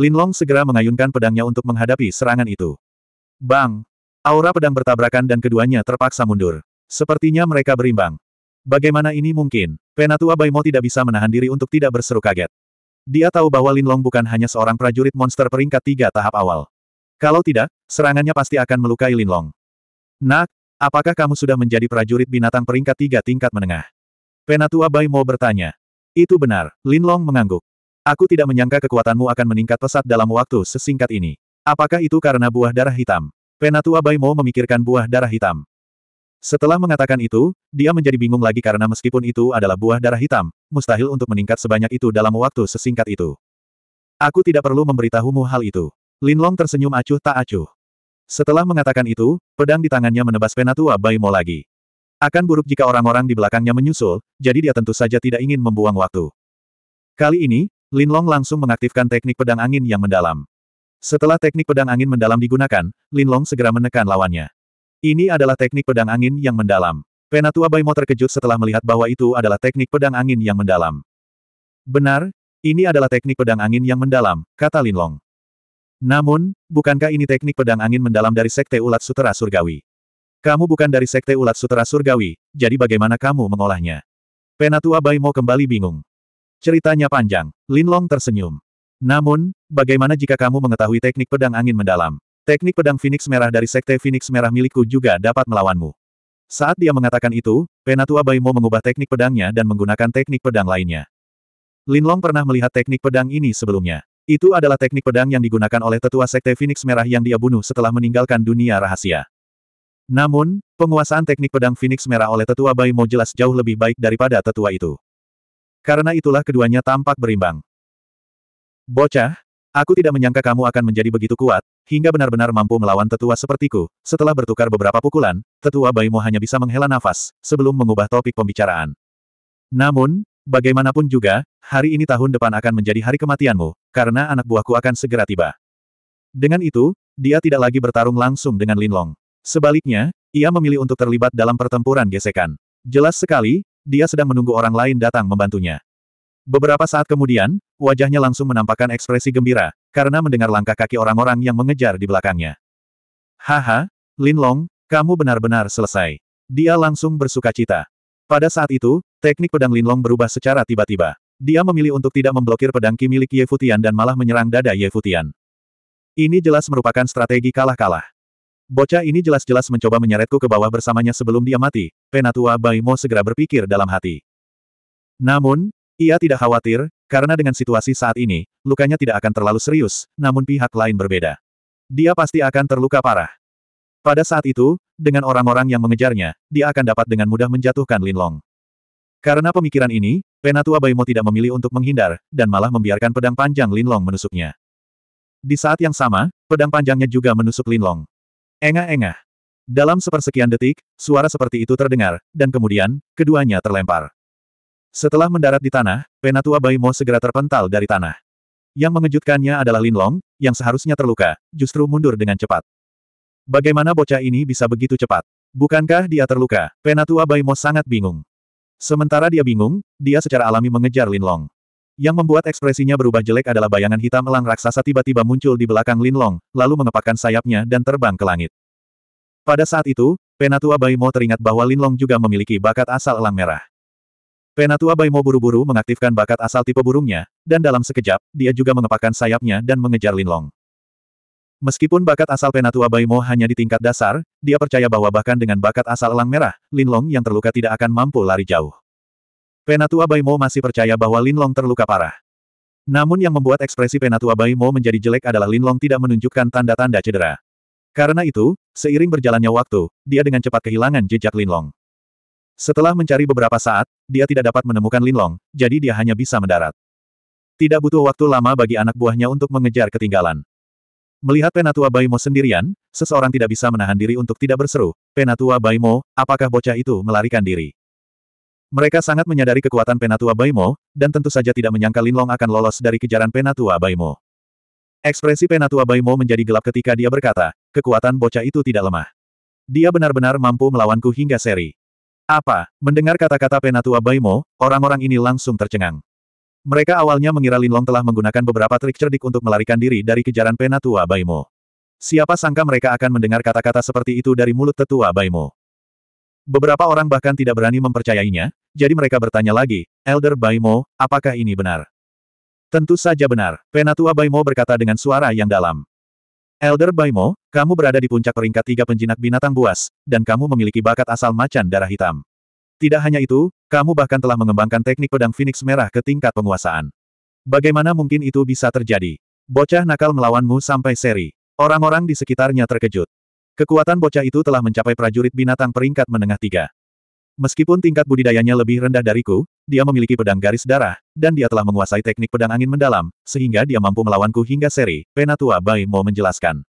Linlong segera mengayunkan pedangnya untuk menghadapi serangan itu. Bang! Aura pedang bertabrakan dan keduanya terpaksa mundur. Sepertinya mereka berimbang. Bagaimana ini mungkin? Penatua Baimo tidak bisa menahan diri untuk tidak berseru kaget. Dia tahu bahwa Linlong bukan hanya seorang prajurit monster peringkat tiga tahap awal. Kalau tidak, serangannya pasti akan melukai Linlong. Nak, apakah kamu sudah menjadi prajurit binatang peringkat tiga tingkat menengah? Penatua Baimo bertanya. Itu benar, Linlong mengangguk. Aku tidak menyangka kekuatanmu akan meningkat pesat dalam waktu sesingkat ini. Apakah itu karena buah darah hitam? Penatua Bai Mo memikirkan buah darah hitam. Setelah mengatakan itu, dia menjadi bingung lagi karena meskipun itu adalah buah darah hitam, mustahil untuk meningkat sebanyak itu dalam waktu sesingkat itu. Aku tidak perlu memberitahumu hal itu. Linlong tersenyum acuh tak acuh. Setelah mengatakan itu, pedang di tangannya menebas Penatua Bai Mo lagi. Akan buruk jika orang-orang di belakangnya menyusul, jadi dia tentu saja tidak ingin membuang waktu. Kali ini, Linlong langsung mengaktifkan teknik pedang angin yang mendalam. Setelah teknik pedang angin mendalam digunakan, Linlong segera menekan lawannya. Ini adalah teknik pedang angin yang mendalam. Penatua Baimo terkejut setelah melihat bahwa itu adalah teknik pedang angin yang mendalam. Benar, ini adalah teknik pedang angin yang mendalam, kata Linlong. Namun, bukankah ini teknik pedang angin mendalam dari Sekte Ulat Sutera Surgawi? Kamu bukan dari Sekte Ulat Sutera Surgawi, jadi bagaimana kamu mengolahnya? Penatua Baimo kembali bingung. Ceritanya panjang, Lin Long tersenyum. Namun, bagaimana jika kamu mengetahui teknik pedang angin mendalam? Teknik pedang Phoenix Merah dari Sekte Phoenix Merah milikku juga dapat melawanmu. Saat dia mengatakan itu, Penatua Baimo mengubah teknik pedangnya dan menggunakan teknik pedang lainnya. Lin Long pernah melihat teknik pedang ini sebelumnya. Itu adalah teknik pedang yang digunakan oleh tetua Sekte Phoenix Merah yang dia bunuh setelah meninggalkan dunia rahasia. Namun, penguasaan teknik pedang Phoenix Merah oleh tetua Baimo jelas jauh lebih baik daripada tetua itu. Karena itulah keduanya tampak berimbang. Bocah, aku tidak menyangka kamu akan menjadi begitu kuat, hingga benar-benar mampu melawan tetua sepertiku. Setelah bertukar beberapa pukulan, tetua Baimo hanya bisa menghela nafas, sebelum mengubah topik pembicaraan. Namun, bagaimanapun juga, hari ini tahun depan akan menjadi hari kematianmu, karena anak buahku akan segera tiba. Dengan itu, dia tidak lagi bertarung langsung dengan Linlong. Sebaliknya, ia memilih untuk terlibat dalam pertempuran gesekan. Jelas sekali, dia sedang menunggu orang lain datang membantunya. Beberapa saat kemudian, wajahnya langsung menampakkan ekspresi gembira, karena mendengar langkah kaki orang-orang yang mengejar di belakangnya. Haha, Lin Long, kamu benar-benar selesai. Dia langsung bersuka cita. Pada saat itu, teknik pedang Lin Long berubah secara tiba-tiba. Dia memilih untuk tidak memblokir pedang Ki milik Ye Futian dan malah menyerang dada Ye Futian. Ini jelas merupakan strategi kalah-kalah. Bocah ini jelas-jelas mencoba menyeretku ke bawah bersamanya sebelum dia mati, Penatua Baimo segera berpikir dalam hati. Namun, ia tidak khawatir, karena dengan situasi saat ini, lukanya tidak akan terlalu serius, namun pihak lain berbeda. Dia pasti akan terluka parah. Pada saat itu, dengan orang-orang yang mengejarnya, dia akan dapat dengan mudah menjatuhkan Linlong. Karena pemikiran ini, Penatua Baimo tidak memilih untuk menghindar, dan malah membiarkan pedang panjang Linlong menusuknya. Di saat yang sama, pedang panjangnya juga menusuk Linlong. Engah-engah. Dalam sepersekian detik, suara seperti itu terdengar, dan kemudian, keduanya terlempar. Setelah mendarat di tanah, Penatua Baimo segera terpental dari tanah. Yang mengejutkannya adalah Lin Long, yang seharusnya terluka, justru mundur dengan cepat. Bagaimana bocah ini bisa begitu cepat? Bukankah dia terluka? Penatua Baimo sangat bingung. Sementara dia bingung, dia secara alami mengejar Lin Long. Yang membuat ekspresinya berubah jelek adalah bayangan hitam elang raksasa tiba-tiba muncul di belakang Lin Long, lalu mengepakkan sayapnya dan terbang ke langit. Pada saat itu, Penatua Mo teringat bahwa Lin Long juga memiliki bakat asal elang merah. Penatua Mo buru-buru mengaktifkan bakat asal tipe burungnya, dan dalam sekejap, dia juga mengepakkan sayapnya dan mengejar Lin Long. Meskipun bakat asal Penatua Mo hanya di tingkat dasar, dia percaya bahwa bahkan dengan bakat asal elang merah, Lin Long yang terluka tidak akan mampu lari jauh. Penatua Baimo masih percaya bahwa Lin Long terluka parah. Namun yang membuat ekspresi Penatua Baimo menjadi jelek adalah Lin Long tidak menunjukkan tanda-tanda cedera. Karena itu, seiring berjalannya waktu, dia dengan cepat kehilangan jejak Lin Long. Setelah mencari beberapa saat, dia tidak dapat menemukan Lin Long, jadi dia hanya bisa mendarat. Tidak butuh waktu lama bagi anak buahnya untuk mengejar ketinggalan. Melihat Penatua Baimo sendirian, seseorang tidak bisa menahan diri untuk tidak berseru, Penatua Baimo, apakah bocah itu melarikan diri? Mereka sangat menyadari kekuatan Penatua Baimo, dan tentu saja tidak menyangka Linlong akan lolos dari kejaran Penatua Baimo. Ekspresi Penatua Baimo menjadi gelap ketika dia berkata, kekuatan bocah itu tidak lemah. Dia benar-benar mampu melawanku hingga seri. Apa? Mendengar kata-kata Penatua Baimo, orang-orang ini langsung tercengang. Mereka awalnya mengira Linlong telah menggunakan beberapa trik cerdik untuk melarikan diri dari kejaran Penatua Baimo. Siapa sangka mereka akan mendengar kata-kata seperti itu dari mulut tetua Baimo. Beberapa orang bahkan tidak berani mempercayainya, jadi mereka bertanya lagi, Elder Baimo, apakah ini benar? Tentu saja benar, Penatua Baimo berkata dengan suara yang dalam. Elder Baimo, kamu berada di puncak peringkat tiga penjinak binatang buas, dan kamu memiliki bakat asal macan darah hitam. Tidak hanya itu, kamu bahkan telah mengembangkan teknik pedang Phoenix Merah ke tingkat penguasaan. Bagaimana mungkin itu bisa terjadi? Bocah nakal melawanmu sampai seri. Orang-orang di sekitarnya terkejut. Kekuatan bocah itu telah mencapai prajurit binatang peringkat menengah tiga. Meskipun tingkat budidayanya lebih rendah dariku, dia memiliki pedang garis darah, dan dia telah menguasai teknik pedang angin mendalam, sehingga dia mampu melawanku hingga seri, Penatua Bai Mo menjelaskan.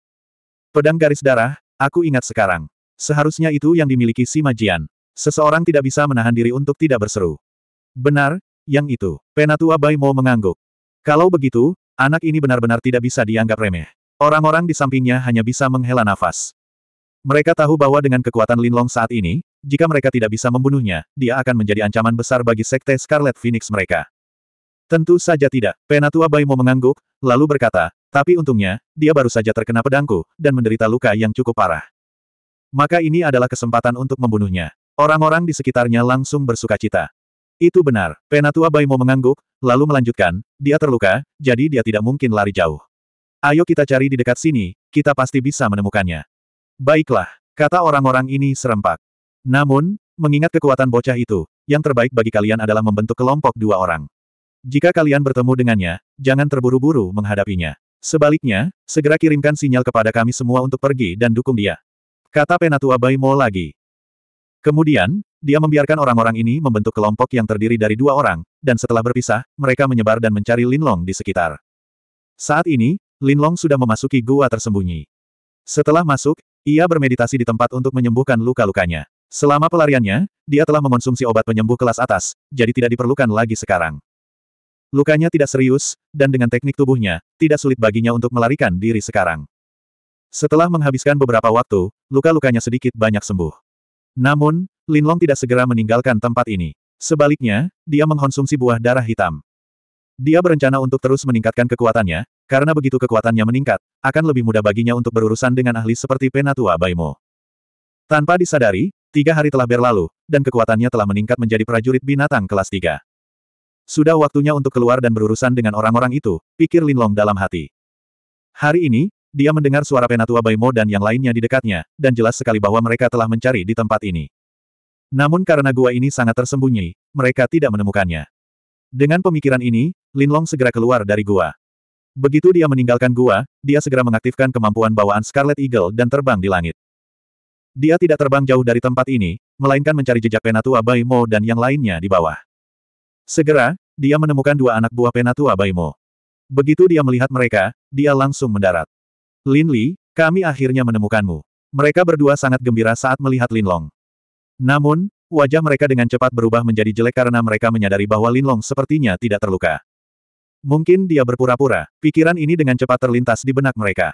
Pedang garis darah, aku ingat sekarang. Seharusnya itu yang dimiliki si Majian. Seseorang tidak bisa menahan diri untuk tidak berseru. Benar, yang itu. Penatua Bai Mo mengangguk. Kalau begitu, anak ini benar-benar tidak bisa dianggap remeh. Orang-orang di sampingnya hanya bisa menghela nafas. Mereka tahu bahwa dengan kekuatan Linlong saat ini, jika mereka tidak bisa membunuhnya, dia akan menjadi ancaman besar bagi sekte Scarlet Phoenix mereka. Tentu saja tidak. Penatua Baimo mengangguk, lalu berkata, tapi untungnya, dia baru saja terkena pedangku, dan menderita luka yang cukup parah. Maka ini adalah kesempatan untuk membunuhnya. Orang-orang di sekitarnya langsung bersuka cita. Itu benar. Penatua Baimo mengangguk, lalu melanjutkan, dia terluka, jadi dia tidak mungkin lari jauh. Ayo kita cari di dekat sini, kita pasti bisa menemukannya. Baiklah, kata orang-orang ini serempak. Namun, mengingat kekuatan bocah itu, yang terbaik bagi kalian adalah membentuk kelompok dua orang. Jika kalian bertemu dengannya, jangan terburu-buru menghadapinya. Sebaliknya, segera kirimkan sinyal kepada kami semua untuk pergi dan dukung dia. Kata Penatua Baimo lagi. Kemudian, dia membiarkan orang-orang ini membentuk kelompok yang terdiri dari dua orang, dan setelah berpisah, mereka menyebar dan mencari Linlong di sekitar. Saat ini, Linlong sudah memasuki gua tersembunyi. Setelah masuk, ia bermeditasi di tempat untuk menyembuhkan luka-lukanya. Selama pelariannya, dia telah mengonsumsi obat penyembuh kelas atas, jadi tidak diperlukan lagi sekarang. Lukanya tidak serius, dan dengan teknik tubuhnya, tidak sulit baginya untuk melarikan diri sekarang. Setelah menghabiskan beberapa waktu, luka-lukanya sedikit banyak sembuh. Namun, Lin Long tidak segera meninggalkan tempat ini. Sebaliknya, dia mengkonsumsi buah darah hitam. Dia berencana untuk terus meningkatkan kekuatannya, karena begitu kekuatannya meningkat, akan lebih mudah baginya untuk berurusan dengan ahli seperti Penatua Baimo. Tanpa disadari, tiga hari telah berlalu, dan kekuatannya telah meningkat menjadi prajurit binatang kelas tiga. Sudah waktunya untuk keluar dan berurusan dengan orang-orang itu, pikir Linlong dalam hati. Hari ini, dia mendengar suara Penatua Baimo dan yang lainnya di dekatnya, dan jelas sekali bahwa mereka telah mencari di tempat ini. Namun karena gua ini sangat tersembunyi, mereka tidak menemukannya. Dengan pemikiran ini, Linlong segera keluar dari gua. Begitu dia meninggalkan gua, dia segera mengaktifkan kemampuan bawaan Scarlet Eagle dan terbang di langit. Dia tidak terbang jauh dari tempat ini, melainkan mencari jejak Penatua Baimo dan yang lainnya di bawah. Segera, dia menemukan dua anak buah Penatua Baimo. Begitu dia melihat mereka, dia langsung mendarat. Lin Li, kami akhirnya menemukanmu. Mereka berdua sangat gembira saat melihat Lin Long. Namun, wajah mereka dengan cepat berubah menjadi jelek karena mereka menyadari bahwa Lin Long sepertinya tidak terluka. Mungkin dia berpura-pura, pikiran ini dengan cepat terlintas di benak mereka.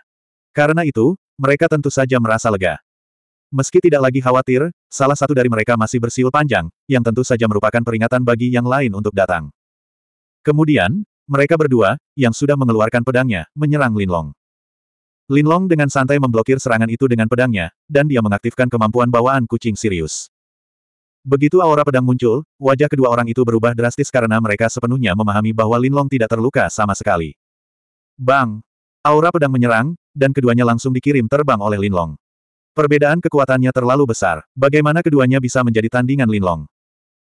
Karena itu, mereka tentu saja merasa lega. Meski tidak lagi khawatir, salah satu dari mereka masih bersiul panjang, yang tentu saja merupakan peringatan bagi yang lain untuk datang. Kemudian, mereka berdua, yang sudah mengeluarkan pedangnya, menyerang Linlong. Linlong dengan santai memblokir serangan itu dengan pedangnya, dan dia mengaktifkan kemampuan bawaan kucing Sirius. Begitu aura pedang muncul, wajah kedua orang itu berubah drastis karena mereka sepenuhnya memahami bahwa Linlong tidak terluka sama sekali. Bang! Aura pedang menyerang, dan keduanya langsung dikirim terbang oleh Linlong. Perbedaan kekuatannya terlalu besar. Bagaimana keduanya bisa menjadi tandingan Linlong?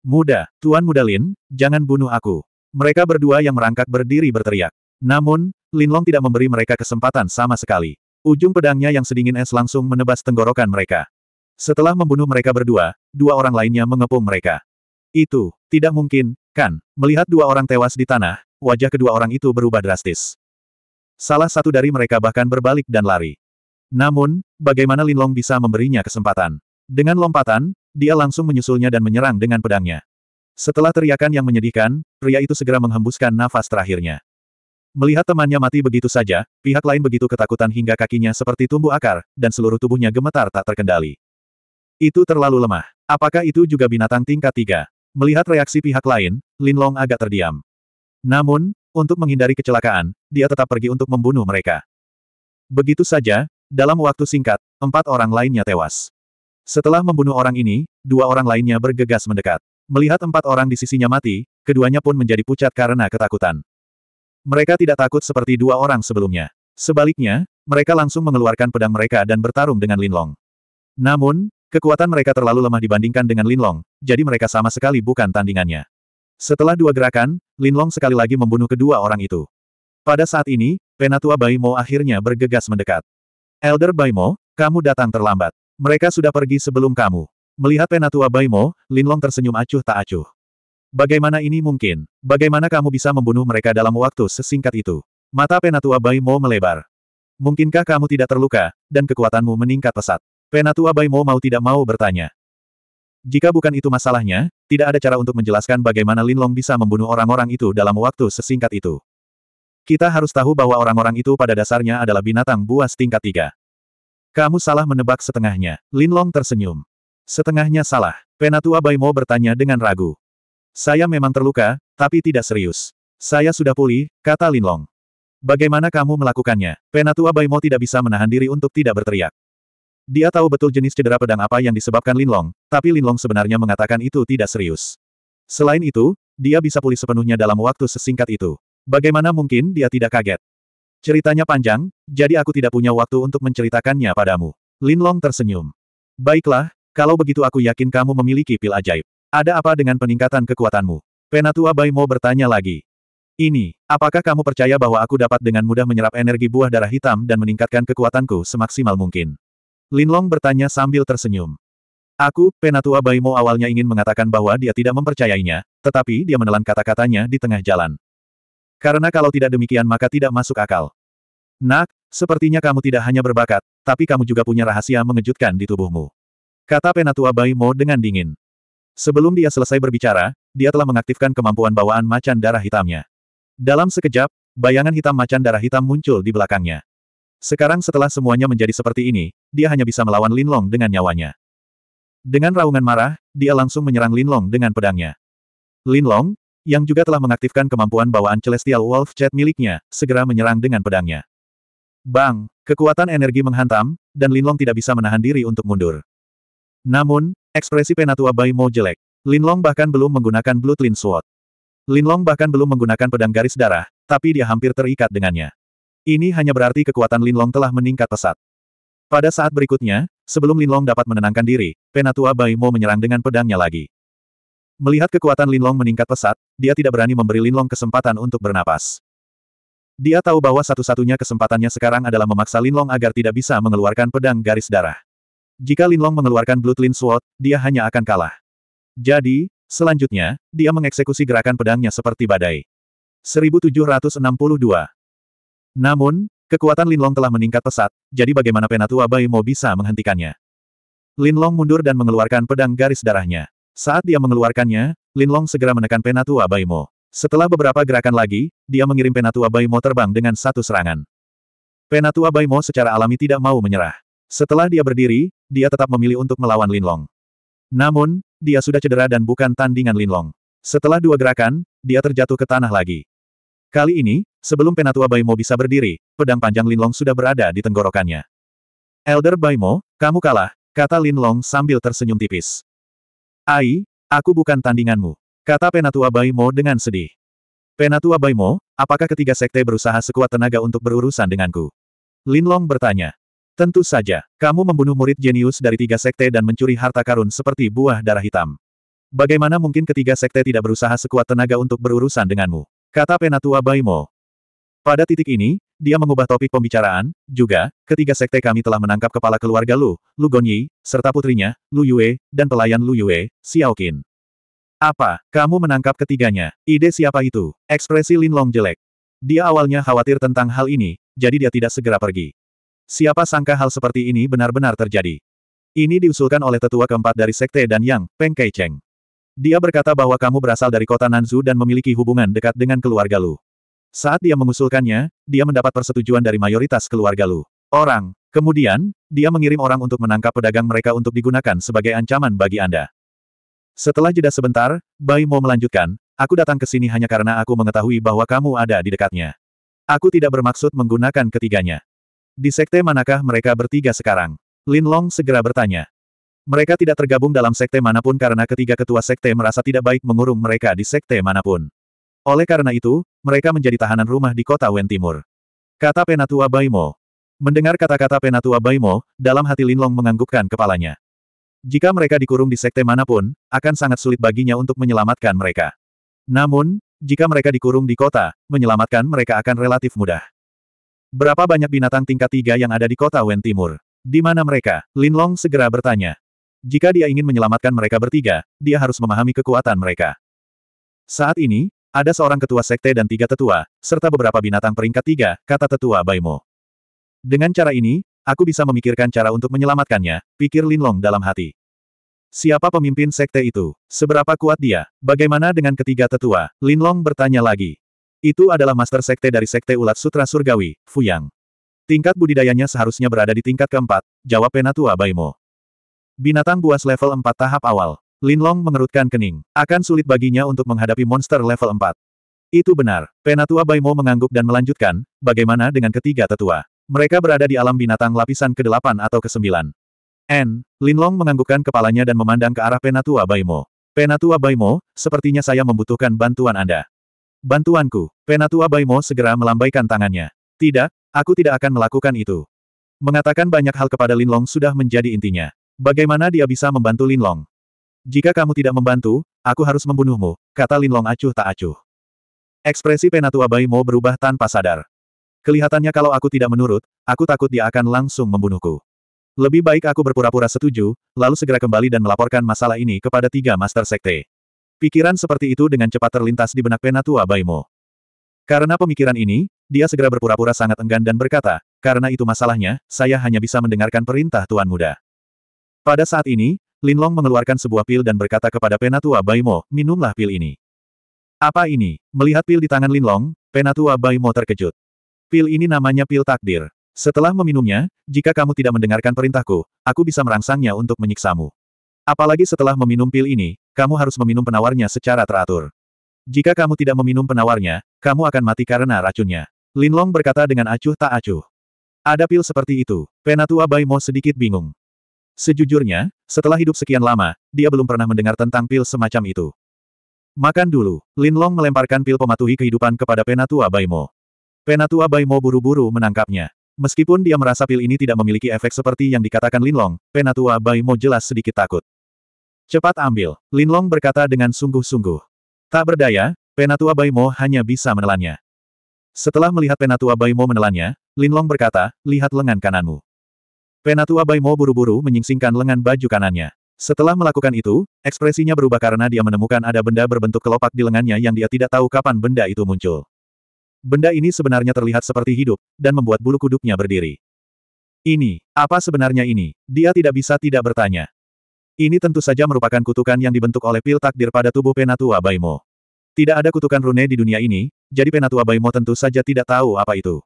Muda, Tuan Muda Lin, jangan bunuh aku. Mereka berdua yang merangkak berdiri berteriak. Namun, Linlong tidak memberi mereka kesempatan sama sekali. Ujung pedangnya yang sedingin es langsung menebas tenggorokan mereka. Setelah membunuh mereka berdua, dua orang lainnya mengepung mereka. Itu, tidak mungkin, kan? Melihat dua orang tewas di tanah, wajah kedua orang itu berubah drastis. Salah satu dari mereka bahkan berbalik dan lari. Namun, bagaimana Lin Long bisa memberinya kesempatan? Dengan lompatan, dia langsung menyusulnya dan menyerang dengan pedangnya. Setelah teriakan yang menyedihkan, pria itu segera menghembuskan nafas terakhirnya. Melihat temannya mati begitu saja, pihak lain begitu ketakutan hingga kakinya seperti tumbuh akar, dan seluruh tubuhnya gemetar tak terkendali. Itu terlalu lemah. Apakah itu juga binatang tingkat tiga? Melihat reaksi pihak lain, Lin Long agak terdiam. Namun, untuk menghindari kecelakaan, dia tetap pergi untuk membunuh mereka. Begitu saja, dalam waktu singkat, empat orang lainnya tewas. Setelah membunuh orang ini, dua orang lainnya bergegas mendekat. Melihat empat orang di sisinya mati, keduanya pun menjadi pucat karena ketakutan. Mereka tidak takut seperti dua orang sebelumnya. Sebaliknya, mereka langsung mengeluarkan pedang mereka dan bertarung dengan Lin Long. Namun, Kekuatan mereka terlalu lemah dibandingkan dengan Linlong, jadi mereka sama sekali bukan tandingannya. Setelah dua gerakan, Linlong sekali lagi membunuh kedua orang itu. Pada saat ini, Penatua Baimo akhirnya bergegas mendekat. Elder Baimo, kamu datang terlambat. Mereka sudah pergi sebelum kamu. Melihat Penatua Baimo, Linlong tersenyum acuh tak acuh. Bagaimana ini mungkin? Bagaimana kamu bisa membunuh mereka dalam waktu sesingkat itu? Mata Penatua Baimo melebar. Mungkinkah kamu tidak terluka, dan kekuatanmu meningkat pesat? Penatua Baimo mau tidak mau bertanya. Jika bukan itu masalahnya, tidak ada cara untuk menjelaskan bagaimana Linlong bisa membunuh orang-orang itu dalam waktu sesingkat itu. Kita harus tahu bahwa orang-orang itu pada dasarnya adalah binatang buas tingkat tiga. Kamu salah menebak setengahnya. Linlong tersenyum. Setengahnya salah. Penatua Baimo bertanya dengan ragu. Saya memang terluka, tapi tidak serius. Saya sudah pulih, kata Linlong. Bagaimana kamu melakukannya? Penatua Baimo tidak bisa menahan diri untuk tidak berteriak. Dia tahu betul jenis cedera pedang apa yang disebabkan Linlong, tapi Linlong sebenarnya mengatakan itu tidak serius. Selain itu, dia bisa pulih sepenuhnya dalam waktu sesingkat itu. Bagaimana mungkin dia tidak kaget? Ceritanya panjang, jadi aku tidak punya waktu untuk menceritakannya padamu. Linlong tersenyum. Baiklah, kalau begitu aku yakin kamu memiliki pil ajaib. Ada apa dengan peningkatan kekuatanmu? Penatua Bai Mo bertanya lagi. Ini, apakah kamu percaya bahwa aku dapat dengan mudah menyerap energi buah darah hitam dan meningkatkan kekuatanku semaksimal mungkin? Linlong bertanya sambil tersenyum. Aku, Penatua Baimo awalnya ingin mengatakan bahwa dia tidak mempercayainya, tetapi dia menelan kata-katanya di tengah jalan. Karena kalau tidak demikian maka tidak masuk akal. Nak, sepertinya kamu tidak hanya berbakat, tapi kamu juga punya rahasia mengejutkan di tubuhmu. Kata Penatua Baimo dengan dingin. Sebelum dia selesai berbicara, dia telah mengaktifkan kemampuan bawaan macan darah hitamnya. Dalam sekejap, bayangan hitam macan darah hitam muncul di belakangnya. Sekarang setelah semuanya menjadi seperti ini, dia hanya bisa melawan Linlong dengan nyawanya. Dengan raungan marah, dia langsung menyerang Linlong dengan pedangnya. Linlong, yang juga telah mengaktifkan kemampuan bawaan Celestial Wolf Jet miliknya, segera menyerang dengan pedangnya. Bang, kekuatan energi menghantam, dan Linlong tidak bisa menahan diri untuk mundur. Namun, ekspresi Penatua Bai Mo jelek. Linlong bahkan belum menggunakan Bloodline Sword. Linlong bahkan belum menggunakan pedang garis darah, tapi dia hampir terikat dengannya. Ini hanya berarti kekuatan Linlong telah meningkat pesat. Pada saat berikutnya, sebelum Linlong dapat menenangkan diri, Penatua Bai Mo menyerang dengan pedangnya lagi. Melihat kekuatan Linlong meningkat pesat, dia tidak berani memberi Linlong kesempatan untuk bernapas. Dia tahu bahwa satu-satunya kesempatannya sekarang adalah memaksa Linlong agar tidak bisa mengeluarkan pedang garis darah. Jika Linlong mengeluarkan Lin Sword, dia hanya akan kalah. Jadi, selanjutnya, dia mengeksekusi gerakan pedangnya seperti badai. 1762 namun, kekuatan Linlong telah meningkat pesat, jadi bagaimana Penatua Bai Mo bisa menghentikannya? Linlong mundur dan mengeluarkan pedang garis darahnya. Saat dia mengeluarkannya, Linlong segera menekan Penatua Bai Mo. Setelah beberapa gerakan lagi, dia mengirim Penatua Bai Mo terbang dengan satu serangan. Penatua Bai Mo secara alami tidak mau menyerah. Setelah dia berdiri, dia tetap memilih untuk melawan Linlong. Namun, dia sudah cedera dan bukan tandingan Linlong. Setelah dua gerakan, dia terjatuh ke tanah lagi. Kali ini, sebelum Penatua Baimo bisa berdiri, pedang panjang Linlong sudah berada di tenggorokannya. Elder Baimo, kamu kalah, kata Linlong sambil tersenyum tipis. Ai, aku bukan tandinganmu, kata Penatua Baimo dengan sedih. Penatua Baimo, apakah ketiga sekte berusaha sekuat tenaga untuk berurusan denganku? Linlong bertanya. Tentu saja, kamu membunuh murid jenius dari tiga sekte dan mencuri harta karun seperti buah darah hitam. Bagaimana mungkin ketiga sekte tidak berusaha sekuat tenaga untuk berurusan denganmu? Kata Penatua Baimo. Pada titik ini, dia mengubah topik pembicaraan, juga, ketiga sekte kami telah menangkap kepala keluarga Lu, Lu Gonyi, serta putrinya, Lu Yue, dan pelayan Lu Yue, Xiao Qin. Apa, kamu menangkap ketiganya? Ide siapa itu? Ekspresi Lin Long jelek. Dia awalnya khawatir tentang hal ini, jadi dia tidak segera pergi. Siapa sangka hal seperti ini benar-benar terjadi. Ini diusulkan oleh tetua keempat dari sekte dan Yang, Peng Kei Cheng. Dia berkata bahwa kamu berasal dari kota Nanzu dan memiliki hubungan dekat dengan keluarga Lu. Saat dia mengusulkannya, dia mendapat persetujuan dari mayoritas keluarga Lu. Orang. Kemudian, dia mengirim orang untuk menangkap pedagang mereka untuk digunakan sebagai ancaman bagi Anda. Setelah jeda sebentar, Bai Mo melanjutkan, aku datang ke sini hanya karena aku mengetahui bahwa kamu ada di dekatnya. Aku tidak bermaksud menggunakan ketiganya. Di sekte manakah mereka bertiga sekarang? Lin Long segera bertanya. Mereka tidak tergabung dalam sekte manapun karena ketiga ketua sekte merasa tidak baik mengurung mereka di sekte manapun. Oleh karena itu, mereka menjadi tahanan rumah di kota Wen Timur. Kata Penatua Baimo. Mendengar kata-kata Penatua Baimo, dalam hati Linlong menganggukkan kepalanya. Jika mereka dikurung di sekte manapun, akan sangat sulit baginya untuk menyelamatkan mereka. Namun, jika mereka dikurung di kota, menyelamatkan mereka akan relatif mudah. Berapa banyak binatang tingkat tiga yang ada di kota Wen Timur? Di mana mereka? Linlong segera bertanya. Jika dia ingin menyelamatkan mereka bertiga, dia harus memahami kekuatan mereka. Saat ini, ada seorang ketua sekte dan tiga tetua, serta beberapa binatang peringkat tiga, kata tetua Baimo. Dengan cara ini, aku bisa memikirkan cara untuk menyelamatkannya, pikir Linlong dalam hati. Siapa pemimpin sekte itu? Seberapa kuat dia? Bagaimana dengan ketiga tetua? Linlong bertanya lagi. Itu adalah master sekte dari sekte ulat sutra surgawi, Fuyang. Tingkat budidayanya seharusnya berada di tingkat keempat, jawab penatua Baimo. Binatang buas level 4 tahap awal. Linlong mengerutkan kening. Akan sulit baginya untuk menghadapi monster level 4. Itu benar. Penatua Baimo mengangguk dan melanjutkan, bagaimana dengan ketiga tetua? Mereka berada di alam binatang lapisan ke-8 atau ke-9. N. Linlong menganggukkan kepalanya dan memandang ke arah Penatua Baimo. Penatua Baimo, sepertinya saya membutuhkan bantuan Anda. Bantuanku. Penatua Baimo segera melambaikan tangannya. Tidak, aku tidak akan melakukan itu. Mengatakan banyak hal kepada Linlong sudah menjadi intinya. Bagaimana dia bisa membantu Lin Long? Jika kamu tidak membantu, aku harus membunuhmu, kata Lin Long acuh tak acuh. Ekspresi Penatua Baimo berubah tanpa sadar. Kelihatannya kalau aku tidak menurut, aku takut dia akan langsung membunuhku. Lebih baik aku berpura-pura setuju, lalu segera kembali dan melaporkan masalah ini kepada tiga Master Sekte. Pikiran seperti itu dengan cepat terlintas di benak Penatua Baimo. Karena pemikiran ini, dia segera berpura-pura sangat enggan dan berkata, karena itu masalahnya, saya hanya bisa mendengarkan perintah Tuan Muda. Pada saat ini, Linlong mengeluarkan sebuah pil dan berkata kepada Penatua Baimo, minumlah pil ini. Apa ini? Melihat pil di tangan Linlong, Penatua Baimo terkejut. Pil ini namanya pil takdir. Setelah meminumnya, jika kamu tidak mendengarkan perintahku, aku bisa merangsangnya untuk menyiksamu. Apalagi setelah meminum pil ini, kamu harus meminum penawarnya secara teratur. Jika kamu tidak meminum penawarnya, kamu akan mati karena racunnya. Linlong berkata dengan acuh tak acuh. Ada pil seperti itu. Penatua Baimo sedikit bingung. Sejujurnya, setelah hidup sekian lama, dia belum pernah mendengar tentang pil semacam itu. Makan dulu, Lin Long melemparkan pil pematuhi kehidupan kepada Penatua Baimo. Penatua Baimo buru-buru menangkapnya. Meskipun dia merasa pil ini tidak memiliki efek seperti yang dikatakan Lin Long. Penatua Baimo jelas sedikit takut. Cepat ambil, Lin Long berkata dengan sungguh-sungguh. Tak berdaya, Penatua Baimo hanya bisa menelannya. Setelah melihat Penatua Baimo menelannya, Lin Long berkata, lihat lengan kananmu. Penatua Baimo buru-buru menyingsingkan lengan baju kanannya. Setelah melakukan itu, ekspresinya berubah karena dia menemukan ada benda berbentuk kelopak di lengannya yang dia tidak tahu kapan benda itu muncul. Benda ini sebenarnya terlihat seperti hidup, dan membuat bulu kuduknya berdiri. Ini, apa sebenarnya ini? Dia tidak bisa tidak bertanya. Ini tentu saja merupakan kutukan yang dibentuk oleh pil takdir pada tubuh Penatua Baimo. Tidak ada kutukan rune di dunia ini, jadi Penatua Baimo tentu saja tidak tahu apa itu.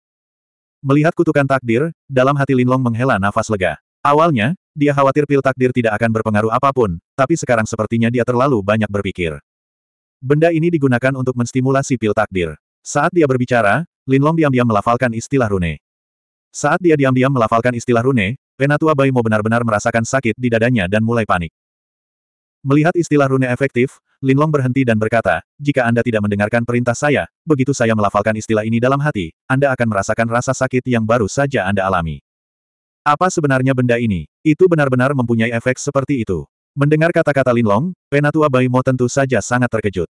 Melihat kutukan takdir, dalam hati Linlong menghela nafas lega. Awalnya, dia khawatir pil takdir tidak akan berpengaruh apapun, tapi sekarang sepertinya dia terlalu banyak berpikir. Benda ini digunakan untuk menstimulasi pil takdir. Saat dia berbicara, Linlong diam-diam melafalkan istilah rune. Saat dia diam-diam melafalkan istilah rune, Penatua Baimo benar-benar merasakan sakit di dadanya dan mulai panik. Melihat istilah rune efektif, Linlong berhenti dan berkata, jika Anda tidak mendengarkan perintah saya, begitu saya melafalkan istilah ini dalam hati, Anda akan merasakan rasa sakit yang baru saja Anda alami. Apa sebenarnya benda ini? Itu benar-benar mempunyai efek seperti itu. Mendengar kata-kata Linlong, Penatua Bai Mo tentu saja sangat terkejut.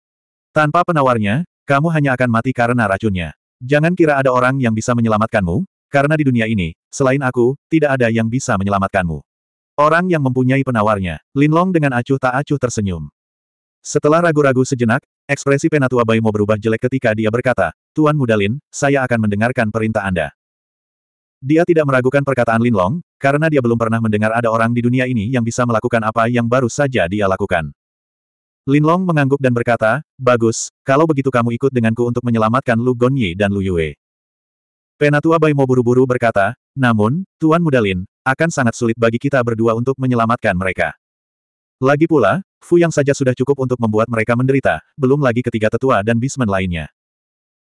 Tanpa penawarnya, kamu hanya akan mati karena racunnya. Jangan kira ada orang yang bisa menyelamatkanmu, karena di dunia ini, selain aku, tidak ada yang bisa menyelamatkanmu. Orang yang mempunyai penawarnya, Linlong dengan acuh tak acuh tersenyum. Setelah ragu-ragu sejenak, ekspresi Penatua Baimo berubah jelek ketika dia berkata, Tuan Mudalin, saya akan mendengarkan perintah Anda. Dia tidak meragukan perkataan Lin Long, karena dia belum pernah mendengar ada orang di dunia ini yang bisa melakukan apa yang baru saja dia lakukan. Lin Long mengangguk dan berkata, Bagus, kalau begitu kamu ikut denganku untuk menyelamatkan Lu Gonyi dan Lu Yue. Penatua Baimo buru-buru berkata, Namun, Tuan Mudalin, akan sangat sulit bagi kita berdua untuk menyelamatkan mereka. Lagi pula, Fu yang saja sudah cukup untuk membuat mereka menderita, belum lagi ketiga tetua dan bisman lainnya.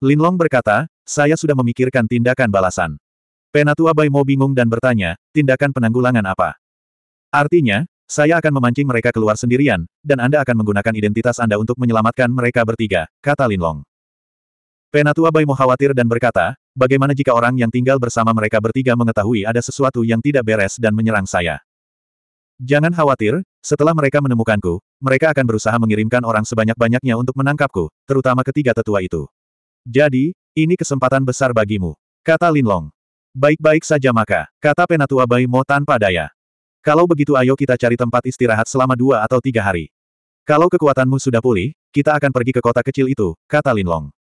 Lin Long berkata, saya sudah memikirkan tindakan balasan. Penatua Bai Mo bingung dan bertanya, tindakan penanggulangan apa? Artinya, saya akan memancing mereka keluar sendirian, dan Anda akan menggunakan identitas Anda untuk menyelamatkan mereka bertiga, kata Lin Long. Penatua Bai Mo khawatir dan berkata, bagaimana jika orang yang tinggal bersama mereka bertiga mengetahui ada sesuatu yang tidak beres dan menyerang saya? Jangan khawatir, setelah mereka menemukanku, mereka akan berusaha mengirimkan orang sebanyak-banyaknya untuk menangkapku, terutama ketiga tetua itu. Jadi, ini kesempatan besar bagimu. Kata Linlong. Baik-baik saja maka, kata penatua Bai Mo tanpa daya. Kalau begitu ayo kita cari tempat istirahat selama dua atau tiga hari. Kalau kekuatanmu sudah pulih, kita akan pergi ke kota kecil itu, kata Linlong.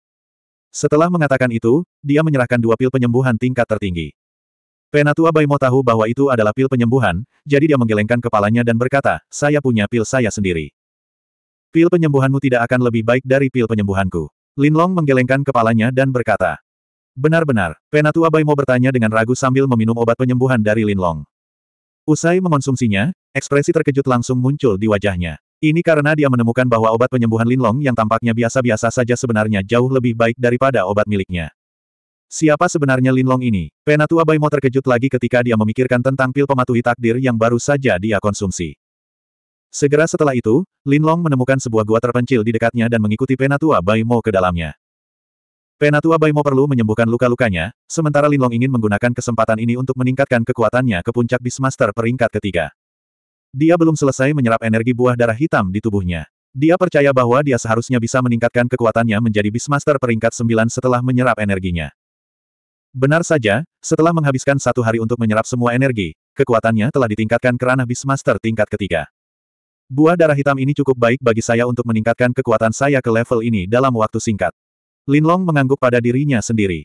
Setelah mengatakan itu, dia menyerahkan dua pil penyembuhan tingkat tertinggi. Penatua Baimo tahu bahwa itu adalah pil penyembuhan, jadi dia menggelengkan kepalanya dan berkata, saya punya pil saya sendiri. Pil penyembuhanmu tidak akan lebih baik dari pil penyembuhanku. Lin Long menggelengkan kepalanya dan berkata. Benar-benar, Penatua Baimo bertanya dengan ragu sambil meminum obat penyembuhan dari Lin Long. Usai mengonsumsinya, ekspresi terkejut langsung muncul di wajahnya. Ini karena dia menemukan bahwa obat penyembuhan Linlong yang tampaknya biasa-biasa saja sebenarnya jauh lebih baik daripada obat miliknya. Siapa sebenarnya Lin Long ini? Penatua Baimo terkejut lagi ketika dia memikirkan tentang pil pematuhi takdir yang baru saja dia konsumsi. Segera setelah itu, Lin Long menemukan sebuah gua terpencil di dekatnya dan mengikuti Penatua Baimo ke dalamnya. Penatua Baimo perlu menyembuhkan luka-lukanya, sementara Lin Long ingin menggunakan kesempatan ini untuk meningkatkan kekuatannya ke puncak Bismaster peringkat ketiga. Dia belum selesai menyerap energi buah darah hitam di tubuhnya. Dia percaya bahwa dia seharusnya bisa meningkatkan kekuatannya menjadi Bismaster peringkat 9 setelah menyerap energinya. Benar saja, setelah menghabiskan satu hari untuk menyerap semua energi, kekuatannya telah ditingkatkan ke ranah Beastmaster tingkat ketiga. Buah darah hitam ini cukup baik bagi saya untuk meningkatkan kekuatan saya ke level ini dalam waktu singkat. Linlong mengangguk pada dirinya sendiri.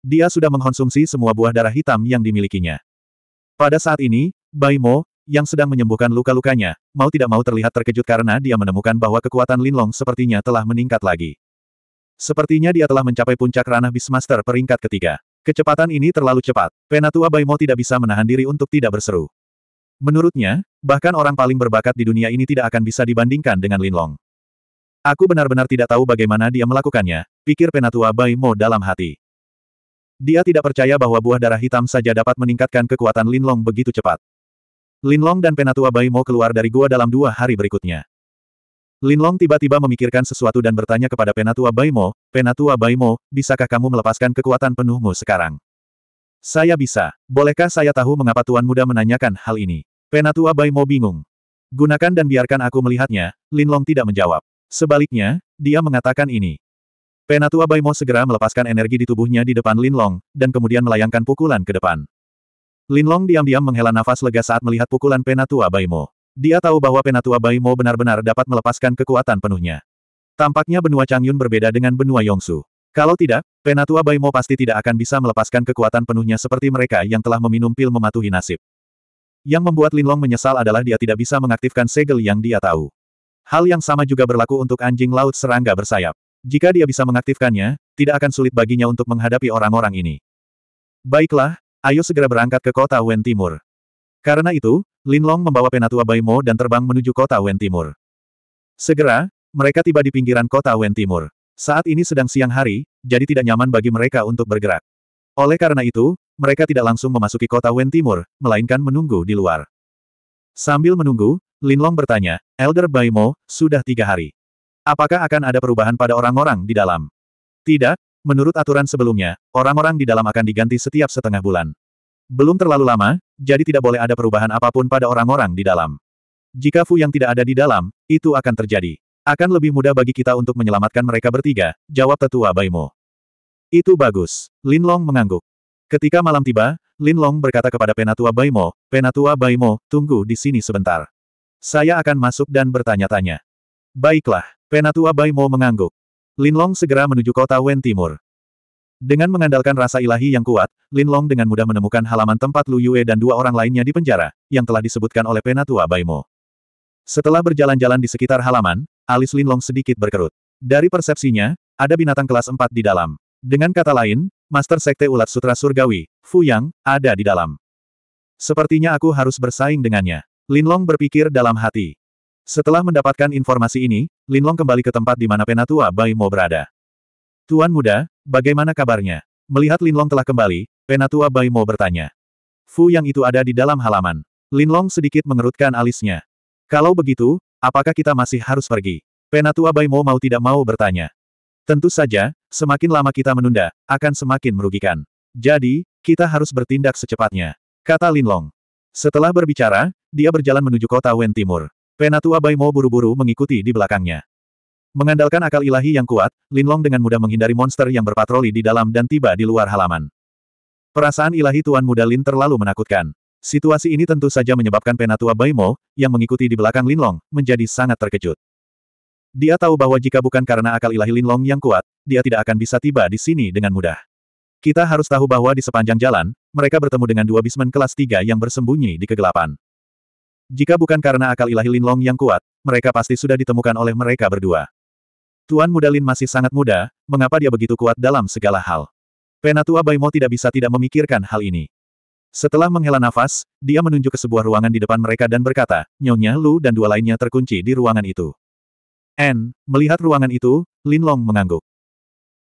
Dia sudah mengkonsumsi semua buah darah hitam yang dimilikinya. Pada saat ini, Bai Mo, yang sedang menyembuhkan luka-lukanya, mau tidak mau terlihat terkejut karena dia menemukan bahwa kekuatan Linlong sepertinya telah meningkat lagi. Sepertinya dia telah mencapai puncak ranah Beastmaster peringkat ketiga. Kecepatan ini terlalu cepat. Penatua Baimo tidak bisa menahan diri untuk tidak berseru. Menurutnya, bahkan orang paling berbakat di dunia ini tidak akan bisa dibandingkan dengan Linlong. Aku benar-benar tidak tahu bagaimana dia melakukannya, pikir Penatua Baimo dalam hati. Dia tidak percaya bahwa buah darah hitam saja dapat meningkatkan kekuatan Linlong begitu cepat. Linlong dan Penatua Baimo keluar dari gua dalam dua hari berikutnya. Linlong tiba-tiba memikirkan sesuatu dan bertanya kepada Penatua Baimo, Penatua Baimo, bisakah kamu melepaskan kekuatan penuhmu sekarang? Saya bisa. Bolehkah saya tahu mengapa Tuan Muda menanyakan hal ini? Penatua Baimo bingung. Gunakan dan biarkan aku melihatnya, Linlong tidak menjawab. Sebaliknya, dia mengatakan ini. Penatua Baimo segera melepaskan energi di tubuhnya di depan Linlong, dan kemudian melayangkan pukulan ke depan. Linlong diam-diam menghela nafas lega saat melihat pukulan Penatua Baimo. Dia tahu bahwa Penatua Bai Mo benar-benar dapat melepaskan kekuatan penuhnya. Tampaknya benua Changyun berbeda dengan benua Yongsu. Kalau tidak, Penatua Bai Mo pasti tidak akan bisa melepaskan kekuatan penuhnya seperti mereka yang telah meminum pil mematuhi nasib. Yang membuat Linlong menyesal adalah dia tidak bisa mengaktifkan segel yang dia tahu. Hal yang sama juga berlaku untuk anjing laut serangga bersayap. Jika dia bisa mengaktifkannya, tidak akan sulit baginya untuk menghadapi orang-orang ini. Baiklah, ayo segera berangkat ke kota Wen Timur. Karena itu, Linlong membawa Penatua Baimo dan terbang menuju kota Wen Timur. Segera, mereka tiba di pinggiran kota Wen Timur. Saat ini sedang siang hari, jadi tidak nyaman bagi mereka untuk bergerak. Oleh karena itu, mereka tidak langsung memasuki kota Wen Timur, melainkan menunggu di luar. Sambil menunggu, Linlong bertanya, Elder Baimo, sudah tiga hari. Apakah akan ada perubahan pada orang-orang di dalam? Tidak, menurut aturan sebelumnya, orang-orang di dalam akan diganti setiap setengah bulan. Belum terlalu lama, jadi tidak boleh ada perubahan apapun pada orang-orang di dalam. Jika Fu yang tidak ada di dalam, itu akan terjadi. Akan lebih mudah bagi kita untuk menyelamatkan mereka bertiga, jawab tetua Baimo. Itu bagus. Lin Long mengangguk. Ketika malam tiba, Lin Long berkata kepada Penatua Baimo, Penatua Baimo, tunggu di sini sebentar. Saya akan masuk dan bertanya-tanya. Baiklah, Penatua Baimo mengangguk. Lin Long segera menuju kota Wen Timur. Dengan mengandalkan rasa ilahi yang kuat, Lin Long dengan mudah menemukan halaman tempat Lu Yue dan dua orang lainnya di penjara, yang telah disebutkan oleh Penatua Baimo. Setelah berjalan-jalan di sekitar halaman, alis Lin Long sedikit berkerut. Dari persepsinya, ada binatang kelas 4 di dalam. Dengan kata lain, Master Sekte Ulat Sutra Surgawi, Fu Yang, ada di dalam. Sepertinya aku harus bersaing dengannya. Lin Long berpikir dalam hati. Setelah mendapatkan informasi ini, Lin Long kembali ke tempat di mana Penatua Baimo berada. Tuan muda, Bagaimana kabarnya? Melihat Linlong telah kembali, Penatua Mo bertanya. Fu yang itu ada di dalam halaman. Linlong sedikit mengerutkan alisnya. Kalau begitu, apakah kita masih harus pergi? Penatua Mo mau tidak mau bertanya. Tentu saja, semakin lama kita menunda, akan semakin merugikan. Jadi, kita harus bertindak secepatnya. Kata Linlong. Setelah berbicara, dia berjalan menuju kota Wen Timur. Penatua Mo buru-buru mengikuti di belakangnya. Mengandalkan akal ilahi yang kuat, Linlong dengan mudah menghindari monster yang berpatroli di dalam dan tiba di luar halaman. Perasaan ilahi Tuan Muda Lin terlalu menakutkan. Situasi ini tentu saja menyebabkan penatua Baimo, yang mengikuti di belakang Linlong, menjadi sangat terkejut. Dia tahu bahwa jika bukan karena akal ilahi Linlong yang kuat, dia tidak akan bisa tiba di sini dengan mudah. Kita harus tahu bahwa di sepanjang jalan, mereka bertemu dengan dua bismen kelas tiga yang bersembunyi di kegelapan. Jika bukan karena akal ilahi Linlong yang kuat, mereka pasti sudah ditemukan oleh mereka berdua. Tuan Mudalin masih sangat muda, mengapa dia begitu kuat dalam segala hal? Penatua Baimo tidak bisa tidak memikirkan hal ini. Setelah menghela nafas, dia menunjuk ke sebuah ruangan di depan mereka dan berkata, Nyonya Lu dan dua lainnya terkunci di ruangan itu. N, melihat ruangan itu, Lin Long mengangguk.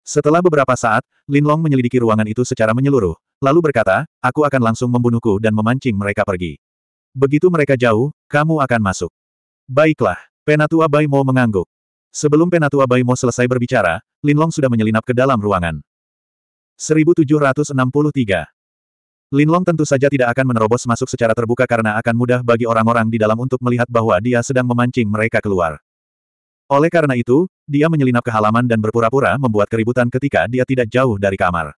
Setelah beberapa saat, Lin Long menyelidiki ruangan itu secara menyeluruh, lalu berkata, aku akan langsung membunuhku dan memancing mereka pergi. Begitu mereka jauh, kamu akan masuk. Baiklah, Penatua Baimo mengangguk. Sebelum Penatua Baimo selesai berbicara, Linlong sudah menyelinap ke dalam ruangan. 1763 Linlong tentu saja tidak akan menerobos masuk secara terbuka karena akan mudah bagi orang-orang di dalam untuk melihat bahwa dia sedang memancing mereka keluar. Oleh karena itu, dia menyelinap ke halaman dan berpura-pura membuat keributan ketika dia tidak jauh dari kamar.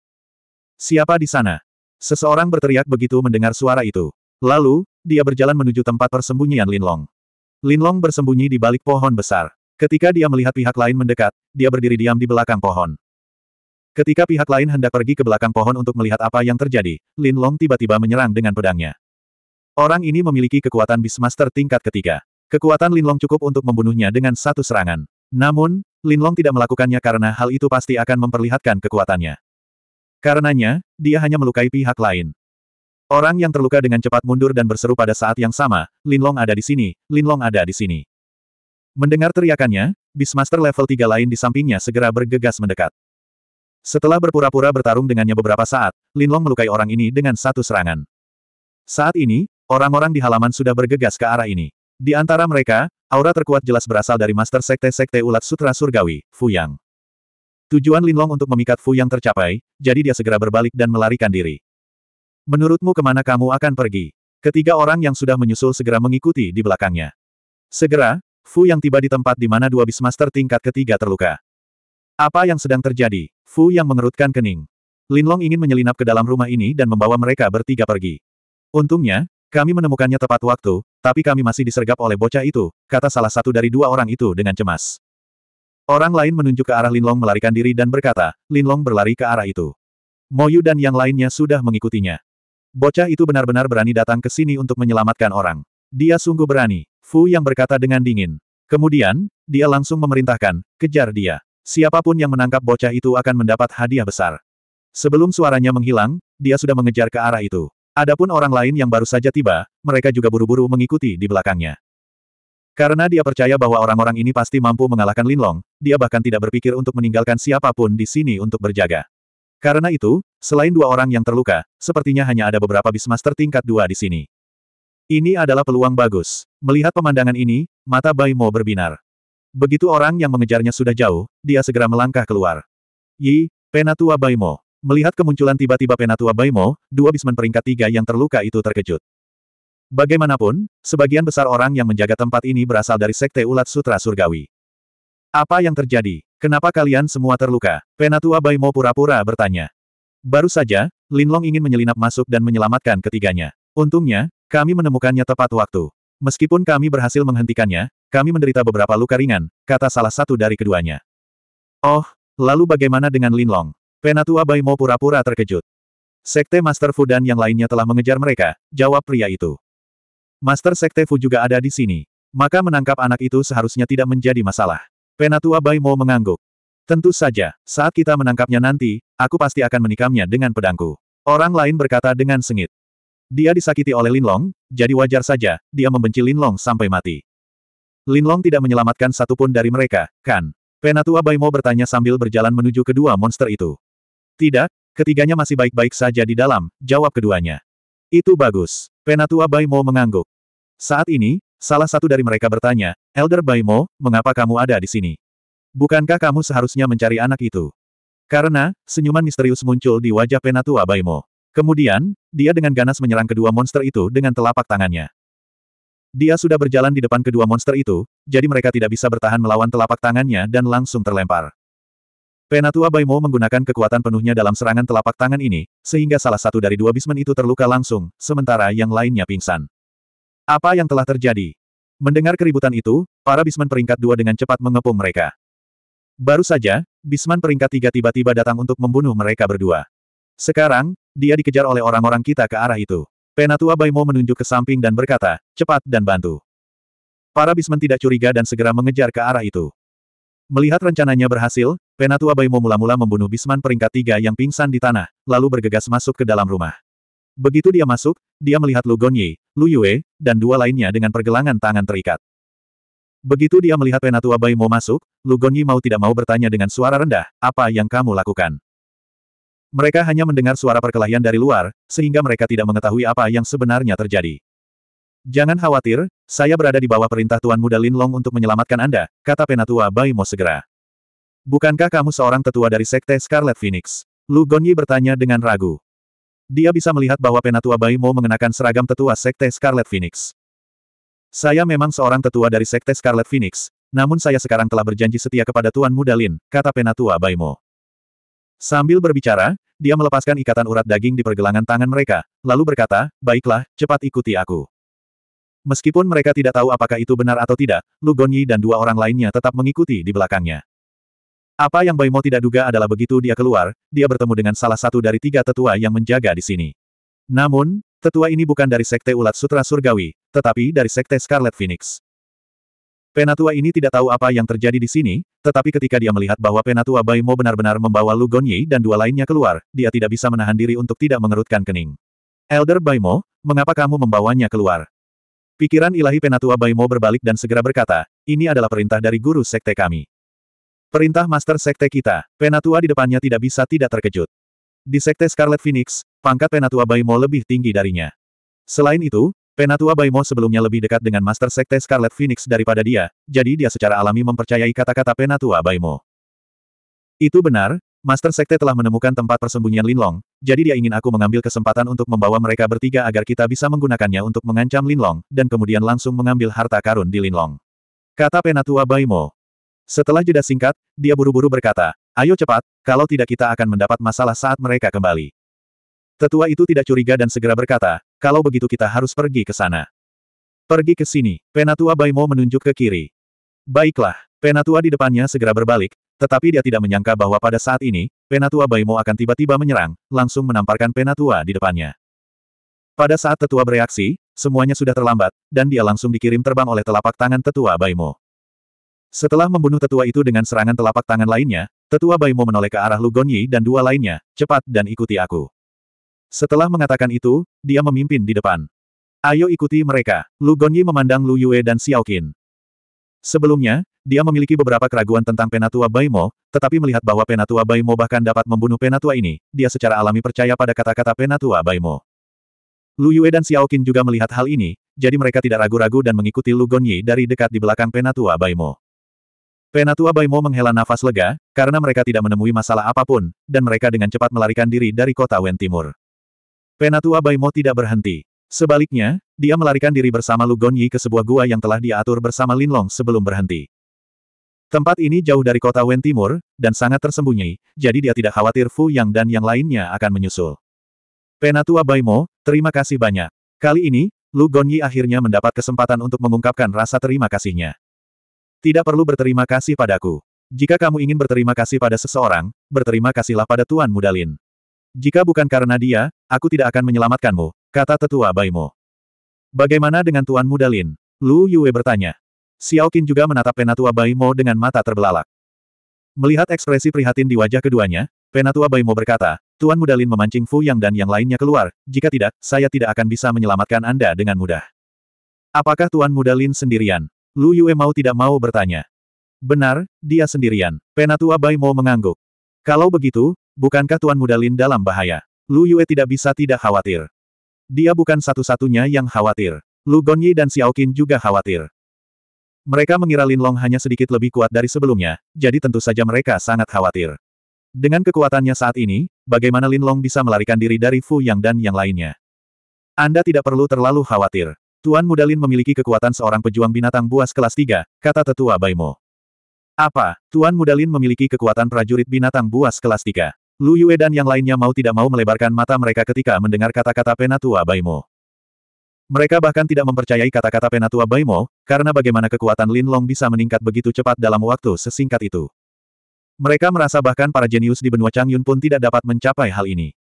Siapa di sana? Seseorang berteriak begitu mendengar suara itu. Lalu, dia berjalan menuju tempat persembunyian Linlong. Linlong bersembunyi di balik pohon besar. Ketika dia melihat pihak lain mendekat, dia berdiri diam di belakang pohon. Ketika pihak lain hendak pergi ke belakang pohon untuk melihat apa yang terjadi, Lin Long tiba-tiba menyerang dengan pedangnya. Orang ini memiliki kekuatan Beastmaster tingkat ketiga. Kekuatan Lin Long cukup untuk membunuhnya dengan satu serangan. Namun, Lin Long tidak melakukannya karena hal itu pasti akan memperlihatkan kekuatannya. Karenanya, dia hanya melukai pihak lain. Orang yang terluka dengan cepat mundur dan berseru pada saat yang sama, Lin Long ada di sini, Lin Long ada di sini. Mendengar teriakannya, Beastmaster level 3 lain di sampingnya segera bergegas mendekat. Setelah berpura-pura bertarung dengannya beberapa saat, Linlong melukai orang ini dengan satu serangan. Saat ini, orang-orang di halaman sudah bergegas ke arah ini. Di antara mereka, aura terkuat jelas berasal dari Master Sekte-Sekte Ulat Sutra Surgawi, Fuyang. Tujuan Linlong untuk memikat Fuyang tercapai, jadi dia segera berbalik dan melarikan diri. Menurutmu kemana kamu akan pergi? Ketiga orang yang sudah menyusul segera mengikuti di belakangnya. Segera, Fu yang tiba di tempat di mana dua bismaster tingkat ketiga terluka. Apa yang sedang terjadi? Fu yang mengerutkan kening. Linlong ingin menyelinap ke dalam rumah ini dan membawa mereka bertiga pergi. Untungnya, kami menemukannya tepat waktu, tapi kami masih disergap oleh bocah itu, kata salah satu dari dua orang itu dengan cemas. Orang lain menunjuk ke arah Linlong melarikan diri dan berkata, Linlong berlari ke arah itu. Moyu dan yang lainnya sudah mengikutinya. Bocah itu benar-benar berani datang ke sini untuk menyelamatkan orang. Dia sungguh berani. Fu yang berkata dengan dingin. Kemudian, dia langsung memerintahkan, kejar dia. Siapapun yang menangkap bocah itu akan mendapat hadiah besar. Sebelum suaranya menghilang, dia sudah mengejar ke arah itu. Adapun orang lain yang baru saja tiba, mereka juga buru-buru mengikuti di belakangnya. Karena dia percaya bahwa orang-orang ini pasti mampu mengalahkan Linlong, dia bahkan tidak berpikir untuk meninggalkan siapapun di sini untuk berjaga. Karena itu, selain dua orang yang terluka, sepertinya hanya ada beberapa bismaster tingkat dua di sini. Ini adalah peluang bagus. Melihat pemandangan ini, mata Bai Mo berbinar. Begitu orang yang mengejarnya sudah jauh, dia segera melangkah keluar. Yi, Penatua Bai Mo. Melihat kemunculan tiba-tiba Penatua Bai Mo, dua bisman peringkat tiga yang terluka itu terkejut. Bagaimanapun, sebagian besar orang yang menjaga tempat ini berasal dari Sekte Ulat Sutra Surgawi. Apa yang terjadi? Kenapa kalian semua terluka? Penatua Bai Mo pura-pura bertanya. Baru saja, Linlong ingin menyelinap masuk dan menyelamatkan ketiganya. Untungnya, kami menemukannya tepat waktu. Meskipun kami berhasil menghentikannya, kami menderita beberapa luka ringan, kata salah satu dari keduanya. Oh, lalu bagaimana dengan Linlong? Penatua Bai Mo pura-pura terkejut. Sekte Master Fu dan yang lainnya telah mengejar mereka, jawab pria itu. Master Sekte Fu juga ada di sini. Maka menangkap anak itu seharusnya tidak menjadi masalah. Penatua Bai Mo mengangguk. Tentu saja, saat kita menangkapnya nanti, aku pasti akan menikamnya dengan pedangku. Orang lain berkata dengan sengit. Dia disakiti oleh Linlong, jadi wajar saja, dia membenci Linlong sampai mati. Linlong tidak menyelamatkan satupun dari mereka, kan? Penatua Baimo bertanya sambil berjalan menuju kedua monster itu. Tidak, ketiganya masih baik-baik saja di dalam, jawab keduanya. Itu bagus. Penatua Baimo mengangguk. Saat ini, salah satu dari mereka bertanya, Elder Baimo, mengapa kamu ada di sini? Bukankah kamu seharusnya mencari anak itu? Karena, senyuman misterius muncul di wajah Penatua Baimo. Kemudian, dia dengan ganas menyerang kedua monster itu dengan telapak tangannya. Dia sudah berjalan di depan kedua monster itu, jadi mereka tidak bisa bertahan melawan telapak tangannya dan langsung terlempar. Penatua Baimo menggunakan kekuatan penuhnya dalam serangan telapak tangan ini, sehingga salah satu dari dua bismen itu terluka langsung, sementara yang lainnya pingsan. Apa yang telah terjadi? Mendengar keributan itu, para bisman peringkat dua dengan cepat mengepung mereka. Baru saja, bisman peringkat tiga tiba-tiba datang untuk membunuh mereka berdua. Sekarang, dia dikejar oleh orang-orang kita ke arah itu. Penatua Baimo menunjuk ke samping dan berkata, cepat dan bantu. Para bismen tidak curiga dan segera mengejar ke arah itu. Melihat rencananya berhasil, Penatua Baimo mula-mula membunuh bisman peringkat tiga yang pingsan di tanah, lalu bergegas masuk ke dalam rumah. Begitu dia masuk, dia melihat Lu Gonyi, Lu Yue, dan dua lainnya dengan pergelangan tangan terikat. Begitu dia melihat Penatua Baimo masuk, Lu Gonyi mau tidak mau bertanya dengan suara rendah, apa yang kamu lakukan? Mereka hanya mendengar suara perkelahian dari luar, sehingga mereka tidak mengetahui apa yang sebenarnya terjadi. Jangan khawatir, saya berada di bawah perintah Tuan Muda Lin Long untuk menyelamatkan Anda, kata penatua Bai Mo segera. Bukankah kamu seorang tetua dari Sekte Scarlet Phoenix? Lu Gonyi bertanya dengan ragu. Dia bisa melihat bahwa penatua Bai Mo mengenakan seragam tetua Sekte Scarlet Phoenix. Saya memang seorang tetua dari Sekte Scarlet Phoenix, namun saya sekarang telah berjanji setia kepada Tuan Muda Lin, kata penatua Bai Mo. Sambil berbicara, dia melepaskan ikatan urat daging di pergelangan tangan mereka, lalu berkata, baiklah, cepat ikuti aku. Meskipun mereka tidak tahu apakah itu benar atau tidak, Lu Gonyi dan dua orang lainnya tetap mengikuti di belakangnya. Apa yang Baimo tidak duga adalah begitu dia keluar, dia bertemu dengan salah satu dari tiga tetua yang menjaga di sini. Namun, tetua ini bukan dari Sekte Ulat Sutra Surgawi, tetapi dari Sekte Scarlet Phoenix. Penatua ini tidak tahu apa yang terjadi di sini, tetapi ketika dia melihat bahwa Penatua Bai benar-benar membawa Lu Gonyi dan dua lainnya keluar, dia tidak bisa menahan diri untuk tidak mengerutkan kening. Elder Bai mengapa kamu membawanya keluar? Pikiran ilahi Penatua Bai berbalik dan segera berkata, ini adalah perintah dari guru sekte kami. Perintah master sekte kita, Penatua di depannya tidak bisa tidak terkejut. Di sekte Scarlet Phoenix, pangkat Penatua Bai lebih tinggi darinya. Selain itu, Penatua Baimo sebelumnya lebih dekat dengan Master Sekte Scarlet Phoenix daripada dia, jadi dia secara alami mempercayai kata-kata Penatua Baimo. Itu benar, Master Sekte telah menemukan tempat persembunyian Linlong, jadi dia ingin aku mengambil kesempatan untuk membawa mereka bertiga agar kita bisa menggunakannya untuk mengancam Linlong, dan kemudian langsung mengambil harta karun di Linlong. Kata Penatua Baimo. Setelah jeda singkat, dia buru-buru berkata, ayo cepat, kalau tidak kita akan mendapat masalah saat mereka kembali. Tetua itu tidak curiga dan segera berkata, kalau begitu kita harus pergi ke sana. Pergi ke sini, Penatua Baimo menunjuk ke kiri. Baiklah, Penatua di depannya segera berbalik, tetapi dia tidak menyangka bahwa pada saat ini, Penatua Baimo akan tiba-tiba menyerang, langsung menamparkan Penatua di depannya. Pada saat tetua bereaksi, semuanya sudah terlambat, dan dia langsung dikirim terbang oleh telapak tangan tetua Baimo. Setelah membunuh tetua itu dengan serangan telapak tangan lainnya, tetua Baimo menoleh ke arah Lugonyi dan dua lainnya, cepat dan ikuti aku. Setelah mengatakan itu, dia memimpin di depan. Ayo ikuti mereka. Lu Gongyi memandang Lu Yue dan Xiao Qin. Sebelumnya, dia memiliki beberapa keraguan tentang Penatua Baimo, tetapi melihat bahwa Penatua Baimo bahkan dapat membunuh Penatua ini, dia secara alami percaya pada kata-kata Penatua Baimo. Lu Yue dan Xiao Qin juga melihat hal ini, jadi mereka tidak ragu-ragu dan mengikuti Lu Gongyi dari dekat di belakang Penatua Baimo. Penatua Baimo menghela nafas lega, karena mereka tidak menemui masalah apapun, dan mereka dengan cepat melarikan diri dari kota Wen Timur. Penatua Baimo tidak berhenti. Sebaliknya, dia melarikan diri bersama Lu Gonyi ke sebuah gua yang telah diatur bersama Linlong sebelum berhenti. Tempat ini jauh dari kota Wen Timur, dan sangat tersembunyi, jadi dia tidak khawatir Fu Yang dan yang lainnya akan menyusul. Penatua Baimo, terima kasih banyak. Kali ini, Lu Gonyi akhirnya mendapat kesempatan untuk mengungkapkan rasa terima kasihnya. Tidak perlu berterima kasih padaku. Jika kamu ingin berterima kasih pada seseorang, berterima kasihlah pada Tuan Mudalin. Jika bukan karena dia, aku tidak akan menyelamatkanmu, kata tetua Baimo. Bagaimana dengan Tuan Muda Lin? Lu Yue bertanya. Xiao Qin juga menatap penatua Baimo dengan mata terbelalak. Melihat ekspresi prihatin di wajah keduanya, penatua Baimo berkata, Tuan Muda Lin memancing Fu Yang dan yang lainnya keluar, jika tidak, saya tidak akan bisa menyelamatkan Anda dengan mudah. Apakah Tuan Muda Lin sendirian? Lu Yue mau tidak mau bertanya. Benar, dia sendirian. Penatua Baimo mengangguk. Kalau begitu, Bukankah Tuan Muda Lin dalam bahaya? Lu Yue tidak bisa tidak khawatir. Dia bukan satu-satunya yang khawatir. Lu Gonyi dan Xiao Qin juga khawatir. Mereka mengira Lin Long hanya sedikit lebih kuat dari sebelumnya, jadi tentu saja mereka sangat khawatir. Dengan kekuatannya saat ini, bagaimana Lin Long bisa melarikan diri dari Fu Yang dan yang lainnya? Anda tidak perlu terlalu khawatir. Tuan Muda Lin memiliki kekuatan seorang pejuang binatang buas kelas 3, kata tetua Baimo. Apa, Tuan Muda Lin memiliki kekuatan prajurit binatang buas kelas 3? Lu Yue dan yang lainnya mau tidak mau melebarkan mata mereka ketika mendengar kata-kata Penatua Baimo. Mereka bahkan tidak mempercayai kata-kata Penatua Baimo, karena bagaimana kekuatan Lin Long bisa meningkat begitu cepat dalam waktu sesingkat itu. Mereka merasa bahkan para jenius di benua Chang Yun pun tidak dapat mencapai hal ini.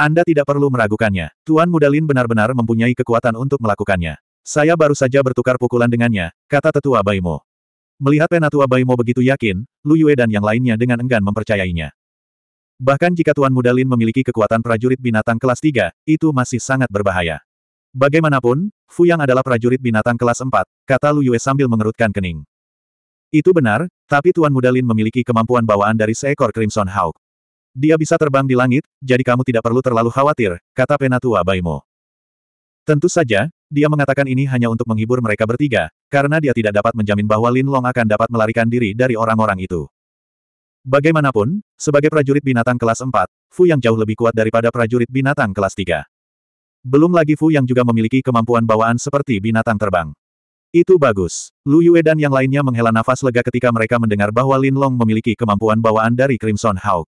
Anda tidak perlu meragukannya. Tuan Muda Lin benar-benar mempunyai kekuatan untuk melakukannya. Saya baru saja bertukar pukulan dengannya, kata tetua Baimo. Melihat Penatua Baimo begitu yakin, Lu Yue dan yang lainnya dengan enggan mempercayainya. Bahkan jika Tuan Mudalin memiliki kekuatan prajurit binatang kelas 3, itu masih sangat berbahaya. Bagaimanapun, Fu Yang adalah prajurit binatang kelas 4, kata Lu Yue sambil mengerutkan kening. Itu benar, tapi Tuan Mudalin memiliki kemampuan bawaan dari seekor Crimson Hawk. Dia bisa terbang di langit, jadi kamu tidak perlu terlalu khawatir, kata Penatua Baimo. Tentu saja, dia mengatakan ini hanya untuk menghibur mereka bertiga, karena dia tidak dapat menjamin bahwa Lin Long akan dapat melarikan diri dari orang-orang itu. Bagaimanapun, sebagai prajurit binatang kelas 4, Fu yang jauh lebih kuat daripada prajurit binatang kelas 3. Belum lagi Fu yang juga memiliki kemampuan bawaan seperti binatang terbang. Itu bagus. Lu Yue dan yang lainnya menghela nafas lega ketika mereka mendengar bahwa Lin Long memiliki kemampuan bawaan dari Crimson Hawk.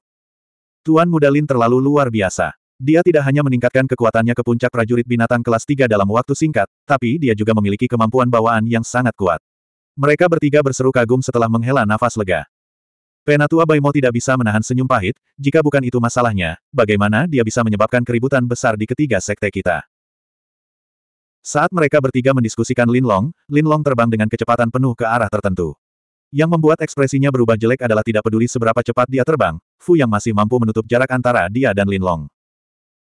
Tuan muda Lin terlalu luar biasa. Dia tidak hanya meningkatkan kekuatannya ke puncak prajurit binatang kelas 3 dalam waktu singkat, tapi dia juga memiliki kemampuan bawaan yang sangat kuat. Mereka bertiga berseru kagum setelah menghela nafas lega. Penatua Baimo tidak bisa menahan senyum pahit, jika bukan itu masalahnya, bagaimana dia bisa menyebabkan keributan besar di ketiga sekte kita. Saat mereka bertiga mendiskusikan Lin Long, Lin Long terbang dengan kecepatan penuh ke arah tertentu. Yang membuat ekspresinya berubah jelek adalah tidak peduli seberapa cepat dia terbang, Fu yang masih mampu menutup jarak antara dia dan Lin Long.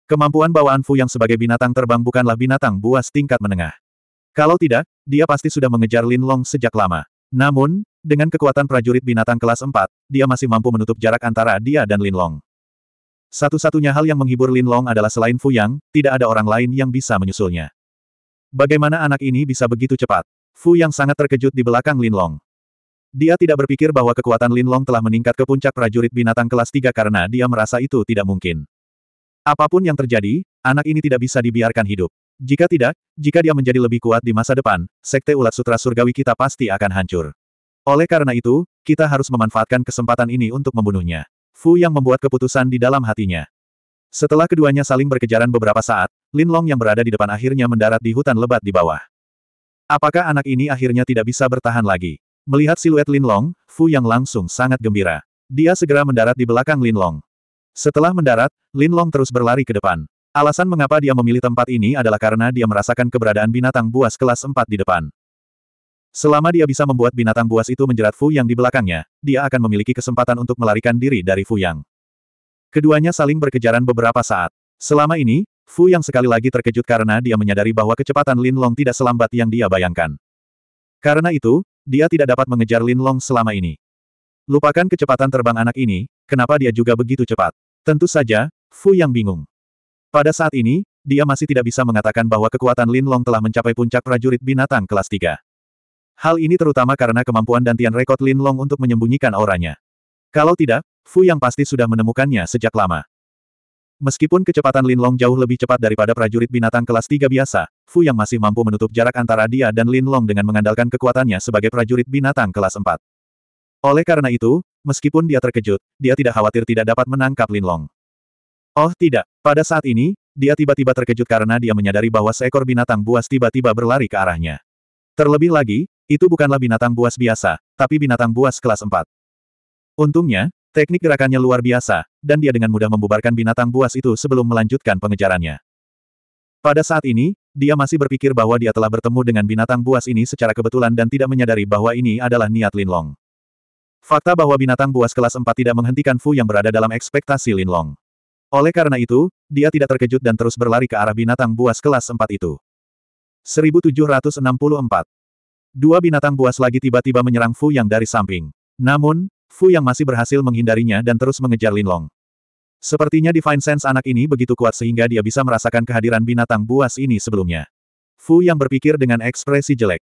Kemampuan bawaan Fu yang sebagai binatang terbang bukanlah binatang buas tingkat menengah. Kalau tidak, dia pasti sudah mengejar Lin Long sejak lama. Namun, dengan kekuatan prajurit binatang kelas 4, dia masih mampu menutup jarak antara dia dan Lin Long. Satu-satunya hal yang menghibur Lin Long adalah selain Fu Yang, tidak ada orang lain yang bisa menyusulnya. Bagaimana anak ini bisa begitu cepat? Fu Yang sangat terkejut di belakang Lin Long. Dia tidak berpikir bahwa kekuatan Lin Long telah meningkat ke puncak prajurit binatang kelas 3 karena dia merasa itu tidak mungkin. Apapun yang terjadi, anak ini tidak bisa dibiarkan hidup. Jika tidak, jika dia menjadi lebih kuat di masa depan, Sekte Ulat Sutra Surgawi kita pasti akan hancur. Oleh karena itu, kita harus memanfaatkan kesempatan ini untuk membunuhnya. Fu yang membuat keputusan di dalam hatinya. Setelah keduanya saling berkejaran beberapa saat, Lin Long yang berada di depan akhirnya mendarat di hutan lebat di bawah. Apakah anak ini akhirnya tidak bisa bertahan lagi? Melihat siluet Lin Long, Fu yang langsung sangat gembira. Dia segera mendarat di belakang Lin Long. Setelah mendarat, Lin Long terus berlari ke depan. Alasan mengapa dia memilih tempat ini adalah karena dia merasakan keberadaan binatang buas kelas 4 di depan. Selama dia bisa membuat binatang buas itu menjerat Fu Yang di belakangnya, dia akan memiliki kesempatan untuk melarikan diri dari Fu Yang. Keduanya saling berkejaran beberapa saat. Selama ini, Fu Yang sekali lagi terkejut karena dia menyadari bahwa kecepatan Lin Long tidak selambat yang dia bayangkan. Karena itu, dia tidak dapat mengejar Lin Long selama ini. Lupakan kecepatan terbang anak ini, kenapa dia juga begitu cepat? Tentu saja, Fu Yang bingung. Pada saat ini, dia masih tidak bisa mengatakan bahwa kekuatan Lin Long telah mencapai puncak prajurit binatang kelas 3. Hal ini terutama karena kemampuan dan tian rekod Lin Long untuk menyembunyikan auranya. Kalau tidak, Fu yang pasti sudah menemukannya sejak lama. Meskipun kecepatan Lin Long jauh lebih cepat daripada prajurit binatang kelas 3 biasa, Fu yang masih mampu menutup jarak antara dia dan Lin Long dengan mengandalkan kekuatannya sebagai prajurit binatang kelas 4. Oleh karena itu, meskipun dia terkejut, dia tidak khawatir tidak dapat menangkap Lin Long. Oh tidak, pada saat ini, dia tiba-tiba terkejut karena dia menyadari bahwa seekor binatang buas tiba-tiba berlari ke arahnya. Terlebih lagi, itu bukanlah binatang buas biasa, tapi binatang buas kelas 4. Untungnya, teknik gerakannya luar biasa, dan dia dengan mudah membubarkan binatang buas itu sebelum melanjutkan pengejarannya. Pada saat ini, dia masih berpikir bahwa dia telah bertemu dengan binatang buas ini secara kebetulan dan tidak menyadari bahwa ini adalah niat Linlong. Fakta bahwa binatang buas kelas 4 tidak menghentikan Fu yang berada dalam ekspektasi Linlong. Oleh karena itu, dia tidak terkejut dan terus berlari ke arah binatang buas kelas 4 itu. 1764 Dua binatang buas lagi tiba-tiba menyerang Fu Yang dari samping. Namun, Fu Yang masih berhasil menghindarinya dan terus mengejar Lin Long. Sepertinya Divine Sense anak ini begitu kuat sehingga dia bisa merasakan kehadiran binatang buas ini sebelumnya. Fu Yang berpikir dengan ekspresi jelek.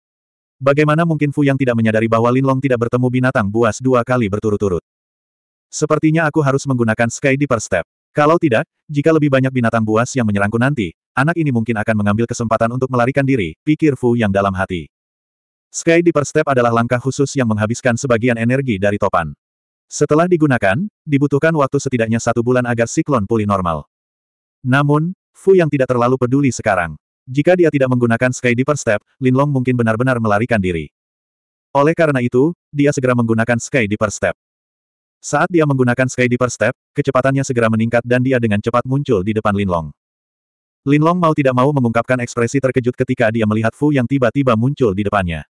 Bagaimana mungkin Fu Yang tidak menyadari bahwa Lin Long tidak bertemu binatang buas dua kali berturut-turut? Sepertinya aku harus menggunakan Sky Deeper Step. Kalau tidak, jika lebih banyak binatang buas yang menyerangku nanti, anak ini mungkin akan mengambil kesempatan untuk melarikan diri, pikir Fu Yang dalam hati. Sky Deeper Step adalah langkah khusus yang menghabiskan sebagian energi dari topan. Setelah digunakan, dibutuhkan waktu setidaknya satu bulan agar siklon pulih normal. Namun, Fu yang tidak terlalu peduli sekarang. Jika dia tidak menggunakan Sky Deeper Step, Lin Long mungkin benar-benar melarikan diri. Oleh karena itu, dia segera menggunakan Sky Deeper Step. Saat dia menggunakan Sky Deeper Step, kecepatannya segera meningkat dan dia dengan cepat muncul di depan Lin Long. Lin Long mau tidak mau mengungkapkan ekspresi terkejut ketika dia melihat Fu yang tiba-tiba muncul di depannya.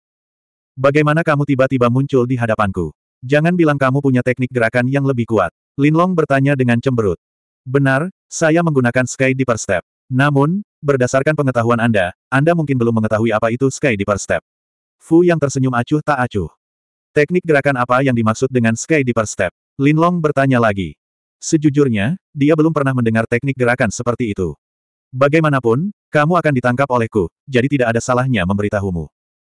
Bagaimana kamu tiba-tiba muncul di hadapanku? Jangan bilang kamu punya teknik gerakan yang lebih kuat. Linlong bertanya dengan cemberut. Benar, saya menggunakan Sky Deeper Step. Namun, berdasarkan pengetahuan Anda, Anda mungkin belum mengetahui apa itu Sky Deeper Step. Fu yang tersenyum acuh tak acuh. Teknik gerakan apa yang dimaksud dengan Sky Deeper Step? Linlong bertanya lagi. Sejujurnya, dia belum pernah mendengar teknik gerakan seperti itu. Bagaimanapun, kamu akan ditangkap olehku, jadi tidak ada salahnya memberitahumu.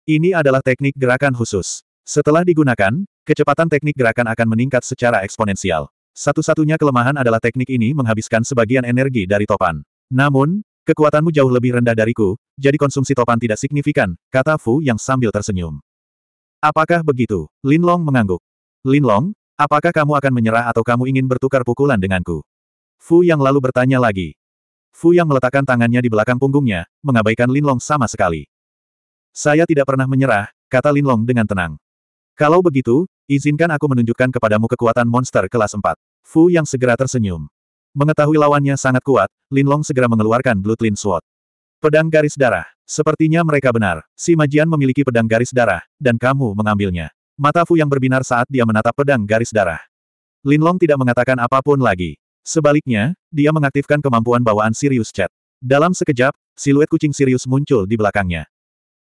Ini adalah teknik gerakan khusus. Setelah digunakan, kecepatan teknik gerakan akan meningkat secara eksponensial. Satu-satunya kelemahan adalah teknik ini menghabiskan sebagian energi dari topan. Namun, kekuatanmu jauh lebih rendah dariku, jadi konsumsi topan tidak signifikan, kata Fu yang sambil tersenyum. Apakah begitu? Lin Long? mengangguk. Lin Long, apakah kamu akan menyerah atau kamu ingin bertukar pukulan denganku? Fu yang lalu bertanya lagi. Fu yang meletakkan tangannya di belakang punggungnya, mengabaikan Lin Long sama sekali. Saya tidak pernah menyerah, kata Linlong dengan tenang. Kalau begitu, izinkan aku menunjukkan kepadamu kekuatan monster kelas 4. Fu yang segera tersenyum. Mengetahui lawannya sangat kuat, Linlong segera mengeluarkan Lin Sword. Pedang garis darah. Sepertinya mereka benar, si Majian memiliki pedang garis darah, dan kamu mengambilnya. Mata Fu yang berbinar saat dia menatap pedang garis darah. Linlong tidak mengatakan apapun lagi. Sebaliknya, dia mengaktifkan kemampuan bawaan Sirius Chat. Dalam sekejap, siluet kucing Sirius muncul di belakangnya.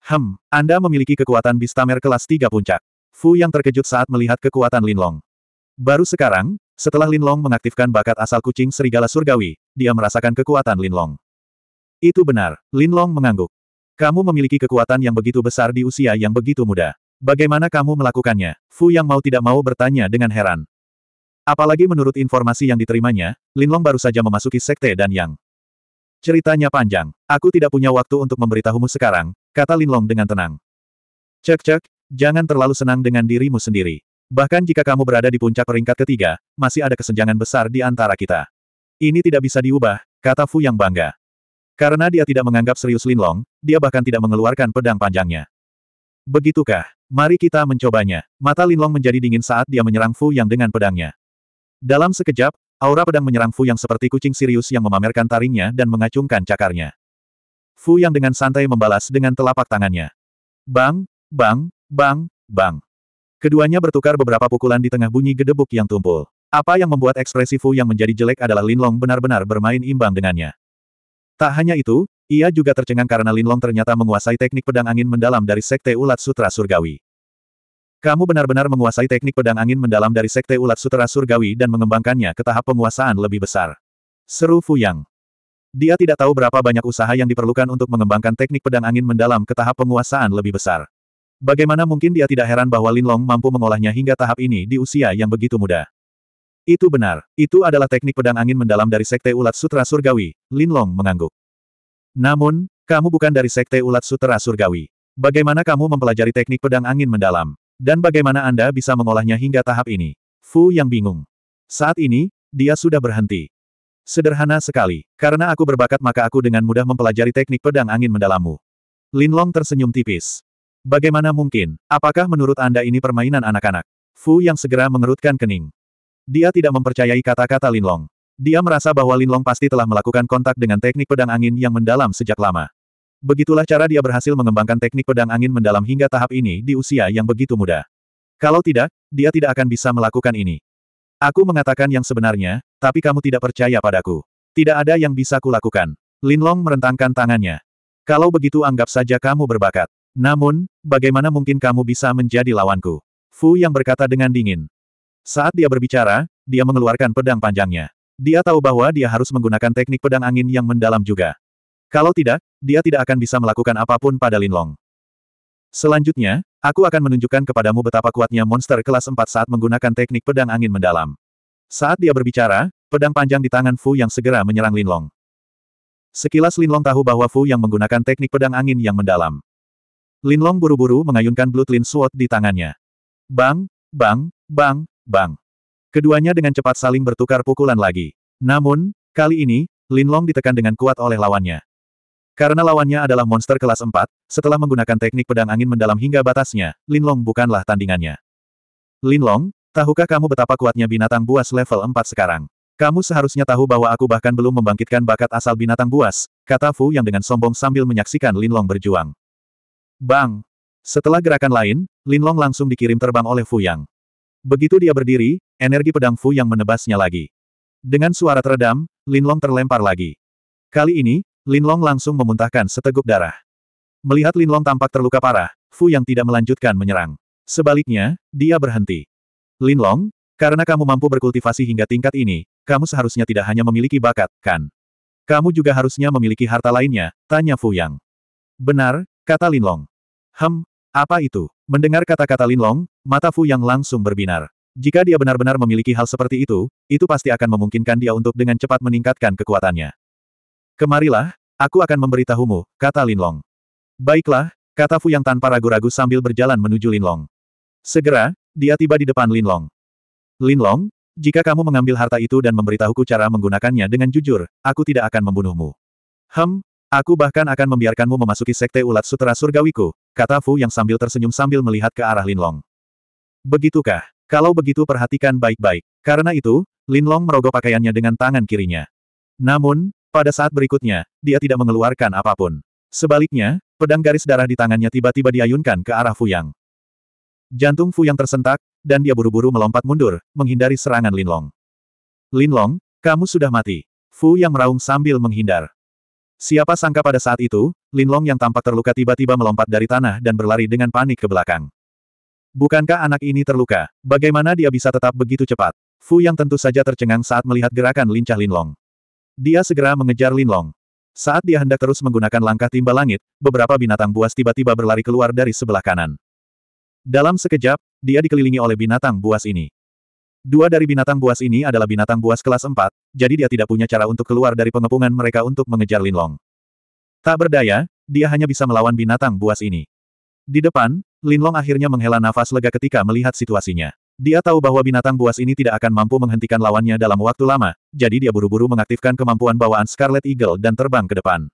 Hem, Anda memiliki kekuatan Bistamer kelas 3 puncak. Fu yang terkejut saat melihat kekuatan Linlong. Baru sekarang, setelah Linlong mengaktifkan bakat asal kucing serigala surgawi, dia merasakan kekuatan Linlong. Itu benar, Linlong mengangguk. Kamu memiliki kekuatan yang begitu besar di usia yang begitu muda. Bagaimana kamu melakukannya? Fu yang mau tidak mau bertanya dengan heran. Apalagi menurut informasi yang diterimanya, Linlong baru saja memasuki sekte dan yang. Ceritanya panjang. Aku tidak punya waktu untuk memberitahumu sekarang, kata Linlong dengan tenang. Cek-cek, jangan terlalu senang dengan dirimu sendiri. Bahkan jika kamu berada di puncak peringkat ketiga, masih ada kesenjangan besar di antara kita. Ini tidak bisa diubah, kata Fu yang bangga. Karena dia tidak menganggap serius Linlong, dia bahkan tidak mengeluarkan pedang panjangnya. Begitukah? Mari kita mencobanya. Mata Linlong menjadi dingin saat dia menyerang Fu Yang dengan pedangnya. Dalam sekejap, aura pedang menyerang Fu Yang seperti kucing serius yang memamerkan taringnya dan mengacungkan cakarnya. Fu yang dengan santai membalas dengan telapak tangannya. Bang, bang, bang, bang. Keduanya bertukar beberapa pukulan di tengah bunyi gedebuk yang tumpul. Apa yang membuat ekspresi Fu yang menjadi jelek adalah Lin Long benar-benar bermain imbang dengannya. Tak hanya itu, ia juga tercengang karena Lin Long ternyata menguasai teknik pedang angin mendalam dari Sekte Ulat Sutra Surgawi. Kamu benar-benar menguasai teknik pedang angin mendalam dari Sekte Ulat Sutra Surgawi dan mengembangkannya ke tahap penguasaan lebih besar. Seru Fu Yang. Dia tidak tahu berapa banyak usaha yang diperlukan untuk mengembangkan teknik pedang angin mendalam ke tahap penguasaan lebih besar. Bagaimana mungkin dia tidak heran bahwa Lin Long mampu mengolahnya hingga tahap ini di usia yang begitu muda. Itu benar, itu adalah teknik pedang angin mendalam dari Sekte Ulat Sutra Surgawi, Lin Long mengangguk. Namun, kamu bukan dari Sekte Ulat Sutra Surgawi. Bagaimana kamu mempelajari teknik pedang angin mendalam? Dan bagaimana Anda bisa mengolahnya hingga tahap ini? Fu yang bingung. Saat ini, dia sudah berhenti. Sederhana sekali. Karena aku berbakat maka aku dengan mudah mempelajari teknik pedang angin mendalammu. Linlong tersenyum tipis. Bagaimana mungkin? Apakah menurut Anda ini permainan anak-anak? Fu yang segera mengerutkan kening. Dia tidak mempercayai kata-kata Linlong. Dia merasa bahwa Linlong pasti telah melakukan kontak dengan teknik pedang angin yang mendalam sejak lama. Begitulah cara dia berhasil mengembangkan teknik pedang angin mendalam hingga tahap ini di usia yang begitu muda. Kalau tidak, dia tidak akan bisa melakukan ini. Aku mengatakan yang sebenarnya, tapi kamu tidak percaya padaku. Tidak ada yang bisa kulakukan. Linlong merentangkan tangannya. Kalau begitu anggap saja kamu berbakat. Namun, bagaimana mungkin kamu bisa menjadi lawanku? Fu yang berkata dengan dingin. Saat dia berbicara, dia mengeluarkan pedang panjangnya. Dia tahu bahwa dia harus menggunakan teknik pedang angin yang mendalam juga. Kalau tidak, dia tidak akan bisa melakukan apapun pada Linlong. Selanjutnya, aku akan menunjukkan kepadamu betapa kuatnya monster kelas 4 saat menggunakan teknik pedang angin mendalam. Saat dia berbicara, pedang panjang di tangan Fu yang segera menyerang Linlong. Sekilas Linlong tahu bahwa Fu yang menggunakan teknik pedang angin yang mendalam. Linlong buru-buru mengayunkan Bloodlin Sword di tangannya. Bang, bang, bang, bang. Keduanya dengan cepat saling bertukar pukulan lagi. Namun, kali ini, Linlong ditekan dengan kuat oleh lawannya. Karena lawannya adalah monster kelas 4, setelah menggunakan teknik pedang angin mendalam hingga batasnya, Linlong bukanlah tandingannya. Linlong, Tahukah kamu betapa kuatnya binatang buas level 4 sekarang? Kamu seharusnya tahu bahwa aku bahkan belum membangkitkan bakat asal binatang buas, kata Fu yang dengan sombong sambil menyaksikan Linlong berjuang. Bang! Setelah gerakan lain, Linlong langsung dikirim terbang oleh Fu Yang. Begitu dia berdiri, energi pedang Fu Yang menebasnya lagi. Dengan suara teredam, Linlong terlempar lagi. Kali ini, Linlong langsung memuntahkan seteguk darah. Melihat Linlong tampak terluka parah, Fu Yang tidak melanjutkan menyerang. Sebaliknya, dia berhenti. Linlong, karena kamu mampu berkultivasi hingga tingkat ini, kamu seharusnya tidak hanya memiliki bakat, kan? Kamu juga harusnya memiliki harta lainnya, tanya Fu Yang. Benar, kata Linlong. Hem, apa itu? Mendengar kata-kata Linlong, mata Fu Yang langsung berbinar. Jika dia benar-benar memiliki hal seperti itu, itu pasti akan memungkinkan dia untuk dengan cepat meningkatkan kekuatannya. Kemarilah, aku akan memberitahumu, kata Linlong. Baiklah, kata Fu Yang tanpa ragu-ragu sambil berjalan menuju Linlong. Segera, dia tiba di depan Linlong. Linlong, jika kamu mengambil harta itu dan memberitahuku cara menggunakannya dengan jujur, aku tidak akan membunuhmu. Hem, aku bahkan akan membiarkanmu memasuki sekte ulat sutera surgawiku, kata Fu yang sambil tersenyum sambil melihat ke arah Linlong. Begitukah? Kalau begitu perhatikan baik-baik. Karena itu, Linlong merogoh pakaiannya dengan tangan kirinya. Namun, pada saat berikutnya, dia tidak mengeluarkan apapun. Sebaliknya, pedang garis darah di tangannya tiba-tiba diayunkan ke arah Fu Yang. Jantung Fu yang tersentak, dan dia buru-buru melompat mundur, menghindari serangan Linlong. Linlong, kamu sudah mati. Fu yang meraung sambil menghindar. Siapa sangka pada saat itu, Linlong yang tampak terluka tiba-tiba melompat dari tanah dan berlari dengan panik ke belakang. Bukankah anak ini terluka? Bagaimana dia bisa tetap begitu cepat? Fu yang tentu saja tercengang saat melihat gerakan lincah Linlong. Dia segera mengejar Linlong. Saat dia hendak terus menggunakan langkah timba langit, beberapa binatang buas tiba-tiba berlari keluar dari sebelah kanan. Dalam sekejap, dia dikelilingi oleh binatang buas ini. Dua dari binatang buas ini adalah binatang buas kelas 4, jadi dia tidak punya cara untuk keluar dari pengepungan mereka untuk mengejar Linlong. Tak berdaya, dia hanya bisa melawan binatang buas ini. Di depan, Linlong akhirnya menghela nafas lega ketika melihat situasinya. Dia tahu bahwa binatang buas ini tidak akan mampu menghentikan lawannya dalam waktu lama, jadi dia buru-buru mengaktifkan kemampuan bawaan Scarlet Eagle dan terbang ke depan.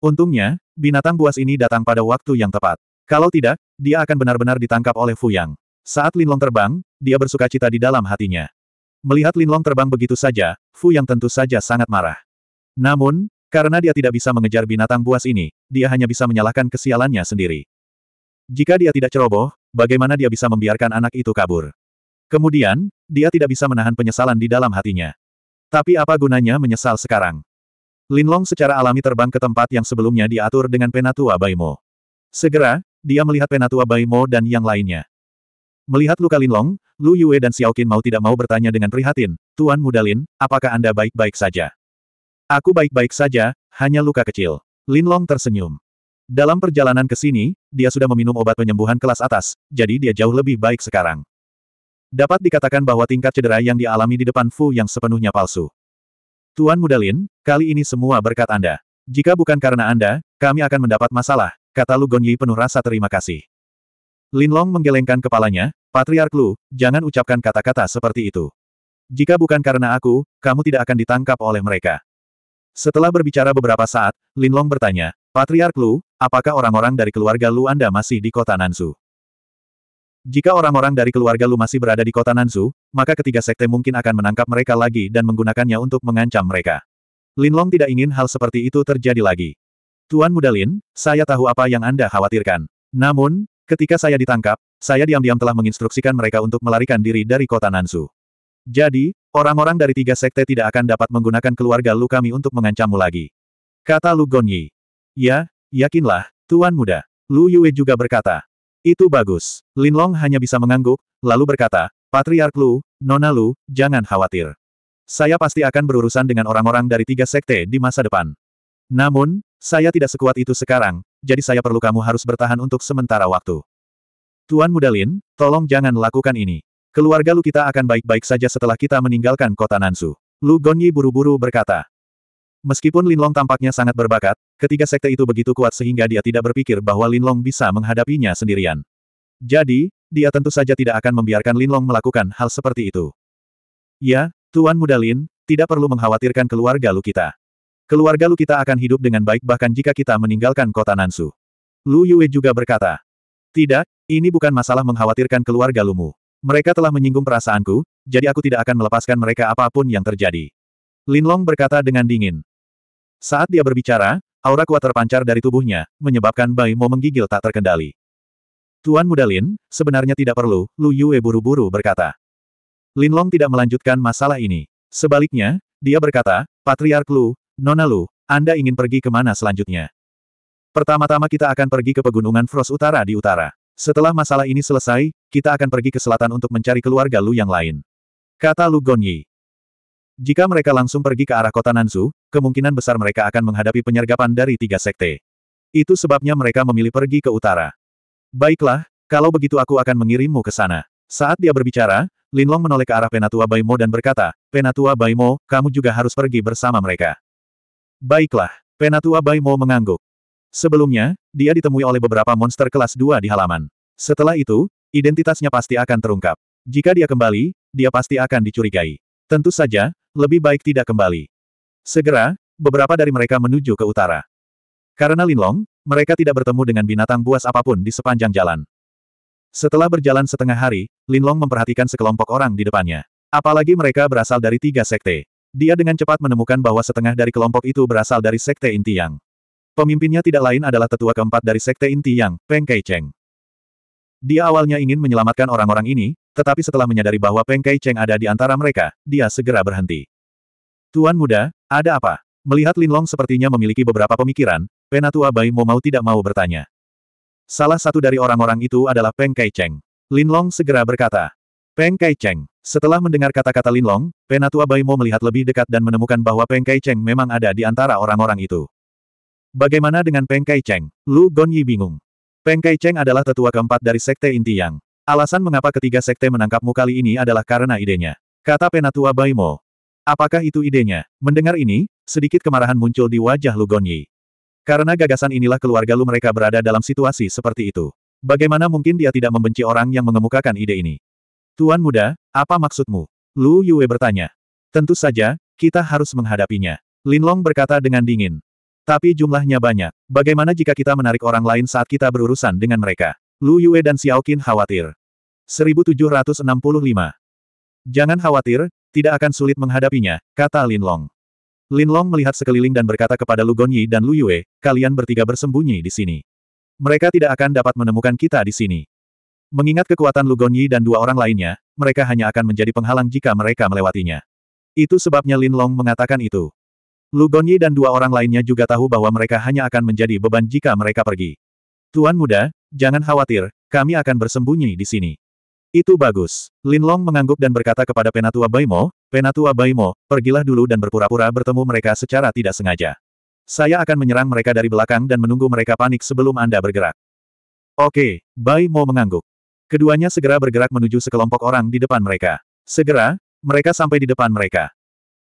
Untungnya, binatang buas ini datang pada waktu yang tepat. Kalau tidak, dia akan benar-benar ditangkap oleh Fu Yang Saat Linlong terbang, dia bersuka cita di dalam hatinya. Melihat Linlong terbang begitu saja, Fu yang tentu saja sangat marah. Namun, karena dia tidak bisa mengejar binatang buas ini, dia hanya bisa menyalahkan kesialannya sendiri. Jika dia tidak ceroboh, bagaimana dia bisa membiarkan anak itu kabur? Kemudian, dia tidak bisa menahan penyesalan di dalam hatinya. Tapi apa gunanya menyesal sekarang? Linlong secara alami terbang ke tempat yang sebelumnya diatur dengan penatua Baimo. Segera, dia melihat Penatua Mo dan yang lainnya. Melihat luka Linlong, Lu Yue dan Xiao Qin mau tidak mau bertanya dengan prihatin, Tuan Muda Lin, apakah Anda baik-baik saja? Aku baik-baik saja, hanya luka kecil. Linlong tersenyum. Dalam perjalanan ke sini, dia sudah meminum obat penyembuhan kelas atas, jadi dia jauh lebih baik sekarang. Dapat dikatakan bahwa tingkat cedera yang dialami di depan Fu yang sepenuhnya palsu. Tuan Mudalin, kali ini semua berkat Anda. Jika bukan karena Anda, kami akan mendapat masalah, kata Lu Gonyi penuh rasa terima kasih. Lin Long menggelengkan kepalanya, Patriark Lu, jangan ucapkan kata-kata seperti itu. Jika bukan karena aku, kamu tidak akan ditangkap oleh mereka. Setelah berbicara beberapa saat, Lin Long bertanya, Patriark Lu, apakah orang-orang dari keluarga Lu Anda masih di kota Nansu? Jika orang-orang dari keluarga Lu masih berada di kota Nansu, maka ketiga sekte mungkin akan menangkap mereka lagi dan menggunakannya untuk mengancam mereka. Linlong tidak ingin hal seperti itu terjadi lagi. Tuan Mudalin, saya tahu apa yang Anda khawatirkan. Namun, ketika saya ditangkap, saya diam-diam telah menginstruksikan mereka untuk melarikan diri dari kota Nansu. Jadi, orang-orang dari tiga sekte tidak akan dapat menggunakan keluarga Lu kami untuk mengancammu lagi. Kata Lu Gonyi. Ya, yakinlah, Tuan Muda. Lu Yue juga berkata. Itu bagus. Lin Long hanya bisa mengangguk, lalu berkata, Patriark Lu, Nona Lu, jangan khawatir. Saya pasti akan berurusan dengan orang-orang dari tiga sekte di masa depan. Namun, saya tidak sekuat itu sekarang, jadi saya perlu kamu harus bertahan untuk sementara waktu. Tuan Mudalin, tolong jangan lakukan ini. Keluarga Lu kita akan baik-baik saja setelah kita meninggalkan kota Nansu. Lu Gonyi buru-buru berkata. Meskipun Linlong tampaknya sangat berbakat, ketiga sekte itu begitu kuat sehingga dia tidak berpikir bahwa Linlong bisa menghadapinya sendirian. Jadi, dia tentu saja tidak akan membiarkan Linlong melakukan hal seperti itu. Ya, Tuan Mudalin, tidak perlu mengkhawatirkan keluarga Lu kita. Keluarga Lu kita akan hidup dengan baik bahkan jika kita meninggalkan kota Nansu. Lu Yue juga berkata. Tidak, ini bukan masalah mengkhawatirkan keluarga Lumu. Mereka telah menyinggung perasaanku, jadi aku tidak akan melepaskan mereka apapun yang terjadi. Lin Long berkata dengan dingin. Saat dia berbicara, aura kuat terpancar dari tubuhnya, menyebabkan Bai Mo menggigil tak terkendali. Tuan Muda Lin, sebenarnya tidak perlu, Lu Yue buru-buru berkata. Lin Long tidak melanjutkan masalah ini. Sebaliknya, dia berkata, Patriark Lu, Nona Lu, Anda ingin pergi ke mana selanjutnya? Pertama-tama kita akan pergi ke pegunungan Frost Utara di utara. Setelah masalah ini selesai, kita akan pergi ke selatan untuk mencari keluarga Lu yang lain. Kata Lu Gonyi. Jika mereka langsung pergi ke arah kota Nanzu, kemungkinan besar mereka akan menghadapi penyergapan dari tiga sekte. Itu sebabnya mereka memilih pergi ke utara. Baiklah, kalau begitu aku akan mengirimmu ke sana. Saat dia berbicara, Linlong menoleh ke arah Penatua Baimo dan berkata, Penatua Baimo, kamu juga harus pergi bersama mereka. Baiklah, Penatua Bai mau mengangguk. Sebelumnya, dia ditemui oleh beberapa monster kelas 2 di halaman. Setelah itu, identitasnya pasti akan terungkap. Jika dia kembali, dia pasti akan dicurigai. Tentu saja, lebih baik tidak kembali. Segera, beberapa dari mereka menuju ke utara. Karena Linlong, mereka tidak bertemu dengan binatang buas apapun di sepanjang jalan. Setelah berjalan setengah hari, Linlong memperhatikan sekelompok orang di depannya. Apalagi mereka berasal dari tiga sekte. Dia dengan cepat menemukan bahwa setengah dari kelompok itu berasal dari Sekte Inti Yang. Pemimpinnya tidak lain adalah tetua keempat dari Sekte Inti Yang, Peng Kaicheng. Dia awalnya ingin menyelamatkan orang-orang ini, tetapi setelah menyadari bahwa Peng Cheng ada di antara mereka, dia segera berhenti. Tuan muda, ada apa? Melihat Lin Long sepertinya memiliki beberapa pemikiran, Penatua Bai Mo mau tidak mau bertanya. Salah satu dari orang-orang itu adalah Peng Lin Long segera berkata, Peng Cheng. Setelah mendengar kata-kata Lin Long, Penatua Baimo melihat lebih dekat dan menemukan bahwa Peng Kai Cheng memang ada di antara orang-orang itu. Bagaimana dengan Peng Kai Cheng? Lu Gonyi bingung. Peng Kai Cheng adalah tetua keempat dari Sekte Inti Yang. Alasan mengapa ketiga sekte menangkapmu kali ini adalah karena idenya. Kata Penatua Baimo. Apakah itu idenya? Mendengar ini, sedikit kemarahan muncul di wajah Lu Gonyi. Karena gagasan inilah keluarga Lu mereka berada dalam situasi seperti itu. Bagaimana mungkin dia tidak membenci orang yang mengemukakan ide ini? Tuan muda, apa maksudmu? Lu Yue bertanya. Tentu saja, kita harus menghadapinya. Linlong berkata dengan dingin. Tapi jumlahnya banyak. Bagaimana jika kita menarik orang lain saat kita berurusan dengan mereka? Lu Yue dan Xiao Qin khawatir. 1765. Jangan khawatir, tidak akan sulit menghadapinya, kata Linlong. Linlong melihat sekeliling dan berkata kepada Lu Gongyi dan Lu Yue, kalian bertiga bersembunyi di sini. Mereka tidak akan dapat menemukan kita di sini. Mengingat kekuatan Yi dan dua orang lainnya, mereka hanya akan menjadi penghalang jika mereka melewatinya. Itu sebabnya Lin Long mengatakan itu. Yi dan dua orang lainnya juga tahu bahwa mereka hanya akan menjadi beban jika mereka pergi. Tuan muda, jangan khawatir, kami akan bersembunyi di sini. Itu bagus. Lin Long mengangguk dan berkata kepada Penatua Baimo, Penatua Baimo, pergilah dulu dan berpura-pura bertemu mereka secara tidak sengaja. Saya akan menyerang mereka dari belakang dan menunggu mereka panik sebelum Anda bergerak. Oke, Baimo mengangguk. Keduanya segera bergerak menuju sekelompok orang di depan mereka. Segera, mereka sampai di depan mereka.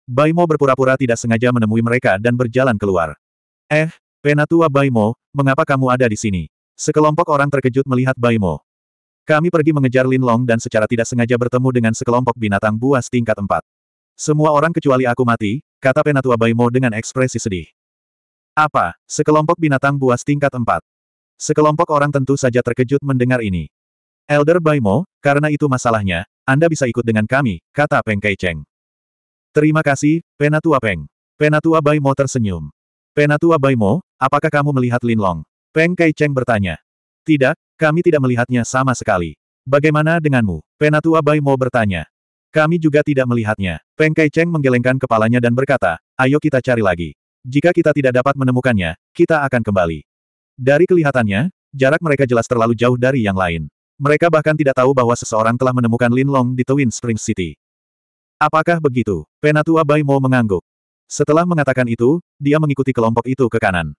Baimo berpura-pura tidak sengaja menemui mereka dan berjalan keluar. Eh, Penatua Baimo, mengapa kamu ada di sini? Sekelompok orang terkejut melihat Baimo. Kami pergi mengejar Lin Long dan secara tidak sengaja bertemu dengan sekelompok binatang buas tingkat 4. Semua orang kecuali aku mati, kata Penatua Baimo dengan ekspresi sedih. Apa, sekelompok binatang buas tingkat 4? Sekelompok orang tentu saja terkejut mendengar ini. Elder Baimo, karena itu masalahnya, Anda bisa ikut dengan kami, kata Peng Cheng. Terima kasih, Penatua Peng. Penatua Baimo tersenyum. Penatua Baimo, apakah kamu melihat Linlong? Peng Cheng bertanya. Tidak, kami tidak melihatnya sama sekali. Bagaimana denganmu? Penatua Baimo bertanya. Kami juga tidak melihatnya. Peng Cheng menggelengkan kepalanya dan berkata, ayo kita cari lagi. Jika kita tidak dapat menemukannya, kita akan kembali. Dari kelihatannya, jarak mereka jelas terlalu jauh dari yang lain. Mereka bahkan tidak tahu bahwa seseorang telah menemukan Lin Long di Twin Spring City. Apakah begitu? Penatua Bai Mo mengangguk. Setelah mengatakan itu, dia mengikuti kelompok itu ke kanan.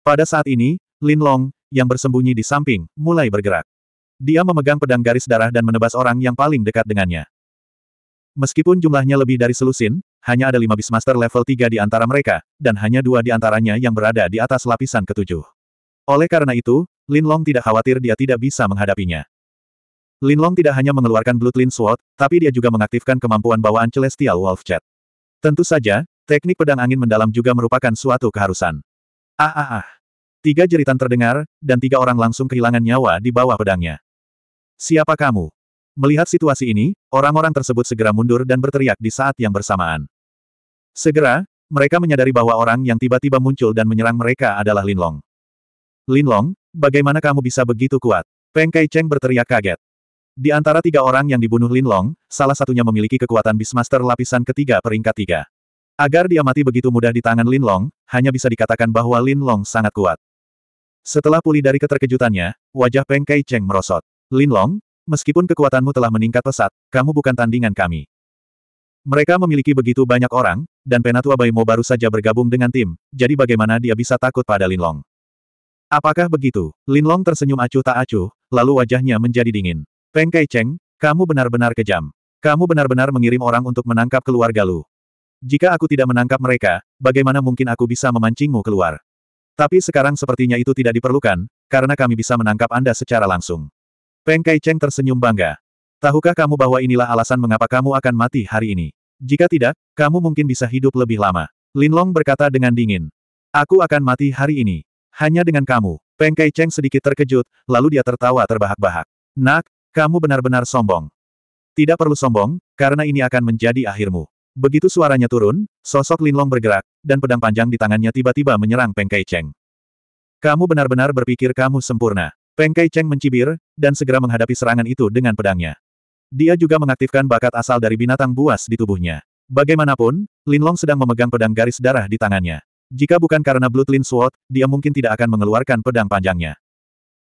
Pada saat ini, Lin Long, yang bersembunyi di samping, mulai bergerak. Dia memegang pedang garis darah dan menebas orang yang paling dekat dengannya. Meskipun jumlahnya lebih dari selusin, hanya ada lima Beastmaster level 3 di antara mereka, dan hanya dua di antaranya yang berada di atas lapisan ketujuh. Oleh karena itu, Lin Long tidak khawatir dia tidak bisa menghadapinya. Lin Long tidak hanya mengeluarkan Lin Sword, tapi dia juga mengaktifkan kemampuan bawaan Celestial Wolf Jet. Tentu saja, teknik pedang angin mendalam juga merupakan suatu keharusan. Ah ah ah. Tiga jeritan terdengar, dan tiga orang langsung kehilangan nyawa di bawah pedangnya. Siapa kamu? Melihat situasi ini, orang-orang tersebut segera mundur dan berteriak di saat yang bersamaan. Segera, mereka menyadari bahwa orang yang tiba-tiba muncul dan menyerang mereka adalah Lin Long? Bagaimana kamu bisa begitu kuat? Peng Kai Cheng berteriak kaget. Di antara tiga orang yang dibunuh Lin Long, salah satunya memiliki kekuatan Beastmaster lapisan ketiga peringkat tiga. Agar dia mati begitu mudah di tangan Lin Long, hanya bisa dikatakan bahwa Lin Long sangat kuat. Setelah pulih dari keterkejutannya, wajah Peng Kai Cheng merosot. Lin Long, meskipun kekuatanmu telah meningkat pesat, kamu bukan tandingan kami. Mereka memiliki begitu banyak orang, dan Penatua Baimo baru saja bergabung dengan tim, jadi bagaimana dia bisa takut pada Lin Long? Apakah begitu? Linlong tersenyum acuh tak acuh, lalu wajahnya menjadi dingin. Peng Kai Cheng, kamu benar-benar kejam. Kamu benar-benar mengirim orang untuk menangkap keluarga Lu. Jika aku tidak menangkap mereka, bagaimana mungkin aku bisa memancingmu keluar? Tapi sekarang sepertinya itu tidak diperlukan, karena kami bisa menangkap Anda secara langsung. Peng Kai Cheng tersenyum bangga. Tahukah kamu bahwa inilah alasan mengapa kamu akan mati hari ini? Jika tidak, kamu mungkin bisa hidup lebih lama. Linlong berkata dengan dingin. Aku akan mati hari ini. Hanya dengan kamu. Peng Kai Cheng sedikit terkejut, lalu dia tertawa terbahak-bahak. Nak, kamu benar-benar sombong. Tidak perlu sombong, karena ini akan menjadi akhirmu. Begitu suaranya turun, sosok Linlong bergerak, dan pedang panjang di tangannya tiba-tiba menyerang Peng Kai Cheng. Kamu benar-benar berpikir kamu sempurna. Peng Kai Cheng mencibir, dan segera menghadapi serangan itu dengan pedangnya. Dia juga mengaktifkan bakat asal dari binatang buas di tubuhnya. Bagaimanapun, Linlong sedang memegang pedang garis darah di tangannya. Jika bukan karena Bloodline Sword, dia mungkin tidak akan mengeluarkan pedang panjangnya.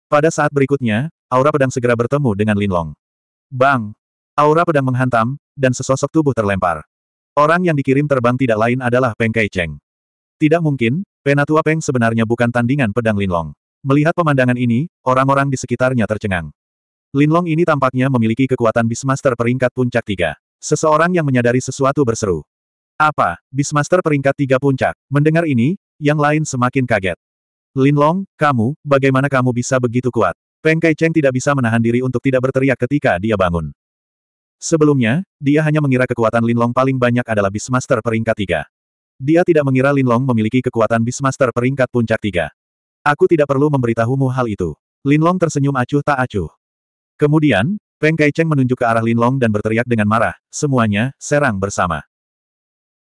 Pada saat berikutnya, aura pedang segera bertemu dengan Linlong. Bang! Aura pedang menghantam, dan sesosok tubuh terlempar. Orang yang dikirim terbang tidak lain adalah Peng Kai Cheng. Tidak mungkin, Penatua Peng sebenarnya bukan tandingan pedang Linlong. Melihat pemandangan ini, orang-orang di sekitarnya tercengang. Linlong ini tampaknya memiliki kekuatan Beastmaster peringkat puncak tiga. Seseorang yang menyadari sesuatu berseru. Apa, Beastmaster peringkat tiga puncak? Mendengar ini, yang lain semakin kaget. Linlong, kamu, bagaimana kamu bisa begitu kuat? Peng Kai Cheng tidak bisa menahan diri untuk tidak berteriak ketika dia bangun. Sebelumnya, dia hanya mengira kekuatan Linlong paling banyak adalah Beastmaster peringkat tiga. Dia tidak mengira Linlong memiliki kekuatan Beastmaster peringkat puncak tiga. Aku tidak perlu memberitahumu hal itu. Linlong tersenyum acuh tak acuh. Kemudian, Peng Kai Cheng menunjuk ke arah Linlong dan berteriak dengan marah, semuanya, serang bersama.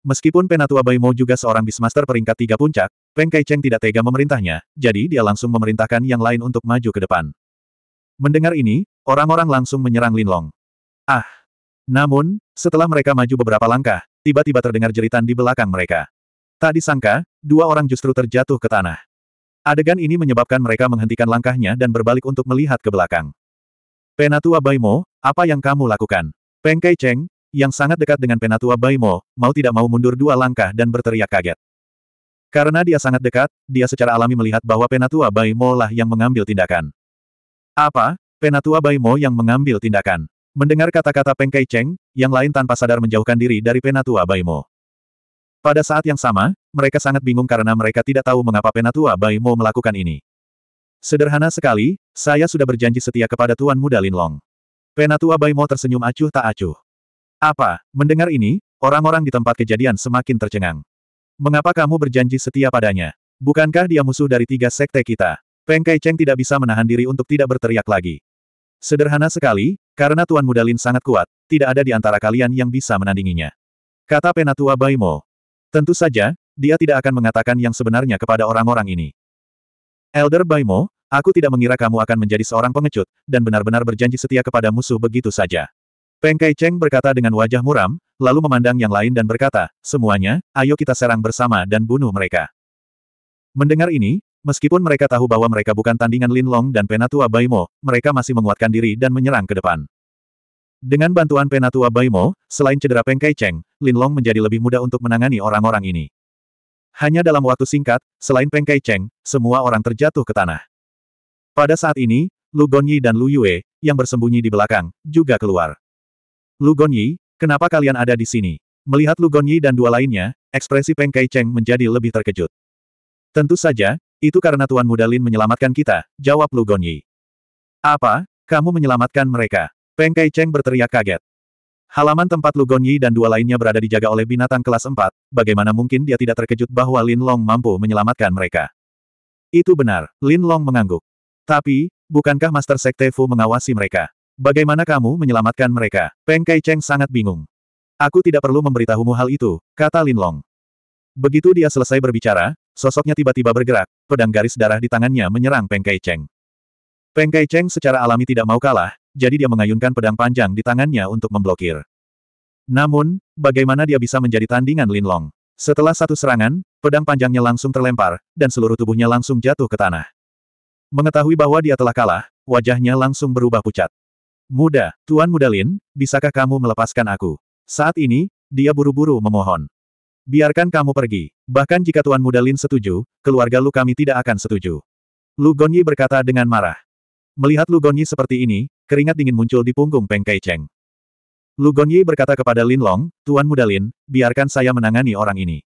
Meskipun Penatua Baimo juga seorang bismaster peringkat tiga puncak, Peng Cheng tidak tega memerintahnya, jadi dia langsung memerintahkan yang lain untuk maju ke depan. Mendengar ini, orang-orang langsung menyerang Lin Long. Ah! Namun, setelah mereka maju beberapa langkah, tiba-tiba terdengar jeritan di belakang mereka. Tak disangka, dua orang justru terjatuh ke tanah. Adegan ini menyebabkan mereka menghentikan langkahnya dan berbalik untuk melihat ke belakang. Penatua Baimo, apa yang kamu lakukan? Peng Cheng? yang sangat dekat dengan penatua Baimo, mau tidak mau mundur dua langkah dan berteriak kaget. Karena dia sangat dekat, dia secara alami melihat bahwa penatua Baimo lah yang mengambil tindakan. Apa? Penatua Baimo yang mengambil tindakan. Mendengar kata-kata Peng Kai Cheng, yang lain tanpa sadar menjauhkan diri dari penatua Baimo. Pada saat yang sama, mereka sangat bingung karena mereka tidak tahu mengapa penatua Baimo melakukan ini. Sederhana sekali, saya sudah berjanji setia kepada Tuan Muda Linlong. Penatua Baimo tersenyum acuh tak acuh. Apa? Mendengar ini, orang-orang di tempat kejadian semakin tercengang. Mengapa kamu berjanji setia padanya? Bukankah dia musuh dari tiga sekte kita? Peng Kai Cheng tidak bisa menahan diri untuk tidak berteriak lagi. Sederhana sekali, karena Tuan Muda Lin sangat kuat, tidak ada di antara kalian yang bisa menandinginya. Kata Penatua Baimo. Tentu saja, dia tidak akan mengatakan yang sebenarnya kepada orang-orang ini. Elder Baimo, aku tidak mengira kamu akan menjadi seorang pengecut, dan benar-benar berjanji setia kepada musuh begitu saja. Peng Kai Cheng berkata dengan wajah muram, lalu memandang yang lain dan berkata, semuanya, ayo kita serang bersama dan bunuh mereka. Mendengar ini, meskipun mereka tahu bahwa mereka bukan tandingan Lin Long dan Penatua Baimo, mereka masih menguatkan diri dan menyerang ke depan. Dengan bantuan Penatua Baimo, selain cedera Peng Kai Cheng, Lin Long menjadi lebih mudah untuk menangani orang-orang ini. Hanya dalam waktu singkat, selain Peng Kai Cheng, semua orang terjatuh ke tanah. Pada saat ini, Lu Gonyi dan Lu Yue, yang bersembunyi di belakang, juga keluar. Lu Gonyi, kenapa kalian ada di sini? Melihat Lu Gonyi dan dua lainnya, ekspresi Peng Kai Cheng menjadi lebih terkejut. Tentu saja, itu karena Tuan Muda Lin menyelamatkan kita, jawab Lu Gonyi. Apa? Kamu menyelamatkan mereka? Peng Kai Cheng berteriak kaget. Halaman tempat Lu Gonyi dan dua lainnya berada dijaga oleh binatang kelas 4, bagaimana mungkin dia tidak terkejut bahwa Lin Long mampu menyelamatkan mereka? Itu benar, Lin Long mengangguk. Tapi, bukankah Master Sekte Fu mengawasi mereka? Bagaimana kamu menyelamatkan mereka? Peng Kai Cheng sangat bingung. Aku tidak perlu memberitahumu hal itu, kata Lin Long. Begitu dia selesai berbicara, sosoknya tiba-tiba bergerak, pedang garis darah di tangannya menyerang Peng Kai Cheng. Peng Kai Cheng secara alami tidak mau kalah, jadi dia mengayunkan pedang panjang di tangannya untuk memblokir. Namun, bagaimana dia bisa menjadi tandingan Lin Long? Setelah satu serangan, pedang panjangnya langsung terlempar, dan seluruh tubuhnya langsung jatuh ke tanah. Mengetahui bahwa dia telah kalah, wajahnya langsung berubah pucat. Muda, Tuan Mudalin, bisakah kamu melepaskan aku? Saat ini, dia buru-buru memohon. Biarkan kamu pergi. Bahkan jika Tuan Mudalin setuju, keluarga Lu kami tidak akan setuju. Lu Gonyi berkata dengan marah. Melihat Lu Gonyi seperti ini, keringat dingin muncul di punggung Peng Kai Cheng. Lu Gonyi berkata kepada Lin Long, Tuan Mudalin, biarkan saya menangani orang ini.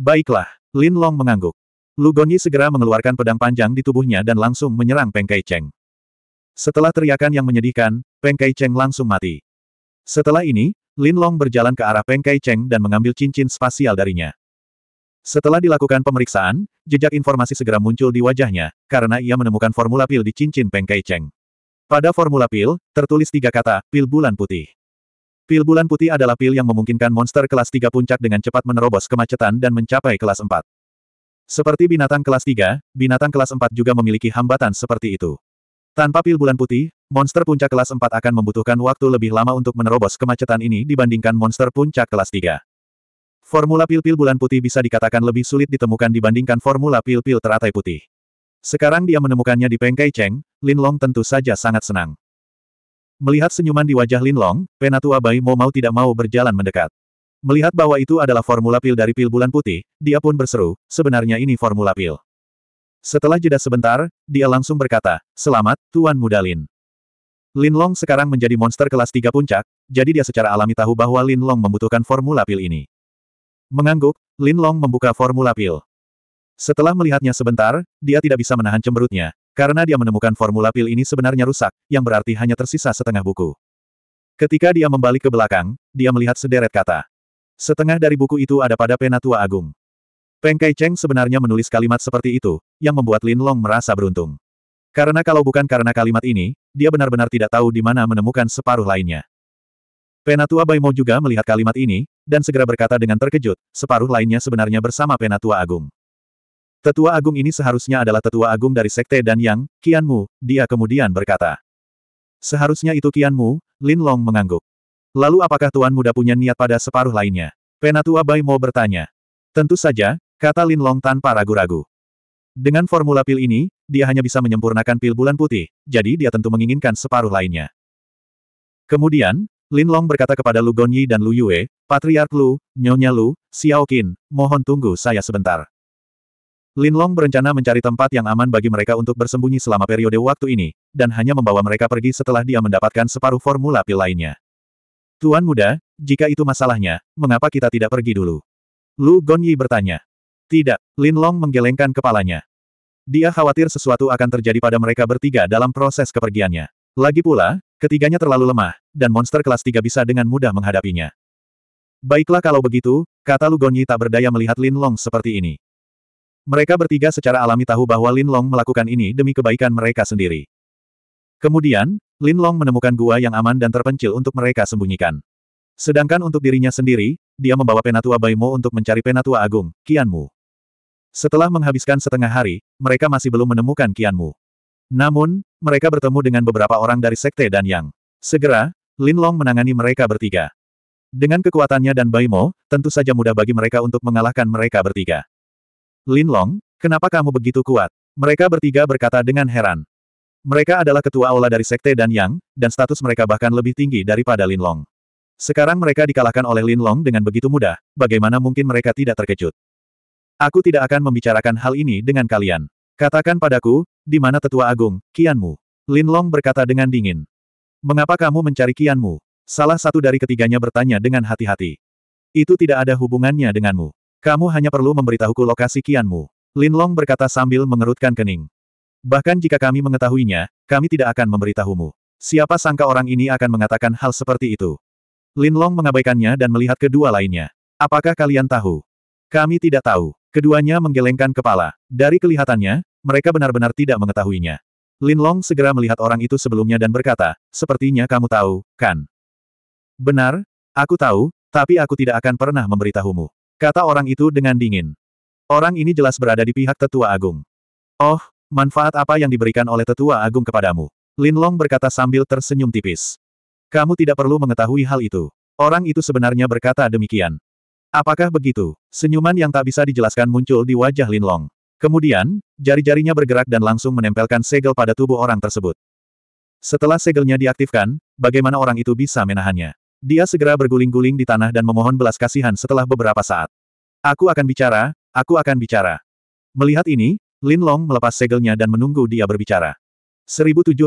Baiklah, Lin Long mengangguk. Lu Gonyi segera mengeluarkan pedang panjang di tubuhnya dan langsung menyerang Peng Kai Cheng. Setelah teriakan yang menyedihkan, Peng Kai Cheng langsung mati. Setelah ini, Lin Long berjalan ke arah Peng Kai Cheng dan mengambil cincin spasial darinya. Setelah dilakukan pemeriksaan, jejak informasi segera muncul di wajahnya, karena ia menemukan formula pil di cincin Peng Kai Cheng. Pada formula pil, tertulis tiga kata, pil bulan putih. Pil bulan putih adalah pil yang memungkinkan monster kelas 3 puncak dengan cepat menerobos kemacetan dan mencapai kelas 4. Seperti binatang kelas 3, binatang kelas 4 juga memiliki hambatan seperti itu. Tanpa pil bulan putih, monster puncak kelas 4 akan membutuhkan waktu lebih lama untuk menerobos kemacetan ini dibandingkan monster puncak kelas 3. Formula pil-pil bulan putih bisa dikatakan lebih sulit ditemukan dibandingkan formula pil-pil teratai putih. Sekarang dia menemukannya di Pengkai Cheng, Lin Long tentu saja sangat senang. Melihat senyuman di wajah Lin Long, Penatua Bai Mo mau tidak mau berjalan mendekat. Melihat bahwa itu adalah formula pil dari pil bulan putih, dia pun berseru, sebenarnya ini formula pil. Setelah jeda sebentar, dia langsung berkata, Selamat, Tuan Mudalin. Lin. Long sekarang menjadi monster kelas tiga puncak, jadi dia secara alami tahu bahwa Lin Long membutuhkan formula pil ini. Mengangguk, Lin Long membuka formula pil. Setelah melihatnya sebentar, dia tidak bisa menahan cemberutnya, karena dia menemukan formula pil ini sebenarnya rusak, yang berarti hanya tersisa setengah buku. Ketika dia membalik ke belakang, dia melihat sederet kata. Setengah dari buku itu ada pada pena tua agung. Peng Kai Cheng sebenarnya menulis kalimat seperti itu, yang membuat Lin Long merasa beruntung. Karena kalau bukan karena kalimat ini, dia benar-benar tidak tahu di mana menemukan separuh lainnya. Penatua Baimo juga melihat kalimat ini, dan segera berkata dengan terkejut, separuh lainnya sebenarnya bersama Penatua Agung. Tetua Agung ini seharusnya adalah Tetua Agung dari Sekte Dan Yang, Mu. dia kemudian berkata. Seharusnya itu Mu. Lin Long mengangguk. Lalu apakah Tuan Muda punya niat pada separuh lainnya? Penatua Baimo bertanya. Tentu saja, Kata Lin Long tanpa ragu-ragu. Dengan formula pil ini, dia hanya bisa menyempurnakan pil bulan putih, jadi dia tentu menginginkan separuh lainnya. Kemudian, Lin Long berkata kepada Lu Gonyi dan Lu Yue, Patriark Lu, Nyonya Lu, Xiao Qin, mohon tunggu saya sebentar. Lin Long berencana mencari tempat yang aman bagi mereka untuk bersembunyi selama periode waktu ini, dan hanya membawa mereka pergi setelah dia mendapatkan separuh formula pil lainnya. Tuan muda, jika itu masalahnya, mengapa kita tidak pergi dulu? Lu Gonyi bertanya. Tidak, Lin Long menggelengkan kepalanya. Dia khawatir sesuatu akan terjadi pada mereka bertiga dalam proses kepergiannya. Lagi pula, ketiganya terlalu lemah, dan monster kelas 3 bisa dengan mudah menghadapinya. Baiklah kalau begitu, kata Lugonyi tak berdaya melihat Lin Long seperti ini. Mereka bertiga secara alami tahu bahwa Lin Long melakukan ini demi kebaikan mereka sendiri. Kemudian, Lin Long menemukan gua yang aman dan terpencil untuk mereka sembunyikan. Sedangkan untuk dirinya sendiri, dia membawa penatua Baimo untuk mencari penatua agung, Qianmu. Setelah menghabiskan setengah hari, mereka masih belum menemukan Qianmu. Namun, mereka bertemu dengan beberapa orang dari Sekte dan Yang. Segera, Lin Long menangani mereka bertiga. Dengan kekuatannya dan Baimo, tentu saja mudah bagi mereka untuk mengalahkan mereka bertiga. Lin Long, kenapa kamu begitu kuat? Mereka bertiga berkata dengan heran. Mereka adalah ketua aula dari Sekte dan Yang, dan status mereka bahkan lebih tinggi daripada Lin Long. Sekarang mereka dikalahkan oleh Lin Long dengan begitu mudah, bagaimana mungkin mereka tidak terkejut. Aku tidak akan membicarakan hal ini dengan kalian. Katakan padaku, di mana tetua agung, Kianmu? Lin Long berkata dengan dingin. Mengapa kamu mencari Kianmu? Salah satu dari ketiganya bertanya dengan hati-hati. Itu tidak ada hubungannya denganmu. Kamu hanya perlu memberitahuku lokasi Kianmu. Lin Long berkata sambil mengerutkan kening. Bahkan jika kami mengetahuinya, kami tidak akan memberitahumu. Siapa sangka orang ini akan mengatakan hal seperti itu? Lin Long mengabaikannya dan melihat kedua lainnya. Apakah kalian tahu? Kami tidak tahu. Keduanya menggelengkan kepala. Dari kelihatannya, mereka benar-benar tidak mengetahuinya. Lin Long segera melihat orang itu sebelumnya dan berkata, sepertinya kamu tahu, kan? Benar, aku tahu, tapi aku tidak akan pernah memberitahumu. Kata orang itu dengan dingin. Orang ini jelas berada di pihak tetua agung. Oh, manfaat apa yang diberikan oleh tetua agung kepadamu? Lin Long berkata sambil tersenyum tipis. Kamu tidak perlu mengetahui hal itu. Orang itu sebenarnya berkata demikian. Apakah begitu? Senyuman yang tak bisa dijelaskan muncul di wajah Lin Long. Kemudian, jari-jarinya bergerak dan langsung menempelkan segel pada tubuh orang tersebut. Setelah segelnya diaktifkan, bagaimana orang itu bisa menahannya? Dia segera berguling-guling di tanah dan memohon belas kasihan setelah beberapa saat. Aku akan bicara, aku akan bicara. Melihat ini, Lin Long melepas segelnya dan menunggu dia berbicara. 1766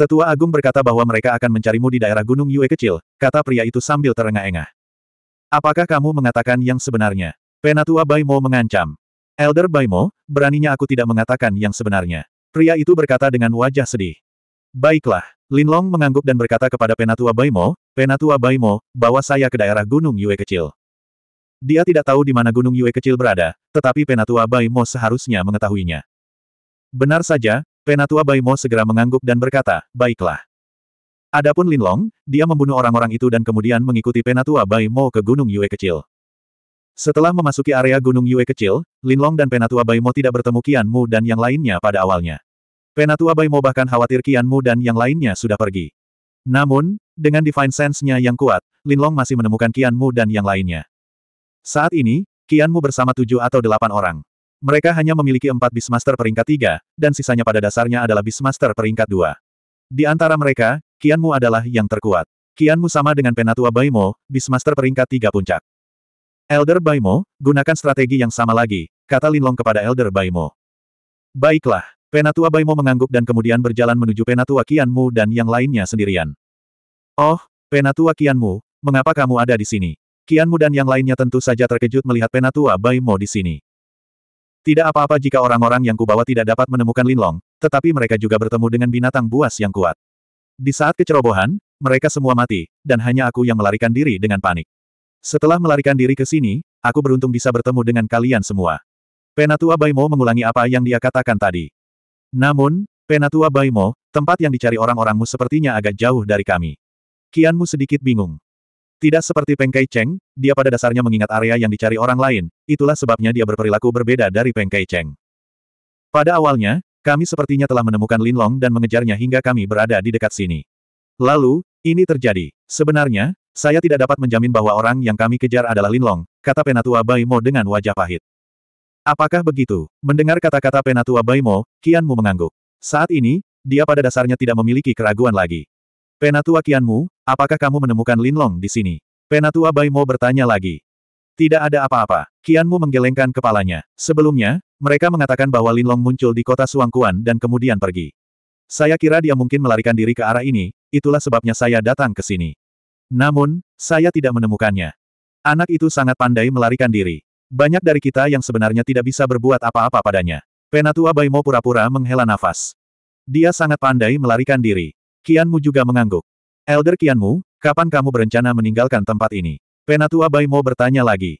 Tetua Agung berkata bahwa mereka akan mencarimu di daerah Gunung Yue kecil, kata pria itu sambil terengah-engah. Apakah kamu mengatakan yang sebenarnya? Penatua Baimo mengancam. Elder Baimo, beraninya aku tidak mengatakan yang sebenarnya. Pria itu berkata dengan wajah sedih. Baiklah, Linlong mengangguk dan berkata kepada Penatua Baimo, Penatua Baimo, bawa saya ke daerah Gunung Yue kecil. Dia tidak tahu di mana Gunung Yue kecil berada, tetapi Penatua Baimo seharusnya mengetahuinya. Benar saja, Penatua Baimo segera mengangguk dan berkata, baiklah. Adapun Linlong, dia membunuh orang-orang itu dan kemudian mengikuti penatua Bai Mo ke Gunung Yue kecil. Setelah memasuki area Gunung Yue kecil, Linlong dan penatua Bai Mo tidak bertemu Qian Mu dan yang lainnya pada awalnya. Penatua Bai Mo bahkan khawatir Qian Mu dan yang lainnya sudah pergi. Namun, dengan divine sense-nya yang kuat, Linlong masih menemukan Qian Mu dan yang lainnya. Saat ini, Qian Mu bersama tujuh atau delapan orang. Mereka hanya memiliki empat Beastmaster peringkat tiga, dan sisanya pada dasarnya adalah Beastmaster peringkat dua. Di antara mereka, Kianmu adalah yang terkuat. Kianmu sama dengan Penatua Baimo, Bismaster peringkat tiga puncak. Elder Baimo, gunakan strategi yang sama lagi, kata Linlong kepada Elder Baimo. Baiklah, Penatua Baimo mengangguk dan kemudian berjalan menuju Penatua Kianmu dan yang lainnya sendirian. Oh, Penatua Kianmu, mengapa kamu ada di sini? Kianmu dan yang lainnya tentu saja terkejut melihat Penatua Baimo di sini. Tidak apa-apa jika orang-orang yang kubawa tidak dapat menemukan Linlong, tetapi mereka juga bertemu dengan binatang buas yang kuat. Di saat kecerobohan, mereka semua mati, dan hanya aku yang melarikan diri dengan panik. Setelah melarikan diri ke sini, aku beruntung bisa bertemu dengan kalian semua. Penatua Baimo mengulangi apa yang dia katakan tadi. Namun, Penatua Baimo, tempat yang dicari orang-orangmu sepertinya agak jauh dari kami. Kianmu sedikit bingung. Tidak seperti Pengkai Cheng, dia pada dasarnya mengingat area yang dicari orang lain, itulah sebabnya dia berperilaku berbeda dari Pengkai Cheng. Pada awalnya, kami sepertinya telah menemukan Linlong dan mengejarnya hingga kami berada di dekat sini. Lalu, ini terjadi. Sebenarnya, saya tidak dapat menjamin bahwa orang yang kami kejar adalah Linlong, kata Penatua Baimo dengan wajah pahit. Apakah begitu? Mendengar kata-kata Penatua Baimo, Kianmu mengangguk. Saat ini, dia pada dasarnya tidak memiliki keraguan lagi. Penatua Kianmu, apakah kamu menemukan Linlong di sini? Penatua Baimo bertanya lagi. Tidak ada apa-apa. Kianmu menggelengkan kepalanya. Sebelumnya, mereka mengatakan bahwa Linlong muncul di kota Suangkuan dan kemudian pergi. Saya kira dia mungkin melarikan diri ke arah ini, itulah sebabnya saya datang ke sini. Namun, saya tidak menemukannya. Anak itu sangat pandai melarikan diri. Banyak dari kita yang sebenarnya tidak bisa berbuat apa-apa padanya. Penatua Baimo pura-pura menghela nafas. Dia sangat pandai melarikan diri. Kianmu juga mengangguk. Elder Kianmu, kapan kamu berencana meninggalkan tempat ini? Penatua Baimo bertanya lagi.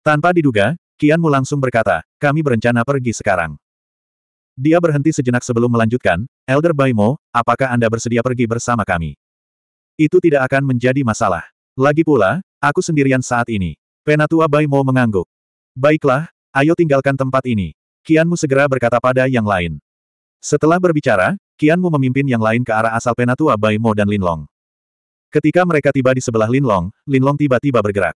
Tanpa diduga, Mu langsung berkata, kami berencana pergi sekarang. Dia berhenti sejenak sebelum melanjutkan, Elder Baimo, apakah Anda bersedia pergi bersama kami? Itu tidak akan menjadi masalah. Lagi pula, aku sendirian saat ini. Penatua Baimo mengangguk. Baiklah, ayo tinggalkan tempat ini. Mu segera berkata pada yang lain. Setelah berbicara, Mu memimpin yang lain ke arah asal Penatua Baimo dan Linlong. Ketika mereka tiba di sebelah Linlong, Linlong tiba-tiba bergerak.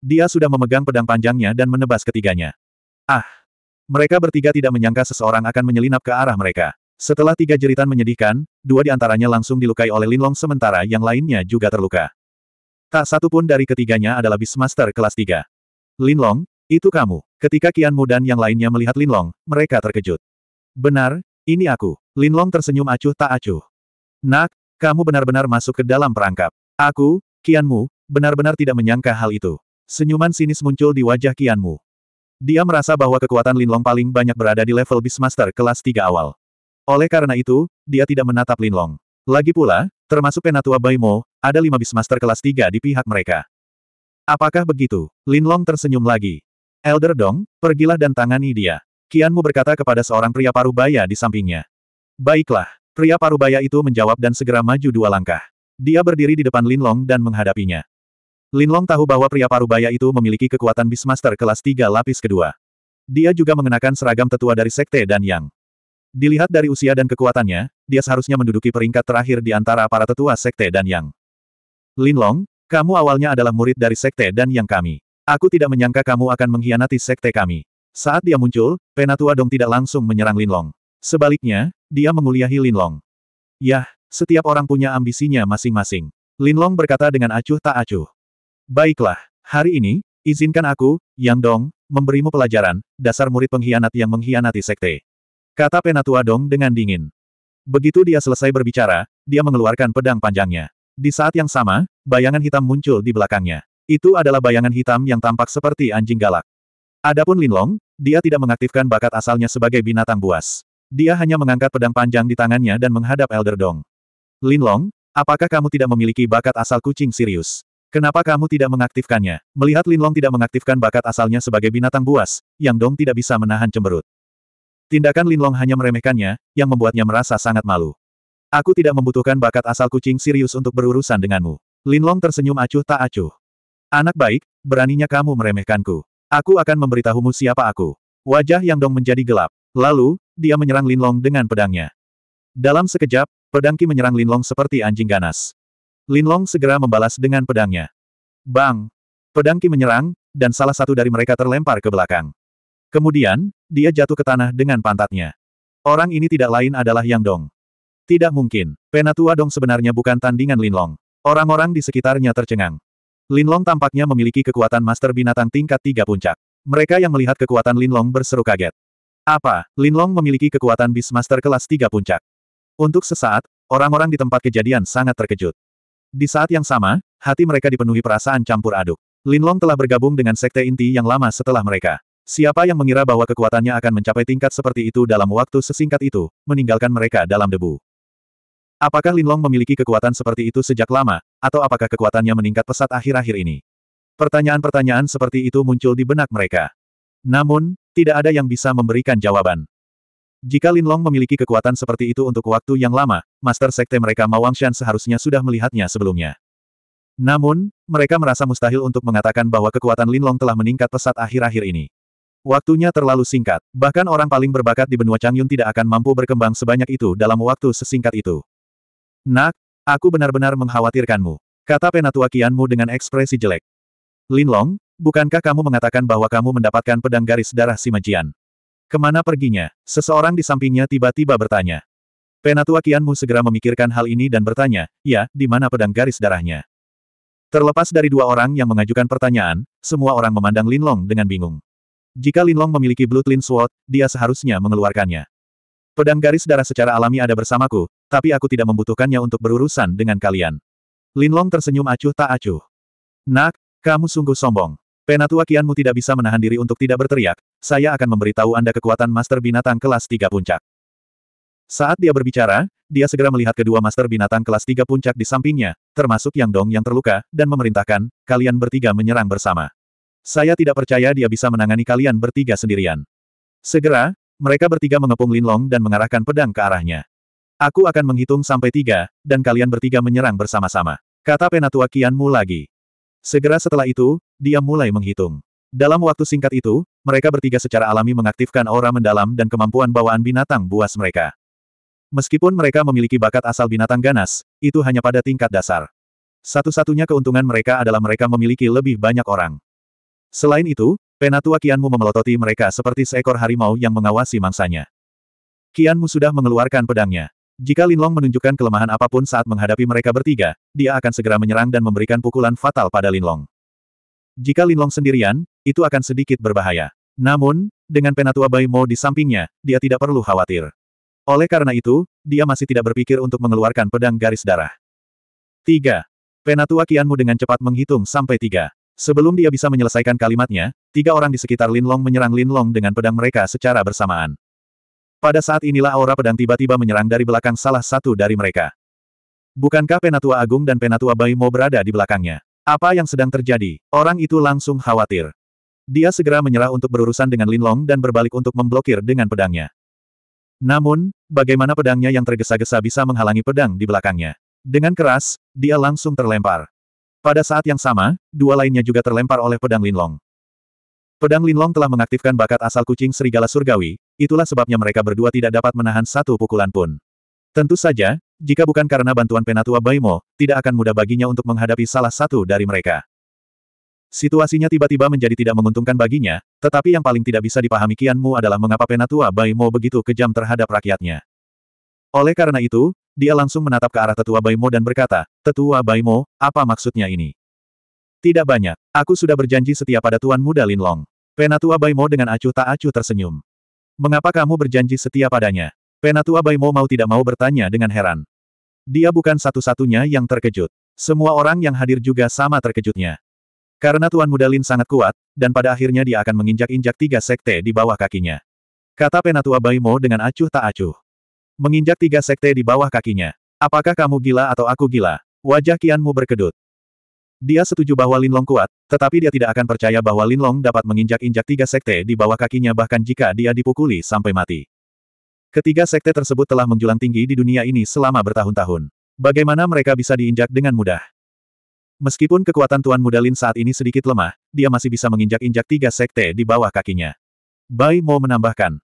Dia sudah memegang pedang panjangnya dan menebas ketiganya. Ah! Mereka bertiga tidak menyangka seseorang akan menyelinap ke arah mereka. Setelah tiga jeritan menyedihkan, dua di antaranya langsung dilukai oleh Linlong sementara yang lainnya juga terluka. Tak satu pun dari ketiganya adalah Beastmaster kelas 3. Linlong, itu kamu. Ketika Kianmu dan yang lainnya melihat Linlong, mereka terkejut. Benar, ini aku. Linlong tersenyum acuh tak acuh. Nak, kamu benar-benar masuk ke dalam perangkap. Aku, Kianmu, benar-benar tidak menyangka hal itu. Senyuman sinis muncul di wajah Kianmu. Dia merasa bahwa kekuatan Linlong paling banyak berada di level Beastmaster kelas 3 awal. Oleh karena itu, dia tidak menatap Linlong. Lagi pula, termasuk Penatua Baimo, ada lima Beastmaster kelas 3 di pihak mereka. Apakah begitu? Linlong tersenyum lagi. Elder Dong, pergilah dan tangani dia. Kianmu berkata kepada seorang pria paruh baya di sampingnya. Baiklah. Pria parubaya itu menjawab dan segera maju dua langkah. Dia berdiri di depan Linlong dan menghadapinya. Linlong tahu bahwa pria parubaya itu memiliki kekuatan Beastmaster kelas 3 lapis kedua. Dia juga mengenakan seragam tetua dari Sekte dan Yang. Dilihat dari usia dan kekuatannya, dia seharusnya menduduki peringkat terakhir di antara para tetua Sekte dan Yang. Linlong, kamu awalnya adalah murid dari Sekte dan Yang kami. Aku tidak menyangka kamu akan mengkhianati Sekte kami. Saat dia muncul, Penatua Dong tidak langsung menyerang Linlong. Sebaliknya, dia menguliahi Linlong. Yah, setiap orang punya ambisinya masing-masing. Linlong berkata dengan acuh tak acuh. Baiklah, hari ini, izinkan aku, Yang Dong, memberimu pelajaran, dasar murid pengkhianat yang mengkhianati sekte. Kata Penatua Dong dengan dingin. Begitu dia selesai berbicara, dia mengeluarkan pedang panjangnya. Di saat yang sama, bayangan hitam muncul di belakangnya. Itu adalah bayangan hitam yang tampak seperti anjing galak. Adapun Linlong, dia tidak mengaktifkan bakat asalnya sebagai binatang buas. Dia hanya mengangkat pedang panjang di tangannya dan menghadap Elder Dong. Lin Long, apakah kamu tidak memiliki bakat asal kucing Sirius? Kenapa kamu tidak mengaktifkannya? Melihat Lin Long tidak mengaktifkan bakat asalnya sebagai binatang buas, Yang Dong tidak bisa menahan cemberut. Tindakan Lin Long hanya meremehkannya, yang membuatnya merasa sangat malu. Aku tidak membutuhkan bakat asal kucing Sirius untuk berurusan denganmu. Lin Long tersenyum acuh tak acuh. Anak baik, beraninya kamu meremehkanku. Aku akan memberitahumu siapa aku. Wajah Yang Dong menjadi gelap. Lalu, dia menyerang Linlong dengan pedangnya. Dalam sekejap, pedang Qi menyerang Linlong seperti anjing ganas. Linlong segera membalas dengan pedangnya. Bang! Pedang Qi menyerang, dan salah satu dari mereka terlempar ke belakang. Kemudian, dia jatuh ke tanah dengan pantatnya. Orang ini tidak lain adalah Yang Dong. Tidak mungkin, Penatua Dong sebenarnya bukan tandingan Linlong. Orang-orang di sekitarnya tercengang. Linlong tampaknya memiliki kekuatan master binatang tingkat tiga puncak. Mereka yang melihat kekuatan Linlong berseru kaget. Apa, Lin Long memiliki kekuatan Beastmaster kelas 3 puncak. Untuk sesaat, orang-orang di tempat kejadian sangat terkejut. Di saat yang sama, hati mereka dipenuhi perasaan campur aduk. Lin Long telah bergabung dengan sekte inti yang lama setelah mereka. Siapa yang mengira bahwa kekuatannya akan mencapai tingkat seperti itu dalam waktu sesingkat itu, meninggalkan mereka dalam debu. Apakah Lin Long memiliki kekuatan seperti itu sejak lama, atau apakah kekuatannya meningkat pesat akhir-akhir ini? Pertanyaan-pertanyaan seperti itu muncul di benak mereka. Namun, tidak ada yang bisa memberikan jawaban. Jika Linlong memiliki kekuatan seperti itu untuk waktu yang lama, Master Sekte mereka Mawangshan seharusnya sudah melihatnya sebelumnya. Namun, mereka merasa mustahil untuk mengatakan bahwa kekuatan Linlong telah meningkat pesat akhir-akhir ini. Waktunya terlalu singkat, bahkan orang paling berbakat di benua Changyun tidak akan mampu berkembang sebanyak itu dalam waktu sesingkat itu. Nak, aku benar-benar mengkhawatirkanmu, kata penatua Kianmu dengan ekspresi jelek. Linlong, Bukankah kamu mengatakan bahwa kamu mendapatkan pedang garis darah si Majian? Kemana perginya? Seseorang di sampingnya tiba-tiba bertanya. Penatua Kianmu segera memikirkan hal ini dan bertanya, ya, di mana pedang garis darahnya? Terlepas dari dua orang yang mengajukan pertanyaan, semua orang memandang Linlong dengan bingung. Jika Linlong memiliki Blood Lin Sword, dia seharusnya mengeluarkannya. Pedang garis darah secara alami ada bersamaku, tapi aku tidak membutuhkannya untuk berurusan dengan kalian. Linlong tersenyum acuh tak acuh. Nak, kamu sungguh sombong. Penatua Kianmu tidak bisa menahan diri untuk tidak berteriak, saya akan memberitahu Anda kekuatan Master Binatang kelas Tiga puncak. Saat dia berbicara, dia segera melihat kedua Master Binatang kelas Tiga puncak di sampingnya, termasuk Yang Dong yang terluka, dan memerintahkan, kalian bertiga menyerang bersama. Saya tidak percaya dia bisa menangani kalian bertiga sendirian. Segera, mereka bertiga mengepung Linlong dan mengarahkan pedang ke arahnya. Aku akan menghitung sampai tiga, dan kalian bertiga menyerang bersama-sama. Kata Penatua Kianmu lagi. Segera setelah itu, dia mulai menghitung. Dalam waktu singkat itu, mereka bertiga secara alami mengaktifkan aura mendalam dan kemampuan bawaan binatang buas mereka. Meskipun mereka memiliki bakat asal binatang ganas, itu hanya pada tingkat dasar. Satu-satunya keuntungan mereka adalah mereka memiliki lebih banyak orang. Selain itu, Penatua Kianmu memelototi mereka seperti seekor harimau yang mengawasi mangsanya. Kianmu sudah mengeluarkan pedangnya. Jika Lin Long menunjukkan kelemahan apapun saat menghadapi mereka bertiga, dia akan segera menyerang dan memberikan pukulan fatal pada Lin Long. Jika Lin Long sendirian, itu akan sedikit berbahaya. Namun, dengan penatua Bai Mo di sampingnya, dia tidak perlu khawatir. Oleh karena itu, dia masih tidak berpikir untuk mengeluarkan pedang garis darah. 3. Penatua Kianmu dengan cepat menghitung sampai tiga. Sebelum dia bisa menyelesaikan kalimatnya, tiga orang di sekitar Lin Long menyerang Lin Long dengan pedang mereka secara bersamaan. Pada saat inilah aura pedang tiba-tiba menyerang dari belakang salah satu dari mereka. Bukankah Penatua Agung dan Penatua Bai mau berada di belakangnya? Apa yang sedang terjadi? Orang itu langsung khawatir. Dia segera menyerah untuk berurusan dengan Linlong dan berbalik untuk memblokir dengan pedangnya. Namun, bagaimana pedangnya yang tergesa-gesa bisa menghalangi pedang di belakangnya? Dengan keras, dia langsung terlempar. Pada saat yang sama, dua lainnya juga terlempar oleh pedang Linlong. Pedang Linlong telah mengaktifkan bakat asal kucing serigala surgawi, itulah sebabnya mereka berdua tidak dapat menahan satu pukulan pun. Tentu saja, jika bukan karena bantuan Penatua Baimo, tidak akan mudah baginya untuk menghadapi salah satu dari mereka. Situasinya tiba-tiba menjadi tidak menguntungkan baginya, tetapi yang paling tidak bisa dipahami Kianmu adalah mengapa Penatua Baimo begitu kejam terhadap rakyatnya. Oleh karena itu, dia langsung menatap ke arah Tetua Baimo dan berkata, Tetua Baimo, apa maksudnya ini? Tidak banyak, aku sudah berjanji setia pada Tuan Muda Linlong. Penatua Baimo dengan acuh tak acuh tersenyum. Mengapa kamu berjanji setia padanya? Penatua Baimo mau tidak mau bertanya dengan heran. Dia bukan satu-satunya yang terkejut. Semua orang yang hadir juga sama terkejutnya. Karena Tuan Mudalin sangat kuat, dan pada akhirnya dia akan menginjak-injak tiga sekte di bawah kakinya. Kata Penatua Baimo dengan acuh tak acuh. Menginjak tiga sekte di bawah kakinya. Apakah kamu gila atau aku gila? Wajah Kianmu berkedut. Dia setuju bahwa Lin Long kuat, tetapi dia tidak akan percaya bahwa Lin Long dapat menginjak-injak tiga sekte di bawah kakinya bahkan jika dia dipukuli sampai mati. Ketiga sekte tersebut telah menjulang tinggi di dunia ini selama bertahun-tahun. Bagaimana mereka bisa diinjak dengan mudah? Meskipun kekuatan Tuan Muda Lin saat ini sedikit lemah, dia masih bisa menginjak-injak tiga sekte di bawah kakinya. Bai Mo menambahkan.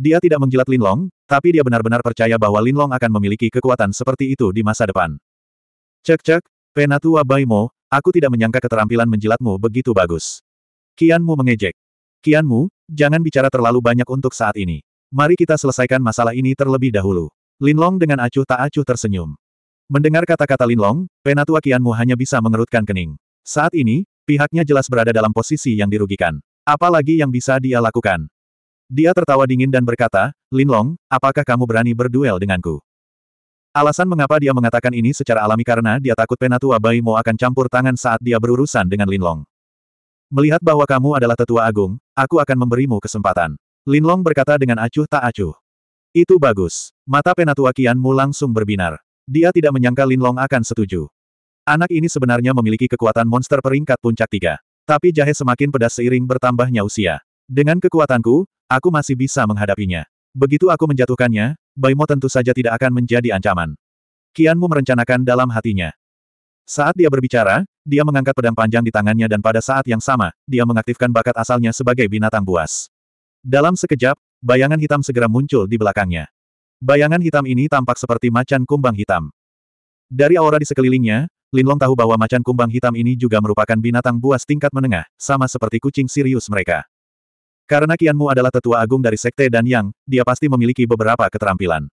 Dia tidak menjilat Long, tapi dia benar-benar percaya bahwa Lin Long akan memiliki kekuatan seperti itu di masa depan. Cek-cek, Penatua Bai Mo. Aku tidak menyangka keterampilan menjilatmu begitu bagus. Kianmu mengejek. Kianmu, jangan bicara terlalu banyak untuk saat ini. Mari kita selesaikan masalah ini terlebih dahulu. Linlong dengan acuh tak acuh tersenyum. Mendengar kata-kata Linlong, penatua Kianmu hanya bisa mengerutkan kening. Saat ini, pihaknya jelas berada dalam posisi yang dirugikan. Apalagi yang bisa dia lakukan? Dia tertawa dingin dan berkata, Linlong, apakah kamu berani berduel denganku? Alasan mengapa dia mengatakan ini secara alami karena dia takut penatua Bai Mo akan campur tangan saat dia berurusan dengan Linlong. Melihat bahwa kamu adalah tetua agung, aku akan memberimu kesempatan. Linlong berkata dengan acuh tak acuh. Itu bagus. Mata penatua kianmu langsung berbinar. Dia tidak menyangka Linlong akan setuju. Anak ini sebenarnya memiliki kekuatan monster peringkat puncak tiga. Tapi jahe semakin pedas seiring bertambahnya usia. Dengan kekuatanku, aku masih bisa menghadapinya. Begitu aku menjatuhkannya, Baimo tentu saja tidak akan menjadi ancaman. Kianmu merencanakan dalam hatinya. Saat dia berbicara, dia mengangkat pedang panjang di tangannya dan pada saat yang sama, dia mengaktifkan bakat asalnya sebagai binatang buas. Dalam sekejap, bayangan hitam segera muncul di belakangnya. Bayangan hitam ini tampak seperti macan kumbang hitam. Dari aura di sekelilingnya, Linlong tahu bahwa macan kumbang hitam ini juga merupakan binatang buas tingkat menengah, sama seperti kucing Sirius mereka. Karena Kianmu adalah tetua agung dari Sekte dan Yang, dia pasti memiliki beberapa keterampilan.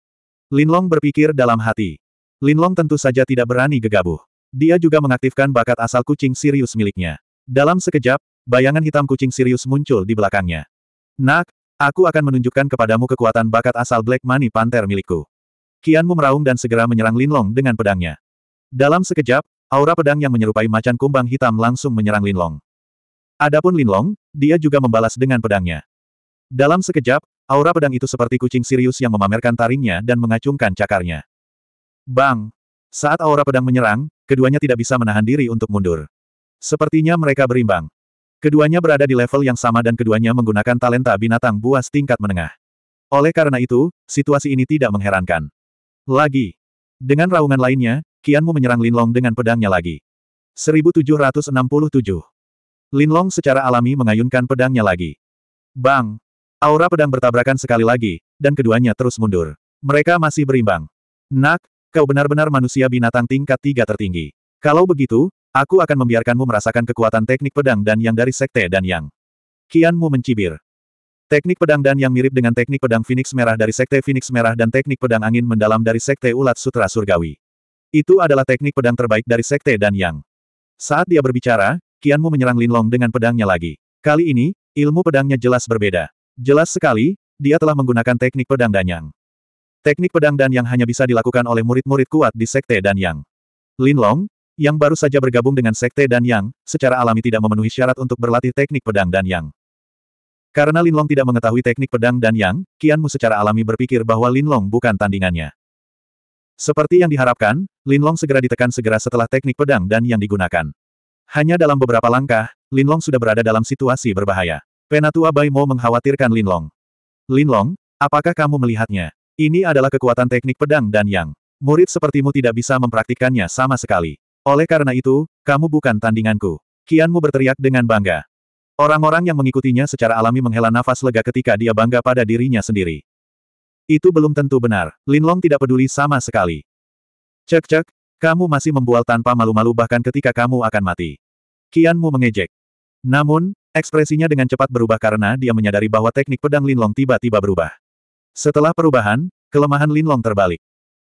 Linlong berpikir dalam hati. Linlong tentu saja tidak berani gegabah. Dia juga mengaktifkan bakat asal kucing Sirius miliknya. Dalam sekejap, bayangan hitam kucing Sirius muncul di belakangnya. Nak, aku akan menunjukkan kepadamu kekuatan bakat asal Black Money Panther milikku. Kianmu meraung dan segera menyerang Linlong dengan pedangnya. Dalam sekejap, aura pedang yang menyerupai macan kumbang hitam langsung menyerang Linlong. Adapun Linlong, dia juga membalas dengan pedangnya. Dalam sekejap, aura pedang itu seperti kucing Sirius yang memamerkan taringnya dan mengacungkan cakarnya. Bang! Saat aura pedang menyerang, keduanya tidak bisa menahan diri untuk mundur. Sepertinya mereka berimbang. Keduanya berada di level yang sama dan keduanya menggunakan talenta binatang buas tingkat menengah. Oleh karena itu, situasi ini tidak mengherankan. Lagi. Dengan raungan lainnya, Kianmu menyerang Linlong dengan pedangnya lagi. 1767 Linlong secara alami mengayunkan pedangnya lagi. Bang! Aura pedang bertabrakan sekali lagi, dan keduanya terus mundur. Mereka masih berimbang. Nak, kau benar-benar manusia binatang tingkat tiga tertinggi. Kalau begitu, aku akan membiarkanmu merasakan kekuatan teknik pedang dan yang dari sekte dan yang. Kianmu mencibir. Teknik pedang dan yang mirip dengan teknik pedang Phoenix Merah dari Sekte Phoenix Merah dan teknik pedang angin mendalam dari Sekte Ulat Sutra Surgawi. Itu adalah teknik pedang terbaik dari Sekte dan yang. Saat dia berbicara, Qianmu menyerang Linlong dengan pedangnya lagi. Kali ini, ilmu pedangnya jelas berbeda. Jelas sekali, dia telah menggunakan teknik pedang Danyang. Teknik pedang Danyang hanya bisa dilakukan oleh murid-murid kuat di Sekte Danyang. Linlong, yang baru saja bergabung dengan Sekte Danyang, secara alami tidak memenuhi syarat untuk berlatih teknik pedang Danyang. Karena Linlong tidak mengetahui teknik pedang Danyang, Qianmu secara alami berpikir bahwa Linlong bukan tandingannya. Seperti yang diharapkan, Linlong segera ditekan segera setelah teknik pedang dan yang digunakan. Hanya dalam beberapa langkah, Linlong sudah berada dalam situasi berbahaya. Penatua Bai Mo mengkhawatirkan Linlong. Linlong, apakah kamu melihatnya? Ini adalah kekuatan teknik pedang dan yang. Murid sepertimu tidak bisa mempraktikkannya sama sekali. Oleh karena itu, kamu bukan tandinganku. Kianmu berteriak dengan bangga. Orang-orang yang mengikutinya secara alami menghela nafas lega ketika dia bangga pada dirinya sendiri. Itu belum tentu benar. Linlong tidak peduli sama sekali. Cek-cek, kamu masih membual tanpa malu-malu bahkan ketika kamu akan mati. Kianmu mengejek. Namun, ekspresinya dengan cepat berubah karena dia menyadari bahwa teknik pedang Linlong tiba-tiba berubah. Setelah perubahan, kelemahan Linlong terbalik.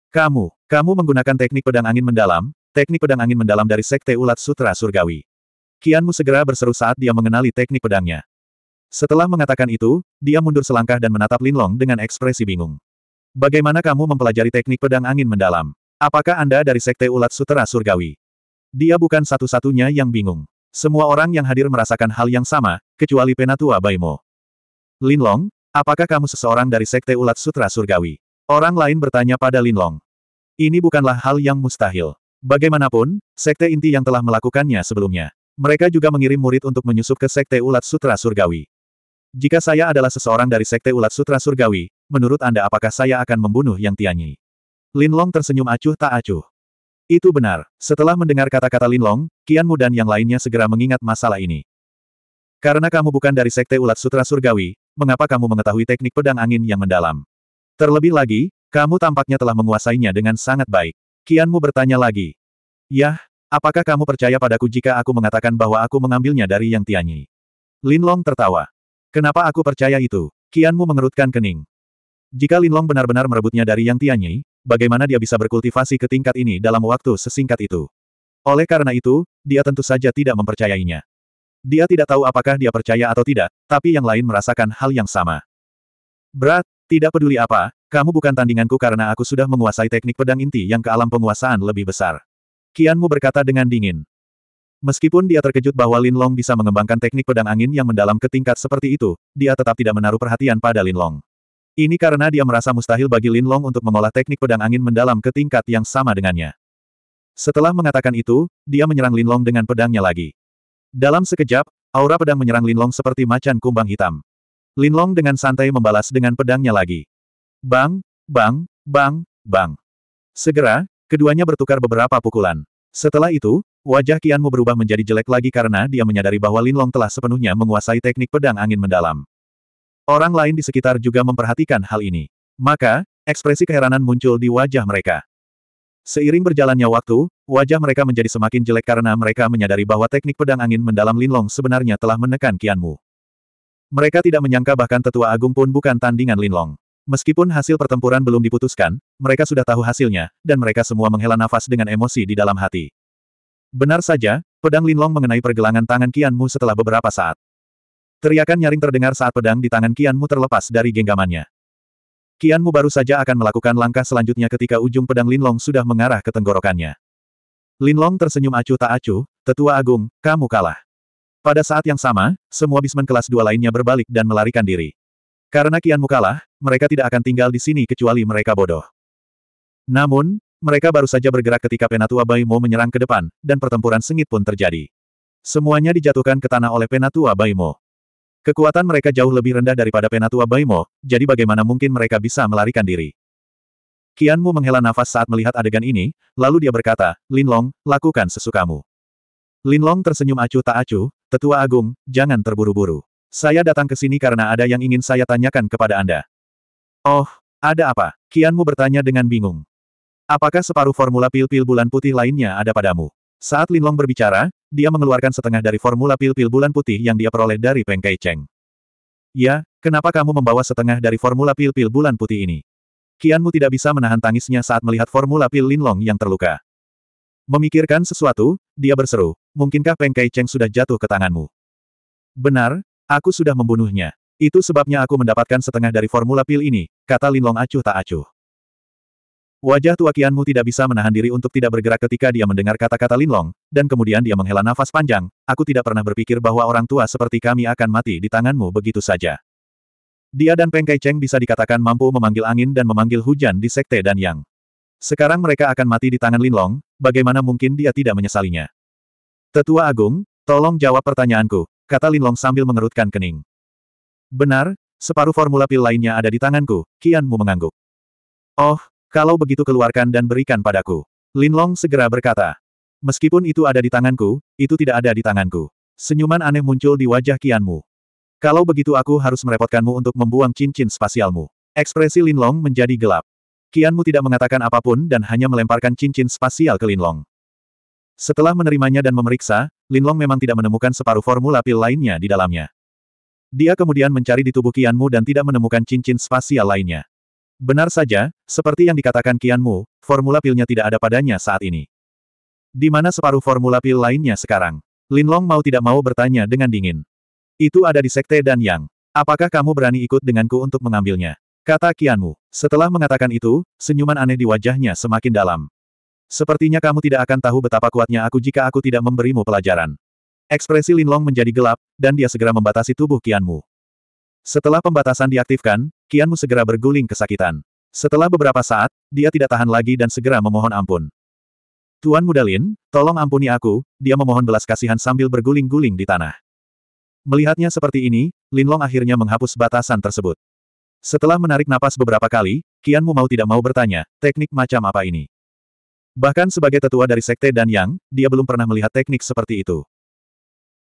Kamu, kamu menggunakan teknik pedang angin mendalam, teknik pedang angin mendalam dari Sekte Ulat Sutra Surgawi. Kianmu segera berseru saat dia mengenali teknik pedangnya. Setelah mengatakan itu, dia mundur selangkah dan menatap Linlong dengan ekspresi bingung. Bagaimana kamu mempelajari teknik pedang angin mendalam? Apakah Anda dari Sekte Ulat Sutera Surgawi? Dia bukan satu-satunya yang bingung. Semua orang yang hadir merasakan hal yang sama, kecuali Penatua Baimo. Linlong, apakah kamu seseorang dari Sekte Ulat Sutra Surgawi? Orang lain bertanya pada Linlong. Ini bukanlah hal yang mustahil. Bagaimanapun, Sekte Inti yang telah melakukannya sebelumnya. Mereka juga mengirim murid untuk menyusup ke Sekte Ulat Sutra Surgawi. Jika saya adalah seseorang dari Sekte Ulat Sutra Surgawi, menurut Anda apakah saya akan membunuh Yang Tianyi? Linlong tersenyum acuh tak acuh. Itu benar. Setelah mendengar kata-kata Linlong, Mu dan yang lainnya segera mengingat masalah ini. Karena kamu bukan dari Sekte Ulat Sutra Surgawi, mengapa kamu mengetahui teknik pedang angin yang mendalam? Terlebih lagi, kamu tampaknya telah menguasainya dengan sangat baik. Mu bertanya lagi. Yah, apakah kamu percaya padaku jika aku mengatakan bahwa aku mengambilnya dari Yang Tianyi? Linlong tertawa. Kenapa aku percaya itu? Mu mengerutkan kening. Jika Linlong benar-benar merebutnya dari Yang Tianyi, bagaimana dia bisa berkultivasi ke tingkat ini dalam waktu sesingkat itu. Oleh karena itu, dia tentu saja tidak mempercayainya. Dia tidak tahu apakah dia percaya atau tidak, tapi yang lain merasakan hal yang sama. Berat, tidak peduli apa, kamu bukan tandinganku karena aku sudah menguasai teknik pedang inti yang ke alam penguasaan lebih besar. Kianmu berkata dengan dingin. Meskipun dia terkejut bahwa Lin Long bisa mengembangkan teknik pedang angin yang mendalam ke tingkat seperti itu, dia tetap tidak menaruh perhatian pada Lin Long. Ini karena dia merasa mustahil bagi Lin Long untuk mengolah teknik pedang angin mendalam ke tingkat yang sama dengannya. Setelah mengatakan itu, dia menyerang Lin Long dengan pedangnya lagi. Dalam sekejap, aura pedang menyerang Lin Long seperti macan kumbang hitam. Lin Long dengan santai membalas dengan pedangnya lagi. Bang, bang, bang, bang. Segera, keduanya bertukar beberapa pukulan. Setelah itu, wajah Qianmu berubah menjadi jelek lagi karena dia menyadari bahwa Lin Long telah sepenuhnya menguasai teknik pedang angin mendalam. Orang lain di sekitar juga memperhatikan hal ini. Maka, ekspresi keheranan muncul di wajah mereka. Seiring berjalannya waktu, wajah mereka menjadi semakin jelek karena mereka menyadari bahwa teknik pedang angin mendalam Linlong sebenarnya telah menekan Qianmu. Mereka tidak menyangka bahkan tetua agung pun bukan tandingan Linlong. Meskipun hasil pertempuran belum diputuskan, mereka sudah tahu hasilnya, dan mereka semua menghela nafas dengan emosi di dalam hati. Benar saja, pedang Linlong mengenai pergelangan tangan Qianmu setelah beberapa saat. Teriakan nyaring terdengar saat pedang di tangan Kianmu terlepas dari genggamannya. Kianmu baru saja akan melakukan langkah selanjutnya ketika ujung pedang Linlong sudah mengarah ke tenggorokannya. Linlong tersenyum acuh tak acuh, tetua agung, kamu kalah. Pada saat yang sama, semua bismen kelas dua lainnya berbalik dan melarikan diri. Karena Kianmu kalah, mereka tidak akan tinggal di sini kecuali mereka bodoh. Namun, mereka baru saja bergerak ketika Penatua Baimo menyerang ke depan, dan pertempuran sengit pun terjadi. Semuanya dijatuhkan ke tanah oleh Penatua Baimo. Kekuatan mereka jauh lebih rendah daripada Penatua Baimo, jadi bagaimana mungkin mereka bisa melarikan diri? Kianmu menghela nafas saat melihat adegan ini, lalu dia berkata, Linlong, lakukan sesukamu. Linlong tersenyum acuh tak acuh, tetua agung, jangan terburu-buru. Saya datang ke sini karena ada yang ingin saya tanyakan kepada Anda. Oh, ada apa? Kianmu bertanya dengan bingung. Apakah separuh formula pil-pil bulan putih lainnya ada padamu? Saat Linlong berbicara, dia mengeluarkan setengah dari formula pil-pil bulan putih yang dia peroleh dari Peng Kai Cheng. Ya, kenapa kamu membawa setengah dari formula pil-pil bulan putih ini? Kianmu tidak bisa menahan tangisnya saat melihat formula pil Linlong yang terluka. Memikirkan sesuatu, dia berseru, mungkinkah Peng Kai Cheng sudah jatuh ke tanganmu? Benar, aku sudah membunuhnya. Itu sebabnya aku mendapatkan setengah dari formula pil ini, kata Linlong acuh tak acuh. Wajah tua kianmu tidak bisa menahan diri untuk tidak bergerak ketika dia mendengar kata-kata Linlong, dan kemudian dia menghela nafas panjang, aku tidak pernah berpikir bahwa orang tua seperti kami akan mati di tanganmu begitu saja. Dia dan Peng Kai Cheng bisa dikatakan mampu memanggil angin dan memanggil hujan di Sekte dan Yang. Sekarang mereka akan mati di tangan Linlong, bagaimana mungkin dia tidak menyesalinya? Tetua Agung, tolong jawab pertanyaanku, kata Linlong sambil mengerutkan kening. Benar, separuh formula pil lainnya ada di tanganku, Kianmu mengangguk. Oh, kalau begitu keluarkan dan berikan padaku. Linlong segera berkata. Meskipun itu ada di tanganku, itu tidak ada di tanganku. Senyuman aneh muncul di wajah Kianmu. Kalau begitu aku harus merepotkanmu untuk membuang cincin spasialmu. Ekspresi Linlong menjadi gelap. Kianmu tidak mengatakan apapun dan hanya melemparkan cincin spasial ke Linlong. Setelah menerimanya dan memeriksa, Linlong memang tidak menemukan separuh formula pil lainnya di dalamnya. Dia kemudian mencari di tubuh Kianmu dan tidak menemukan cincin spasial lainnya. Benar saja, seperti yang dikatakan Kianmu, formula pilnya tidak ada padanya saat ini. Di mana separuh formula pil lainnya sekarang? Linlong mau tidak mau bertanya dengan dingin. Itu ada di Sekte Dan Yang. Apakah kamu berani ikut denganku untuk mengambilnya? Kata Kianmu. Setelah mengatakan itu, senyuman aneh di wajahnya semakin dalam. Sepertinya kamu tidak akan tahu betapa kuatnya aku jika aku tidak memberimu pelajaran. Ekspresi Linlong menjadi gelap, dan dia segera membatasi tubuh Kianmu. Setelah pembatasan diaktifkan, Kianmu segera berguling kesakitan. Setelah beberapa saat, dia tidak tahan lagi dan segera memohon ampun. Tuan Mudalin, tolong ampuni aku, dia memohon belas kasihan sambil berguling-guling di tanah. Melihatnya seperti ini, Linlong akhirnya menghapus batasan tersebut. Setelah menarik napas beberapa kali, Kianmu mau tidak mau bertanya, teknik macam apa ini? Bahkan sebagai tetua dari Sekte Dan Yang, dia belum pernah melihat teknik seperti itu.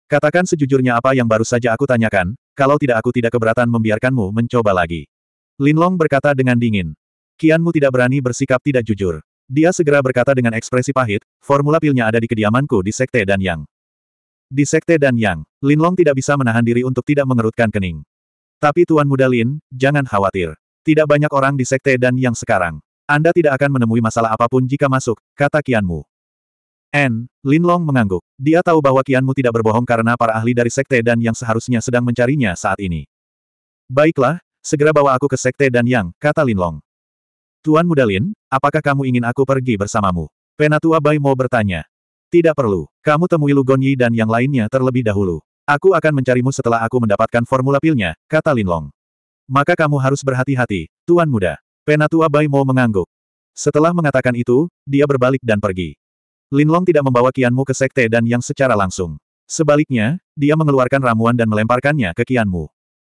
Katakan sejujurnya apa yang baru saja aku tanyakan, kalau tidak aku tidak keberatan membiarkanmu mencoba lagi. Linlong berkata dengan dingin. Kianmu tidak berani bersikap tidak jujur. Dia segera berkata dengan ekspresi pahit, formula pilnya ada di kediamanku di Sekte dan Yang. Di Sekte dan Yang, Linlong tidak bisa menahan diri untuk tidak mengerutkan kening. Tapi Tuan Muda Lin, jangan khawatir. Tidak banyak orang di Sekte dan Yang sekarang. Anda tidak akan menemui masalah apapun jika masuk, kata Kianmu. N. Linlong mengangguk. Dia tahu bahwa kianmu tidak berbohong karena para ahli dari sekte dan yang seharusnya sedang mencarinya saat ini. Baiklah, segera bawa aku ke sekte dan yang, kata Linlong. Tuan Muda Lin, apakah kamu ingin aku pergi bersamamu? Penatua Bai Mo bertanya. Tidak perlu. Kamu temui Lu Gonyi dan yang lainnya terlebih dahulu. Aku akan mencarimu setelah aku mendapatkan formula pilnya, kata Linlong. Maka kamu harus berhati-hati, Tuan Muda. Penatua Bai Mo mengangguk. Setelah mengatakan itu, dia berbalik dan pergi. Linlong tidak membawa Qianmu ke sekte dan yang secara langsung. Sebaliknya, dia mengeluarkan ramuan dan melemparkannya ke Qianmu.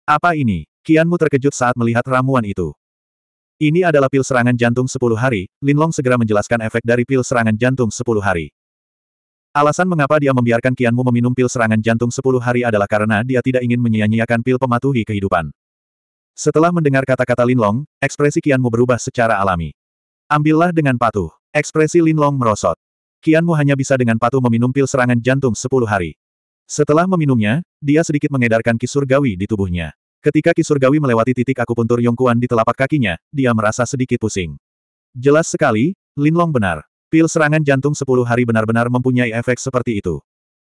Apa ini? Qianmu terkejut saat melihat ramuan itu. Ini adalah pil serangan jantung 10 hari, Linlong segera menjelaskan efek dari pil serangan jantung 10 hari. Alasan mengapa dia membiarkan Qianmu meminum pil serangan jantung 10 hari adalah karena dia tidak ingin menyia-nyiakan pil pematuhi kehidupan. Setelah mendengar kata-kata Linlong, ekspresi Qianmu berubah secara alami. Ambillah dengan patuh. Ekspresi Linlong merosot. Kianmu hanya bisa dengan patuh meminum pil serangan jantung sepuluh hari. Setelah meminumnya, dia sedikit mengedarkan kisurgawi gawi di tubuhnya. Ketika kisurgawi gawi melewati titik akupuntur Yongkuan di telapak kakinya, dia merasa sedikit pusing. Jelas sekali, Linlong benar. Pil serangan jantung sepuluh hari benar-benar mempunyai efek seperti itu.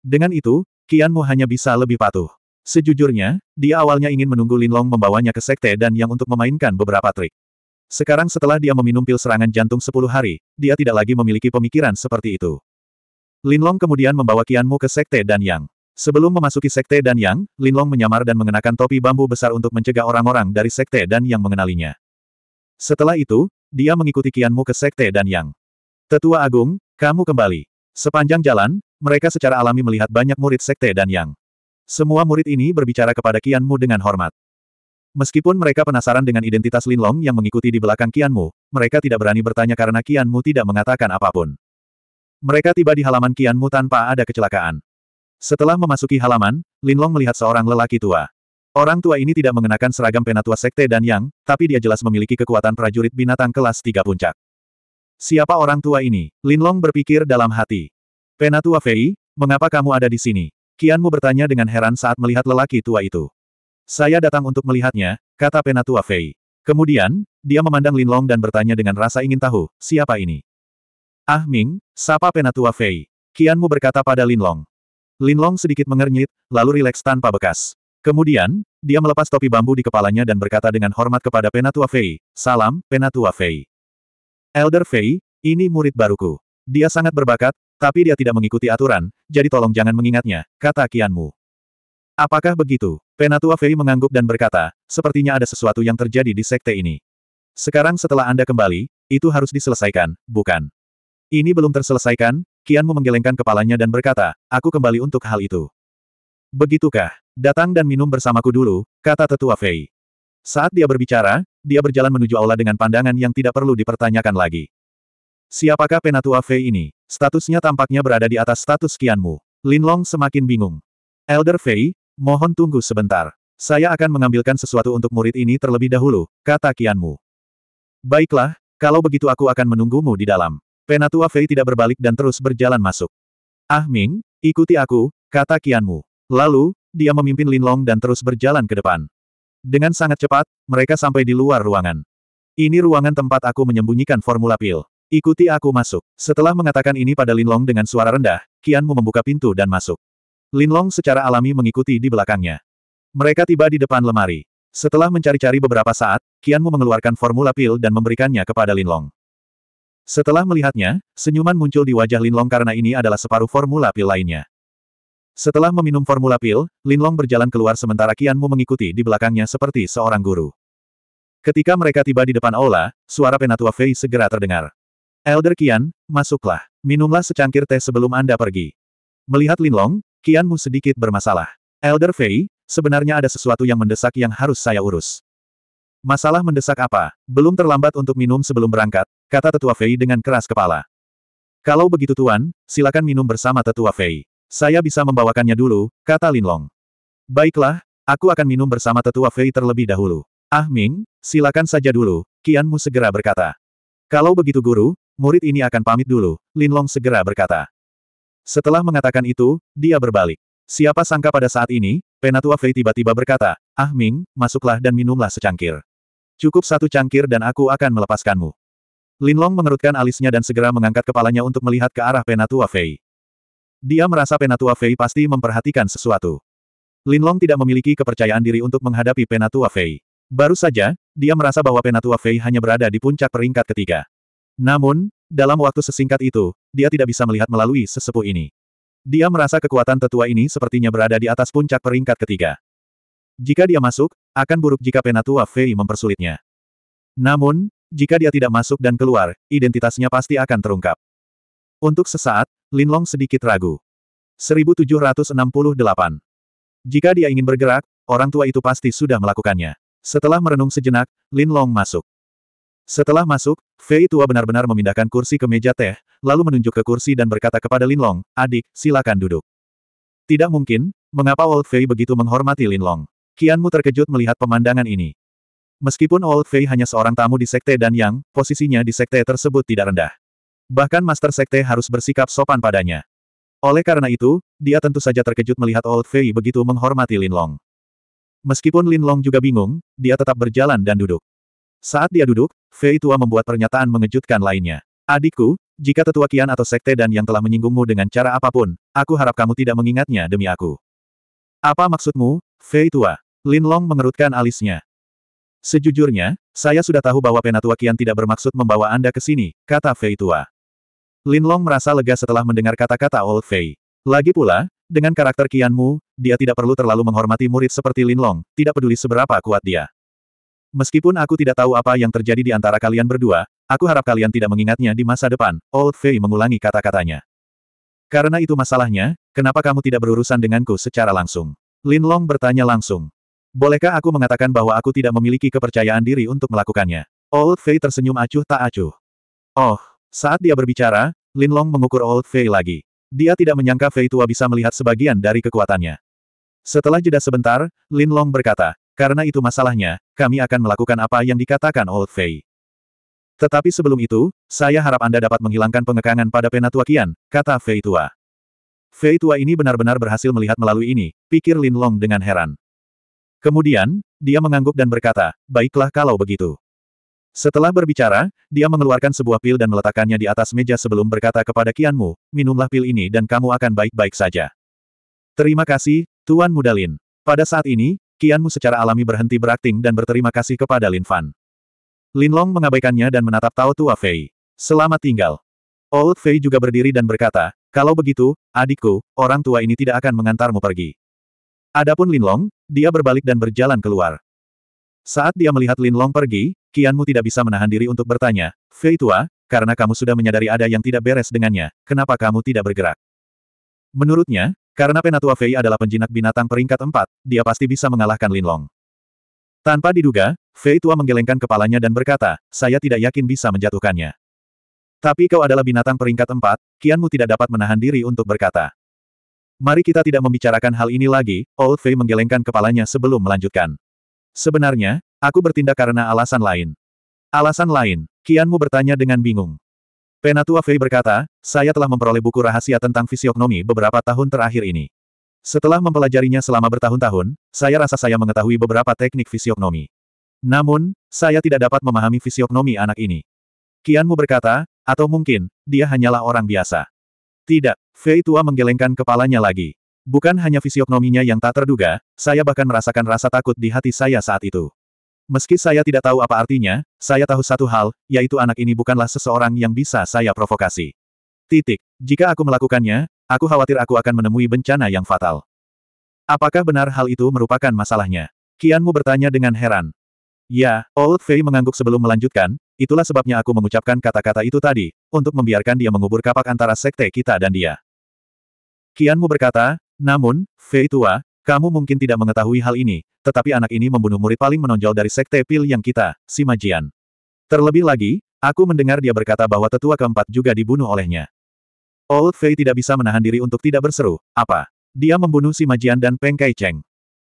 Dengan itu, Kianmu hanya bisa lebih patuh. Sejujurnya, dia awalnya ingin menunggu Linlong membawanya ke sekte dan yang untuk memainkan beberapa trik. Sekarang setelah dia meminum pil serangan jantung 10 hari, dia tidak lagi memiliki pemikiran seperti itu. Linlong kemudian membawa Qianmu ke Sekte Dan Yang. Sebelum memasuki Sekte Dan Yang, Linlong menyamar dan mengenakan topi bambu besar untuk mencegah orang-orang dari Sekte Dan Yang mengenalinya. Setelah itu, dia mengikuti Qianmu ke Sekte Dan Yang. Tetua Agung, kamu kembali. Sepanjang jalan, mereka secara alami melihat banyak murid Sekte Dan Yang. Semua murid ini berbicara kepada Qianmu dengan hormat. Meskipun mereka penasaran dengan identitas Linlong yang mengikuti di belakang Qianmu, mereka tidak berani bertanya karena Qianmu tidak mengatakan apapun. Mereka tiba di halaman Qianmu tanpa ada kecelakaan. Setelah memasuki halaman, Linlong melihat seorang lelaki tua. Orang tua ini tidak mengenakan seragam penatua sekte dan yang, tapi dia jelas memiliki kekuatan prajurit binatang kelas tiga puncak. Siapa orang tua ini? Linlong berpikir dalam hati. Penatua Fei, mengapa kamu ada di sini? Qianmu bertanya dengan heran saat melihat lelaki tua itu. Saya datang untuk melihatnya, kata Penatua Fei. Kemudian, dia memandang Linlong dan bertanya dengan rasa ingin tahu, siapa ini? Ah Ming, sapa Penatua Fei. Kianmu berkata pada Linlong. Linlong sedikit mengernyit, lalu rileks tanpa bekas. Kemudian, dia melepas topi bambu di kepalanya dan berkata dengan hormat kepada Penatua Fei, Salam, Penatua Fei. Elder Fei, ini murid baruku. Dia sangat berbakat, tapi dia tidak mengikuti aturan, jadi tolong jangan mengingatnya, kata Kianmu. Apakah begitu? Penatua Fei mengangguk dan berkata, sepertinya ada sesuatu yang terjadi di sekte ini. Sekarang setelah Anda kembali, itu harus diselesaikan, bukan? Ini belum terselesaikan, Kianmu menggelengkan kepalanya dan berkata, aku kembali untuk hal itu. Begitukah? Datang dan minum bersamaku dulu, kata tetua Fei. Saat dia berbicara, dia berjalan menuju aula dengan pandangan yang tidak perlu dipertanyakan lagi. Siapakah penatua Fei ini? Statusnya tampaknya berada di atas status Kianmu. Linlong semakin bingung. Elder Fei, Mohon tunggu sebentar. Saya akan mengambilkan sesuatu untuk murid ini terlebih dahulu, kata Kianmu. Baiklah, kalau begitu aku akan menunggumu di dalam. Penatua Fei tidak berbalik dan terus berjalan masuk. Ah Ming, ikuti aku, kata Kianmu. Lalu, dia memimpin Linlong dan terus berjalan ke depan. Dengan sangat cepat, mereka sampai di luar ruangan. Ini ruangan tempat aku menyembunyikan formula pil. Ikuti aku masuk. Setelah mengatakan ini pada Linlong dengan suara rendah, Kianmu membuka pintu dan masuk. Linlong secara alami mengikuti di belakangnya. Mereka tiba di depan lemari. Setelah mencari-cari beberapa saat, Qianmu mengeluarkan formula pil dan memberikannya kepada Linlong. Setelah melihatnya, senyuman muncul di wajah Linlong karena ini adalah separuh formula pil lainnya. Setelah meminum formula pil, Linlong berjalan keluar sementara Qianmu mengikuti di belakangnya seperti seorang guru. Ketika mereka tiba di depan aula, suara Penatua Fei segera terdengar. Elder Qian, masuklah. Minumlah secangkir teh sebelum Anda pergi. Melihat Linlong, Kianmu sedikit bermasalah. Elder Fei, sebenarnya ada sesuatu yang mendesak yang harus saya urus. Masalah mendesak apa? Belum terlambat untuk minum sebelum berangkat, kata Tetua Fei dengan keras kepala. Kalau begitu Tuan, silakan minum bersama Tetua Fei. Saya bisa membawakannya dulu, kata Lin Long. Baiklah, aku akan minum bersama Tetua Fei terlebih dahulu. Ah Ming, silakan saja dulu, Kianmu segera berkata. Kalau begitu guru, murid ini akan pamit dulu, Lin Long segera berkata. Setelah mengatakan itu, dia berbalik. Siapa sangka pada saat ini, Penatua Fei tiba-tiba berkata, Ah Ming, masuklah dan minumlah secangkir. Cukup satu cangkir dan aku akan melepaskanmu. Linlong mengerutkan alisnya dan segera mengangkat kepalanya untuk melihat ke arah Penatua Fei. Dia merasa Penatua Fei pasti memperhatikan sesuatu. Linlong tidak memiliki kepercayaan diri untuk menghadapi Penatua Fei. Baru saja, dia merasa bahwa Penatua Fei hanya berada di puncak peringkat ketiga. Namun, dalam waktu sesingkat itu, dia tidak bisa melihat melalui sesepuh ini. Dia merasa kekuatan tetua ini sepertinya berada di atas puncak peringkat ketiga. Jika dia masuk, akan buruk jika Penatua Fei mempersulitnya. Namun, jika dia tidak masuk dan keluar, identitasnya pasti akan terungkap. Untuk sesaat, Lin Long sedikit ragu. 1768 Jika dia ingin bergerak, orang tua itu pasti sudah melakukannya. Setelah merenung sejenak, Lin Long masuk. Setelah masuk, Fei tua benar-benar memindahkan kursi ke meja teh, lalu menunjuk ke kursi dan berkata kepada Linlong, adik, silakan duduk. Tidak mungkin, mengapa Old Fei begitu menghormati Linlong? Kianmu terkejut melihat pemandangan ini. Meskipun Old Fei hanya seorang tamu di Sekte dan Yang, posisinya di Sekte tersebut tidak rendah. Bahkan Master Sekte harus bersikap sopan padanya. Oleh karena itu, dia tentu saja terkejut melihat Old Fei begitu menghormati Linlong. Meskipun Linlong juga bingung, dia tetap berjalan dan duduk. Saat dia duduk, Fei Tua membuat pernyataan mengejutkan lainnya. Adikku, jika tetua kian atau sekte dan yang telah menyinggungmu dengan cara apapun, aku harap kamu tidak mengingatnya demi aku. Apa maksudmu, Fei Tua? Lin Long mengerutkan alisnya. Sejujurnya, saya sudah tahu bahwa penatua kian tidak bermaksud membawa Anda ke sini, kata Fei Tua. Lin Long merasa lega setelah mendengar kata-kata Old Fei. Lagi pula, dengan karakter kianmu, dia tidak perlu terlalu menghormati murid seperti Lin Long, tidak peduli seberapa kuat dia. Meskipun aku tidak tahu apa yang terjadi di antara kalian berdua, aku harap kalian tidak mengingatnya di masa depan, Old Fei mengulangi kata-katanya. Karena itu masalahnya, kenapa kamu tidak berurusan denganku secara langsung? Lin Long bertanya langsung. Bolehkah aku mengatakan bahwa aku tidak memiliki kepercayaan diri untuk melakukannya? Old Fei tersenyum acuh tak acuh. Oh, saat dia berbicara, Lin Long mengukur Old Fei lagi. Dia tidak menyangka Fei tua bisa melihat sebagian dari kekuatannya. Setelah jeda sebentar, Lin Long berkata, karena itu masalahnya, kami akan melakukan apa yang dikatakan Old Fei. Tetapi sebelum itu, saya harap Anda dapat menghilangkan pengekangan pada penatua Kian, kata Fei Tua. Fei Tua ini benar-benar berhasil melihat melalui ini, pikir Lin Long dengan heran. Kemudian, dia mengangguk dan berkata, baiklah kalau begitu. Setelah berbicara, dia mengeluarkan sebuah pil dan meletakkannya di atas meja sebelum berkata kepada Kianmu, minumlah pil ini dan kamu akan baik-baik saja. Terima kasih, Tuan Mudalin. Pada saat ini, Qianmu secara alami berhenti berakting dan berterima kasih kepada Lin Fan. Lin Long mengabaikannya dan menatap Tao Tua Fei. Selamat tinggal. Old Fei juga berdiri dan berkata, kalau begitu, adikku, orang tua ini tidak akan mengantarmu pergi. Adapun Lin Long, dia berbalik dan berjalan keluar. Saat dia melihat Lin Long pergi, Qianmu tidak bisa menahan diri untuk bertanya, Fei tua, karena kamu sudah menyadari ada yang tidak beres dengannya, kenapa kamu tidak bergerak? Menurutnya, karena Penatua Fei adalah penjinak binatang peringkat empat, dia pasti bisa mengalahkan Linlong. Tanpa diduga, Fei Tua menggelengkan kepalanya dan berkata, saya tidak yakin bisa menjatuhkannya. Tapi kau adalah binatang peringkat empat, kianmu tidak dapat menahan diri untuk berkata. Mari kita tidak membicarakan hal ini lagi, Old Fei menggelengkan kepalanya sebelum melanjutkan. Sebenarnya, aku bertindak karena alasan lain. Alasan lain, Kianmu bertanya dengan bingung. Penatua Fei berkata, saya telah memperoleh buku rahasia tentang fisiognomi beberapa tahun terakhir ini. Setelah mempelajarinya selama bertahun-tahun, saya rasa saya mengetahui beberapa teknik fisiognomi. Namun, saya tidak dapat memahami fisiognomi anak ini. Kianmu berkata, atau mungkin, dia hanyalah orang biasa. Tidak, Fei tua menggelengkan kepalanya lagi. Bukan hanya fisiognominya yang tak terduga, saya bahkan merasakan rasa takut di hati saya saat itu. Meski saya tidak tahu apa artinya, saya tahu satu hal, yaitu anak ini bukanlah seseorang yang bisa saya provokasi. Titik. Jika aku melakukannya, aku khawatir aku akan menemui bencana yang fatal. Apakah benar hal itu merupakan masalahnya? Kianmu bertanya dengan heran. Ya, Old Fei mengangguk sebelum melanjutkan, itulah sebabnya aku mengucapkan kata-kata itu tadi, untuk membiarkan dia mengubur kapak antara sekte kita dan dia. Kianmu berkata, namun, Fei tua, kamu mungkin tidak mengetahui hal ini, tetapi anak ini membunuh murid paling menonjol dari sekte pil yang kita, si Majian. Terlebih lagi, aku mendengar dia berkata bahwa tetua keempat juga dibunuh olehnya. Old Fei tidak bisa menahan diri untuk tidak berseru, apa? Dia membunuh si Majian dan Peng Kai Cheng.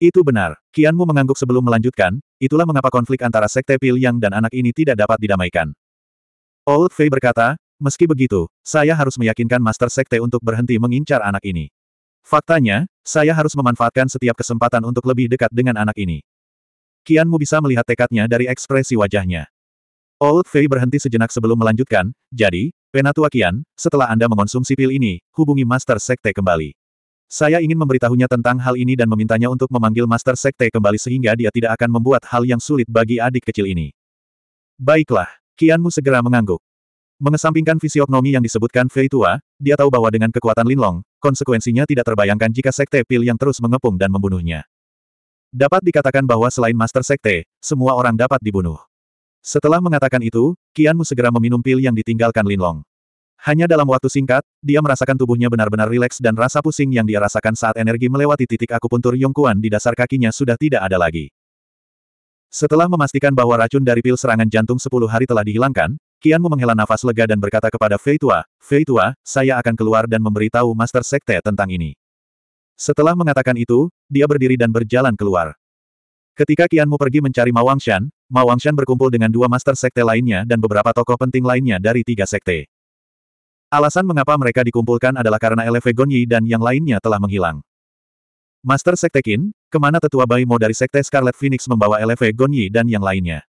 Itu benar, Kianmu mengangguk sebelum melanjutkan, itulah mengapa konflik antara sekte pil yang dan anak ini tidak dapat didamaikan. Old Fei berkata, meski begitu, saya harus meyakinkan Master Sekte untuk berhenti mengincar anak ini. Faktanya, saya harus memanfaatkan setiap kesempatan untuk lebih dekat dengan anak ini. Kianmu bisa melihat tekadnya dari ekspresi wajahnya. Old Fei berhenti sejenak sebelum melanjutkan, jadi, Penatua Kian, setelah Anda mengonsumsi pil ini, hubungi Master Sekte kembali. Saya ingin memberitahunya tentang hal ini dan memintanya untuk memanggil Master Sekte kembali sehingga dia tidak akan membuat hal yang sulit bagi adik kecil ini. Baiklah, Kianmu segera mengangguk. Mengesampingkan fisiognomi yang disebutkan Fei Tua, dia tahu bahwa dengan kekuatan Linlong, konsekuensinya tidak terbayangkan jika Sekte Pil yang terus mengepung dan membunuhnya. Dapat dikatakan bahwa selain Master Sekte, semua orang dapat dibunuh. Setelah mengatakan itu, Kianmu segera meminum pil yang ditinggalkan Linlong. Hanya dalam waktu singkat, dia merasakan tubuhnya benar-benar rileks dan rasa pusing yang dia rasakan saat energi melewati titik akupuntur Yongkuan di dasar kakinya sudah tidak ada lagi. Setelah memastikan bahwa racun dari pil serangan jantung 10 hari telah dihilangkan, Kianmu menghela nafas lega dan berkata kepada Fei Tua, Fei Tua, saya akan keluar dan memberitahu Master Sekte tentang ini. Setelah mengatakan itu, dia berdiri dan berjalan keluar. Ketika Kianmu pergi mencari Ma Wangshan, Ma Wangshan berkumpul dengan dua Master Sekte lainnya dan beberapa tokoh penting lainnya dari tiga Sekte. Alasan mengapa mereka dikumpulkan adalah karena Eleve Gonyi dan yang lainnya telah menghilang. Master Sekte Qin, kemana tetua Baimo dari Sekte Scarlet Phoenix membawa Eleve Gonyi dan yang lainnya?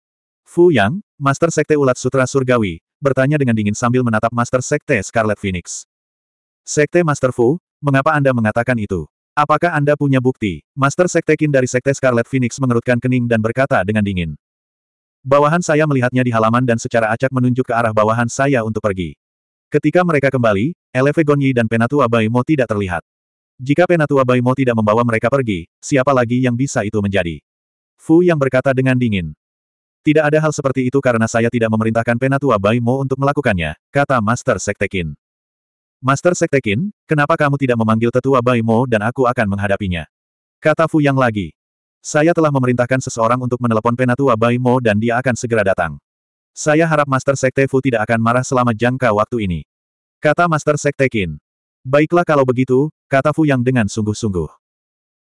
Fu Yang, Master Sekte Ulat Sutra Surgawi, bertanya dengan dingin sambil menatap Master Sekte Scarlet Phoenix. Sekte Master Fu, mengapa Anda mengatakan itu? Apakah Anda punya bukti? Master Sekte Kin dari Sekte Scarlet Phoenix mengerutkan kening dan berkata dengan dingin. Bawahan saya melihatnya di halaman dan secara acak menunjuk ke arah bawahan saya untuk pergi. Ketika mereka kembali, Eleve Gonyi dan Penatua Baimo tidak terlihat. Jika Penatua Baimo tidak membawa mereka pergi, siapa lagi yang bisa itu menjadi? Fu yang berkata dengan dingin. Tidak ada hal seperti itu karena saya tidak memerintahkan Penatua Baimo untuk melakukannya, kata Master Sektekin. Master Sektekin, kenapa kamu tidak memanggil Tetua Baimo dan aku akan menghadapinya? Kata Fu Yang lagi. Saya telah memerintahkan seseorang untuk menelepon Penatua Baimo dan dia akan segera datang. Saya harap Master Sekte Fu tidak akan marah selama jangka waktu ini. Kata Master Sektekin. Baiklah kalau begitu, kata Fu Yang dengan sungguh-sungguh.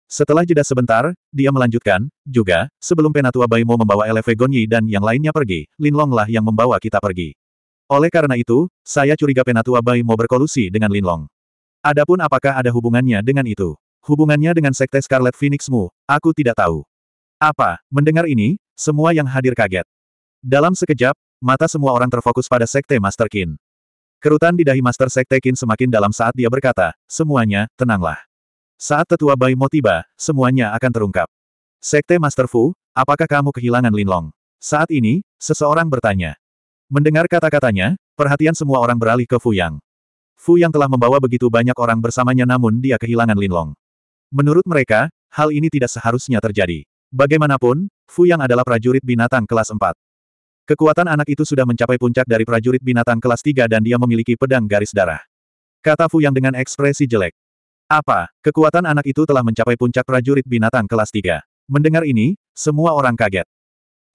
Setelah jeda sebentar, dia melanjutkan, juga, sebelum Penatua Baimo membawa Eleve Gonyi dan yang lainnya pergi, Linlong lah yang membawa kita pergi. Oleh karena itu, saya curiga Penatua Baimo berkolusi dengan Linlong. Adapun apakah ada hubungannya dengan itu? Hubungannya dengan Sekte Scarlet Phoenixmu, aku tidak tahu. Apa, mendengar ini, semua yang hadir kaget. Dalam sekejap, mata semua orang terfokus pada Sekte Master Kin. Kerutan di dahi Master Sekte Kin semakin dalam saat dia berkata, semuanya, tenanglah. Saat tetua Mo tiba, semuanya akan terungkap. Sekte Master Fu, apakah kamu kehilangan Linlong? Saat ini, seseorang bertanya. Mendengar kata-katanya, perhatian semua orang beralih ke Fu Yang. Fu Yang telah membawa begitu banyak orang bersamanya namun dia kehilangan Linlong. Menurut mereka, hal ini tidak seharusnya terjadi. Bagaimanapun, Fu Yang adalah prajurit binatang kelas 4. Kekuatan anak itu sudah mencapai puncak dari prajurit binatang kelas 3 dan dia memiliki pedang garis darah. Kata Fu Yang dengan ekspresi jelek. Apa, kekuatan anak itu telah mencapai puncak prajurit binatang kelas 3. Mendengar ini, semua orang kaget.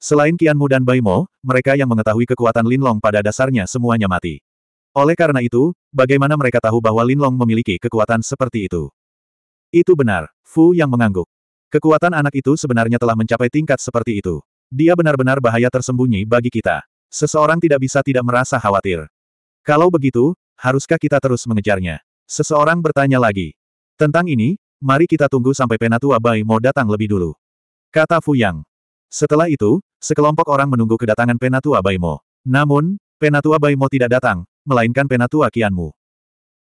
Selain Qianmu dan Baimo, mereka yang mengetahui kekuatan Lin Long pada dasarnya semuanya mati. Oleh karena itu, bagaimana mereka tahu bahwa Lin Long memiliki kekuatan seperti itu? Itu benar, Fu yang mengangguk. Kekuatan anak itu sebenarnya telah mencapai tingkat seperti itu. Dia benar-benar bahaya tersembunyi bagi kita. Seseorang tidak bisa tidak merasa khawatir. Kalau begitu, haruskah kita terus mengejarnya? Seseorang bertanya lagi. Tentang ini, mari kita tunggu sampai penatua Bai Mo datang lebih dulu. Kata Fu Yang. Setelah itu, sekelompok orang menunggu kedatangan penatua Bai Mo. Namun, penatua Bai Mo tidak datang, melainkan penatua Kianmu.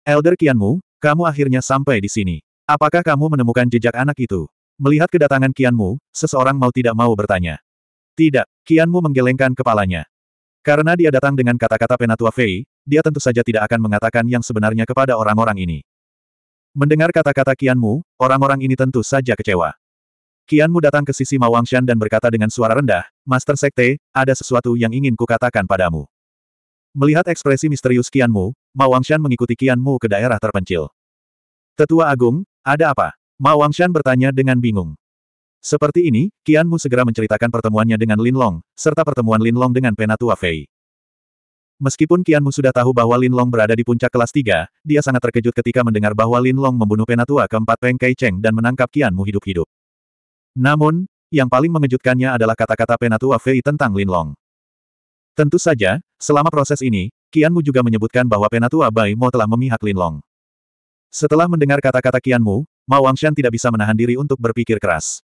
Elder Kianmu, kamu akhirnya sampai di sini. Apakah kamu menemukan jejak anak itu? Melihat kedatangan Kianmu, seseorang mau tidak mau bertanya. Tidak, Kianmu menggelengkan kepalanya. Karena dia datang dengan kata-kata penatua Fei, dia tentu saja tidak akan mengatakan yang sebenarnya kepada orang-orang ini. Mendengar kata-kata Kianmu, orang-orang ini tentu saja kecewa. Kianmu datang ke sisi Mawangshan dan berkata dengan suara rendah, Master Sekte, ada sesuatu yang ingin kukatakan padamu. Melihat ekspresi misterius Kianmu, Mawangshan mengikuti Kianmu ke daerah terpencil. Tetua Agung, ada apa? Mawangshan bertanya dengan bingung. Seperti ini, Kianmu segera menceritakan pertemuannya dengan Linlong, serta pertemuan Linlong dengan Penatua Fei. Meskipun Qianmu sudah tahu bahwa Lin Long berada di puncak kelas 3, dia sangat terkejut ketika mendengar bahwa Lin Long membunuh penatua keempat Peng Kai Cheng dan menangkap Qianmu hidup-hidup. Namun, yang paling mengejutkannya adalah kata-kata penatua Fei tentang Lin Long. Tentu saja, selama proses ini, Qianmu juga menyebutkan bahwa penatua Bai Mo telah memihak Lin Long. Setelah mendengar kata-kata Qianmu, Ma Wangshan tidak bisa menahan diri untuk berpikir keras.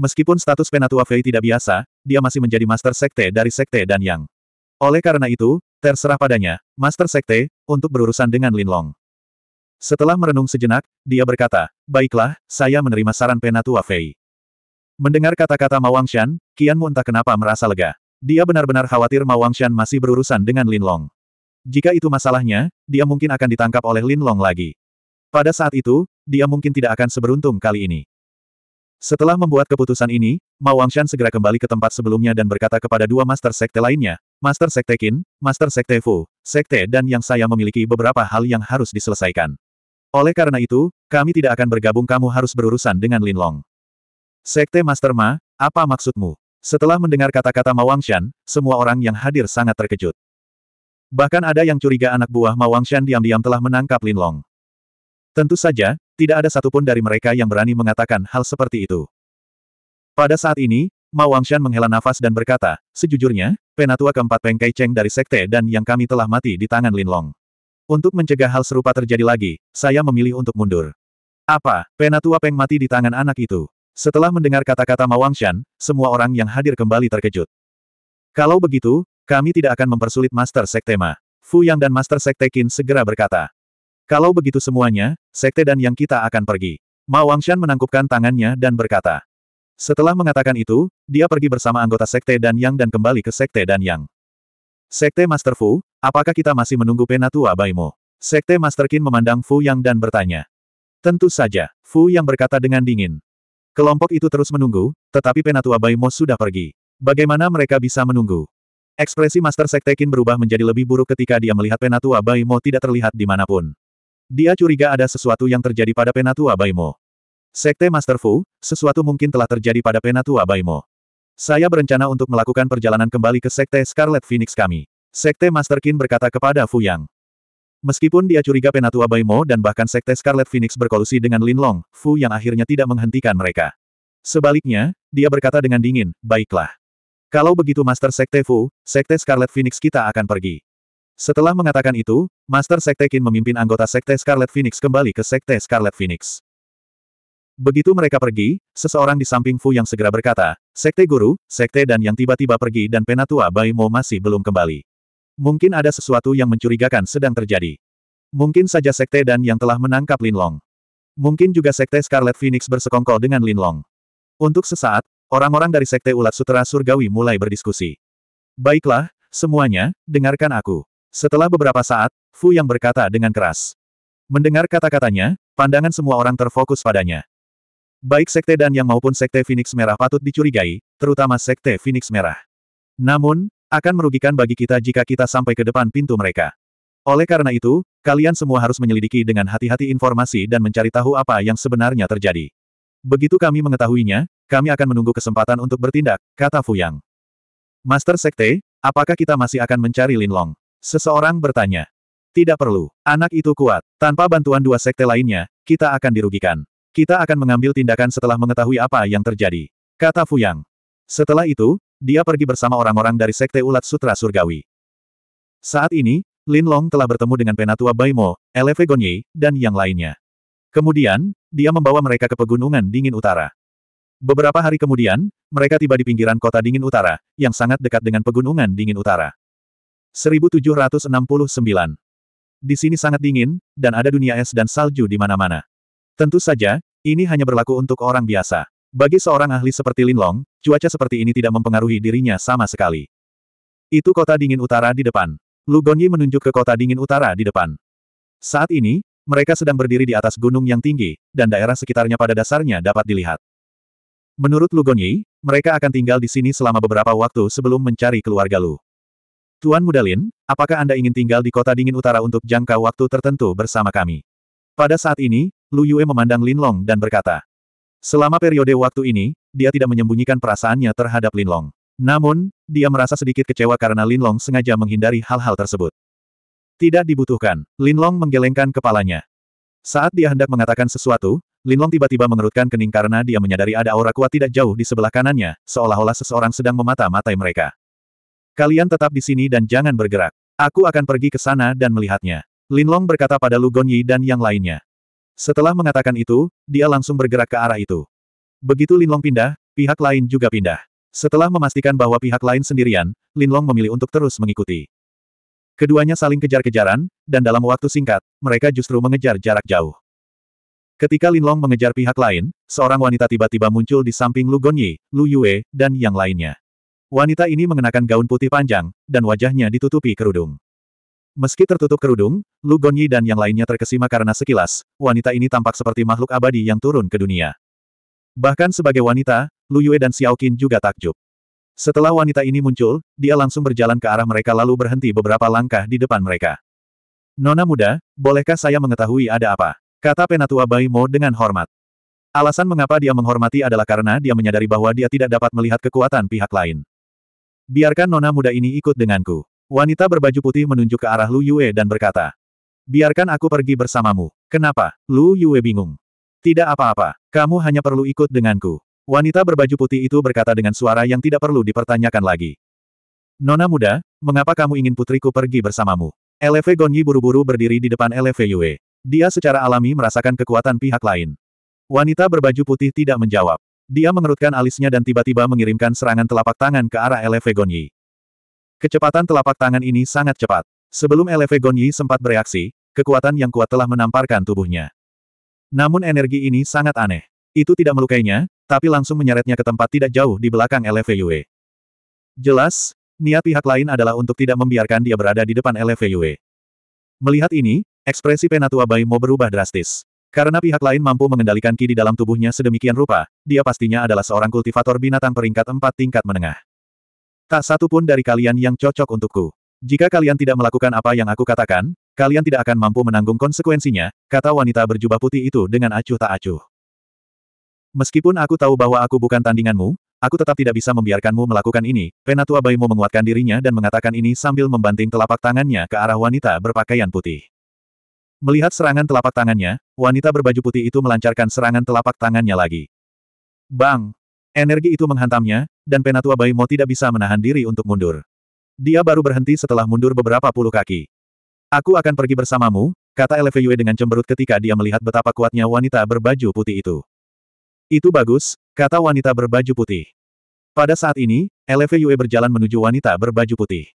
Meskipun status penatua Fei tidak biasa, dia masih menjadi master sekte dari sekte dan yang. Oleh karena itu, Terserah padanya, Master Sekte, untuk berurusan dengan Lin Long. Setelah merenung sejenak, dia berkata, Baiklah, saya menerima saran Penatua Fei. Mendengar kata-kata Mawangshan, Qianmu entah kenapa merasa lega. Dia benar-benar khawatir Mawangshan masih berurusan dengan Lin Long. Jika itu masalahnya, dia mungkin akan ditangkap oleh Lin Long lagi. Pada saat itu, dia mungkin tidak akan seberuntung kali ini. Setelah membuat keputusan ini, Ma Wangshan segera kembali ke tempat sebelumnya dan berkata kepada dua master sekte lainnya, Master Sekte Qin, Master Sekte Fu, Sekte dan yang saya memiliki beberapa hal yang harus diselesaikan. Oleh karena itu, kami tidak akan bergabung kamu harus berurusan dengan Lin Long. Sekte Master Ma, apa maksudmu? Setelah mendengar kata-kata Ma Shan, semua orang yang hadir sangat terkejut. Bahkan ada yang curiga anak buah Ma Shan diam-diam telah menangkap Lin Long. Tentu saja, tidak ada satupun dari mereka yang berani mengatakan hal seperti itu. Pada saat ini, Ma Wangshan menghela nafas dan berkata, sejujurnya, penatua keempat Pengkai Cheng dari Sekte dan yang kami telah mati di tangan Lin Long. Untuk mencegah hal serupa terjadi lagi, saya memilih untuk mundur. Apa, penatua Peng mati di tangan anak itu? Setelah mendengar kata-kata Ma Wangshan, semua orang yang hadir kembali terkejut. Kalau begitu, kami tidak akan mempersulit Master Sekte Ma. Fu Yang dan Master Sekte Qin segera berkata. Kalau begitu semuanya, Sekte dan Yang kita akan pergi. Ma Wangshan menangkupkan tangannya dan berkata. Setelah mengatakan itu, dia pergi bersama anggota Sekte Dan Yang dan kembali ke Sekte Dan Yang. Sekte Master Fu, apakah kita masih menunggu penatua baimu? Sekte Master Qin memandang Fu Yang dan bertanya. Tentu saja, Fu Yang berkata dengan dingin. Kelompok itu terus menunggu, tetapi penatua Baimo sudah pergi. Bagaimana mereka bisa menunggu? Ekspresi Master Sekte Qin berubah menjadi lebih buruk ketika dia melihat penatua Baimo tidak terlihat di dimanapun. Dia curiga ada sesuatu yang terjadi pada Penatua Baimo. Sekte Master Fu, sesuatu mungkin telah terjadi pada Penatua Baimo. Saya berencana untuk melakukan perjalanan kembali ke Sekte Scarlet Phoenix kami. Sekte Master Qin berkata kepada Fu Yang. Meskipun dia curiga Penatua Baimo dan bahkan Sekte Scarlet Phoenix berkolusi dengan Lin Long, Fu Yang akhirnya tidak menghentikan mereka. Sebaliknya, dia berkata dengan dingin, baiklah. Kalau begitu Master Sekte Fu, Sekte Scarlet Phoenix kita akan pergi. Setelah mengatakan itu, Master Sekte Qin memimpin anggota Sekte Scarlet Phoenix kembali ke Sekte Scarlet Phoenix. Begitu mereka pergi, seseorang di samping Fu yang segera berkata, Sekte Guru, Sekte dan yang tiba-tiba pergi dan Penatua Bai Mo masih belum kembali. Mungkin ada sesuatu yang mencurigakan sedang terjadi. Mungkin saja Sekte dan yang telah menangkap Lin Long. Mungkin juga Sekte Scarlet Phoenix bersekongkol dengan Lin Long. Untuk sesaat, orang-orang dari Sekte Ulat Sutera Surgawi mulai berdiskusi. Baiklah, semuanya, dengarkan aku. Setelah beberapa saat, Fu yang berkata dengan keras. Mendengar kata-katanya, pandangan semua orang terfokus padanya. Baik Sekte dan yang maupun Sekte Phoenix Merah patut dicurigai, terutama Sekte Phoenix Merah. Namun, akan merugikan bagi kita jika kita sampai ke depan pintu mereka. Oleh karena itu, kalian semua harus menyelidiki dengan hati-hati informasi dan mencari tahu apa yang sebenarnya terjadi. Begitu kami mengetahuinya, kami akan menunggu kesempatan untuk bertindak, kata Fuyang. Master Sekte, apakah kita masih akan mencari Lin Long? Seseorang bertanya. Tidak perlu, anak itu kuat. Tanpa bantuan dua sekte lainnya, kita akan dirugikan. Kita akan mengambil tindakan setelah mengetahui apa yang terjadi. Kata Fuyang. Setelah itu, dia pergi bersama orang-orang dari Sekte Ulat Sutra Surgawi. Saat ini, Lin Long telah bertemu dengan Penatua Baimo, Eleve Gonye, dan yang lainnya. Kemudian, dia membawa mereka ke Pegunungan Dingin Utara. Beberapa hari kemudian, mereka tiba di pinggiran kota Dingin Utara, yang sangat dekat dengan Pegunungan Dingin Utara. 1769 Di sini sangat dingin, dan ada dunia es dan salju di mana-mana. Tentu saja, ini hanya berlaku untuk orang biasa. Bagi seorang ahli seperti Lin Long, cuaca seperti ini tidak mempengaruhi dirinya sama sekali. Itu kota dingin utara di depan. Lu Gongyi menunjuk ke kota dingin utara di depan. Saat ini, mereka sedang berdiri di atas gunung yang tinggi, dan daerah sekitarnya pada dasarnya dapat dilihat. Menurut Lu Gongyi, mereka akan tinggal di sini selama beberapa waktu sebelum mencari keluarga Lu. Tuan Mudalin, apakah Anda ingin tinggal di kota dingin utara untuk jangka waktu tertentu bersama kami? Pada saat ini, Lu Yue memandang Lin Long dan berkata. Selama periode waktu ini, dia tidak menyembunyikan perasaannya terhadap Lin Long. Namun, dia merasa sedikit kecewa karena Lin Long sengaja menghindari hal-hal tersebut. Tidak dibutuhkan, Lin Long menggelengkan kepalanya. Saat dia hendak mengatakan sesuatu, Lin Long tiba-tiba mengerutkan kening karena dia menyadari ada aura kuat tidak jauh di sebelah kanannya, seolah-olah seseorang sedang memata-matai mereka. Kalian tetap di sini dan jangan bergerak. Aku akan pergi ke sana dan melihatnya. Lin Long berkata pada Lu Gonyi dan yang lainnya. Setelah mengatakan itu, dia langsung bergerak ke arah itu. Begitu Linlong pindah, pihak lain juga pindah. Setelah memastikan bahwa pihak lain sendirian, Linlong memilih untuk terus mengikuti. Keduanya saling kejar-kejaran, dan dalam waktu singkat, mereka justru mengejar jarak jauh. Ketika Linlong mengejar pihak lain, seorang wanita tiba-tiba muncul di samping Lu Gonyi, Lu Yue, dan yang lainnya. Wanita ini mengenakan gaun putih panjang, dan wajahnya ditutupi kerudung. Meski tertutup kerudung, Lu Gonyi dan yang lainnya terkesima karena sekilas, wanita ini tampak seperti makhluk abadi yang turun ke dunia. Bahkan sebagai wanita, Lu Yue dan Xiao Qin juga takjub. Setelah wanita ini muncul, dia langsung berjalan ke arah mereka lalu berhenti beberapa langkah di depan mereka. Nona muda, bolehkah saya mengetahui ada apa? Kata Penatua Bai Mo dengan hormat. Alasan mengapa dia menghormati adalah karena dia menyadari bahwa dia tidak dapat melihat kekuatan pihak lain. Biarkan nona muda ini ikut denganku. Wanita berbaju putih menunjuk ke arah Lu Yue dan berkata. Biarkan aku pergi bersamamu. Kenapa? Lu Yue bingung. Tidak apa-apa. Kamu hanya perlu ikut denganku. Wanita berbaju putih itu berkata dengan suara yang tidak perlu dipertanyakan lagi. Nona muda, mengapa kamu ingin putriku pergi bersamamu? Eleve Gonyi buru-buru berdiri di depan Eleve Yue. Dia secara alami merasakan kekuatan pihak lain. Wanita berbaju putih tidak menjawab. Dia mengerutkan alisnya dan tiba-tiba mengirimkan serangan telapak tangan ke arah Eleve Gonyi. Kecepatan telapak tangan ini sangat cepat. Sebelum Eleve Gonyi sempat bereaksi, kekuatan yang kuat telah menamparkan tubuhnya. Namun energi ini sangat aneh. Itu tidak melukainya, tapi langsung menyeretnya ke tempat tidak jauh di belakang Eleve Yue. Jelas, niat pihak lain adalah untuk tidak membiarkan dia berada di depan Eleve Yue. Melihat ini, ekspresi Penatua Mo berubah drastis. Karena pihak lain mampu mengendalikan ki di dalam tubuhnya sedemikian rupa, dia pastinya adalah seorang kultivator binatang peringkat empat tingkat menengah. Tak satu pun dari kalian yang cocok untukku. Jika kalian tidak melakukan apa yang aku katakan, kalian tidak akan mampu menanggung konsekuensinya, kata wanita berjubah putih itu dengan acuh tak acuh. Meskipun aku tahu bahwa aku bukan tandinganmu, aku tetap tidak bisa membiarkanmu melakukan ini. Penatua Baimu menguatkan dirinya dan mengatakan ini sambil membanting telapak tangannya ke arah wanita berpakaian putih. Melihat serangan telapak tangannya, wanita berbaju putih itu melancarkan serangan telapak tangannya lagi. Bang! Energi itu menghantamnya, dan Penatua Baimo tidak bisa menahan diri untuk mundur. Dia baru berhenti setelah mundur beberapa puluh kaki. Aku akan pergi bersamamu, kata Elefeyue dengan cemberut ketika dia melihat betapa kuatnya wanita berbaju putih itu. Itu bagus, kata wanita berbaju putih. Pada saat ini, Elefeyue berjalan menuju wanita berbaju putih.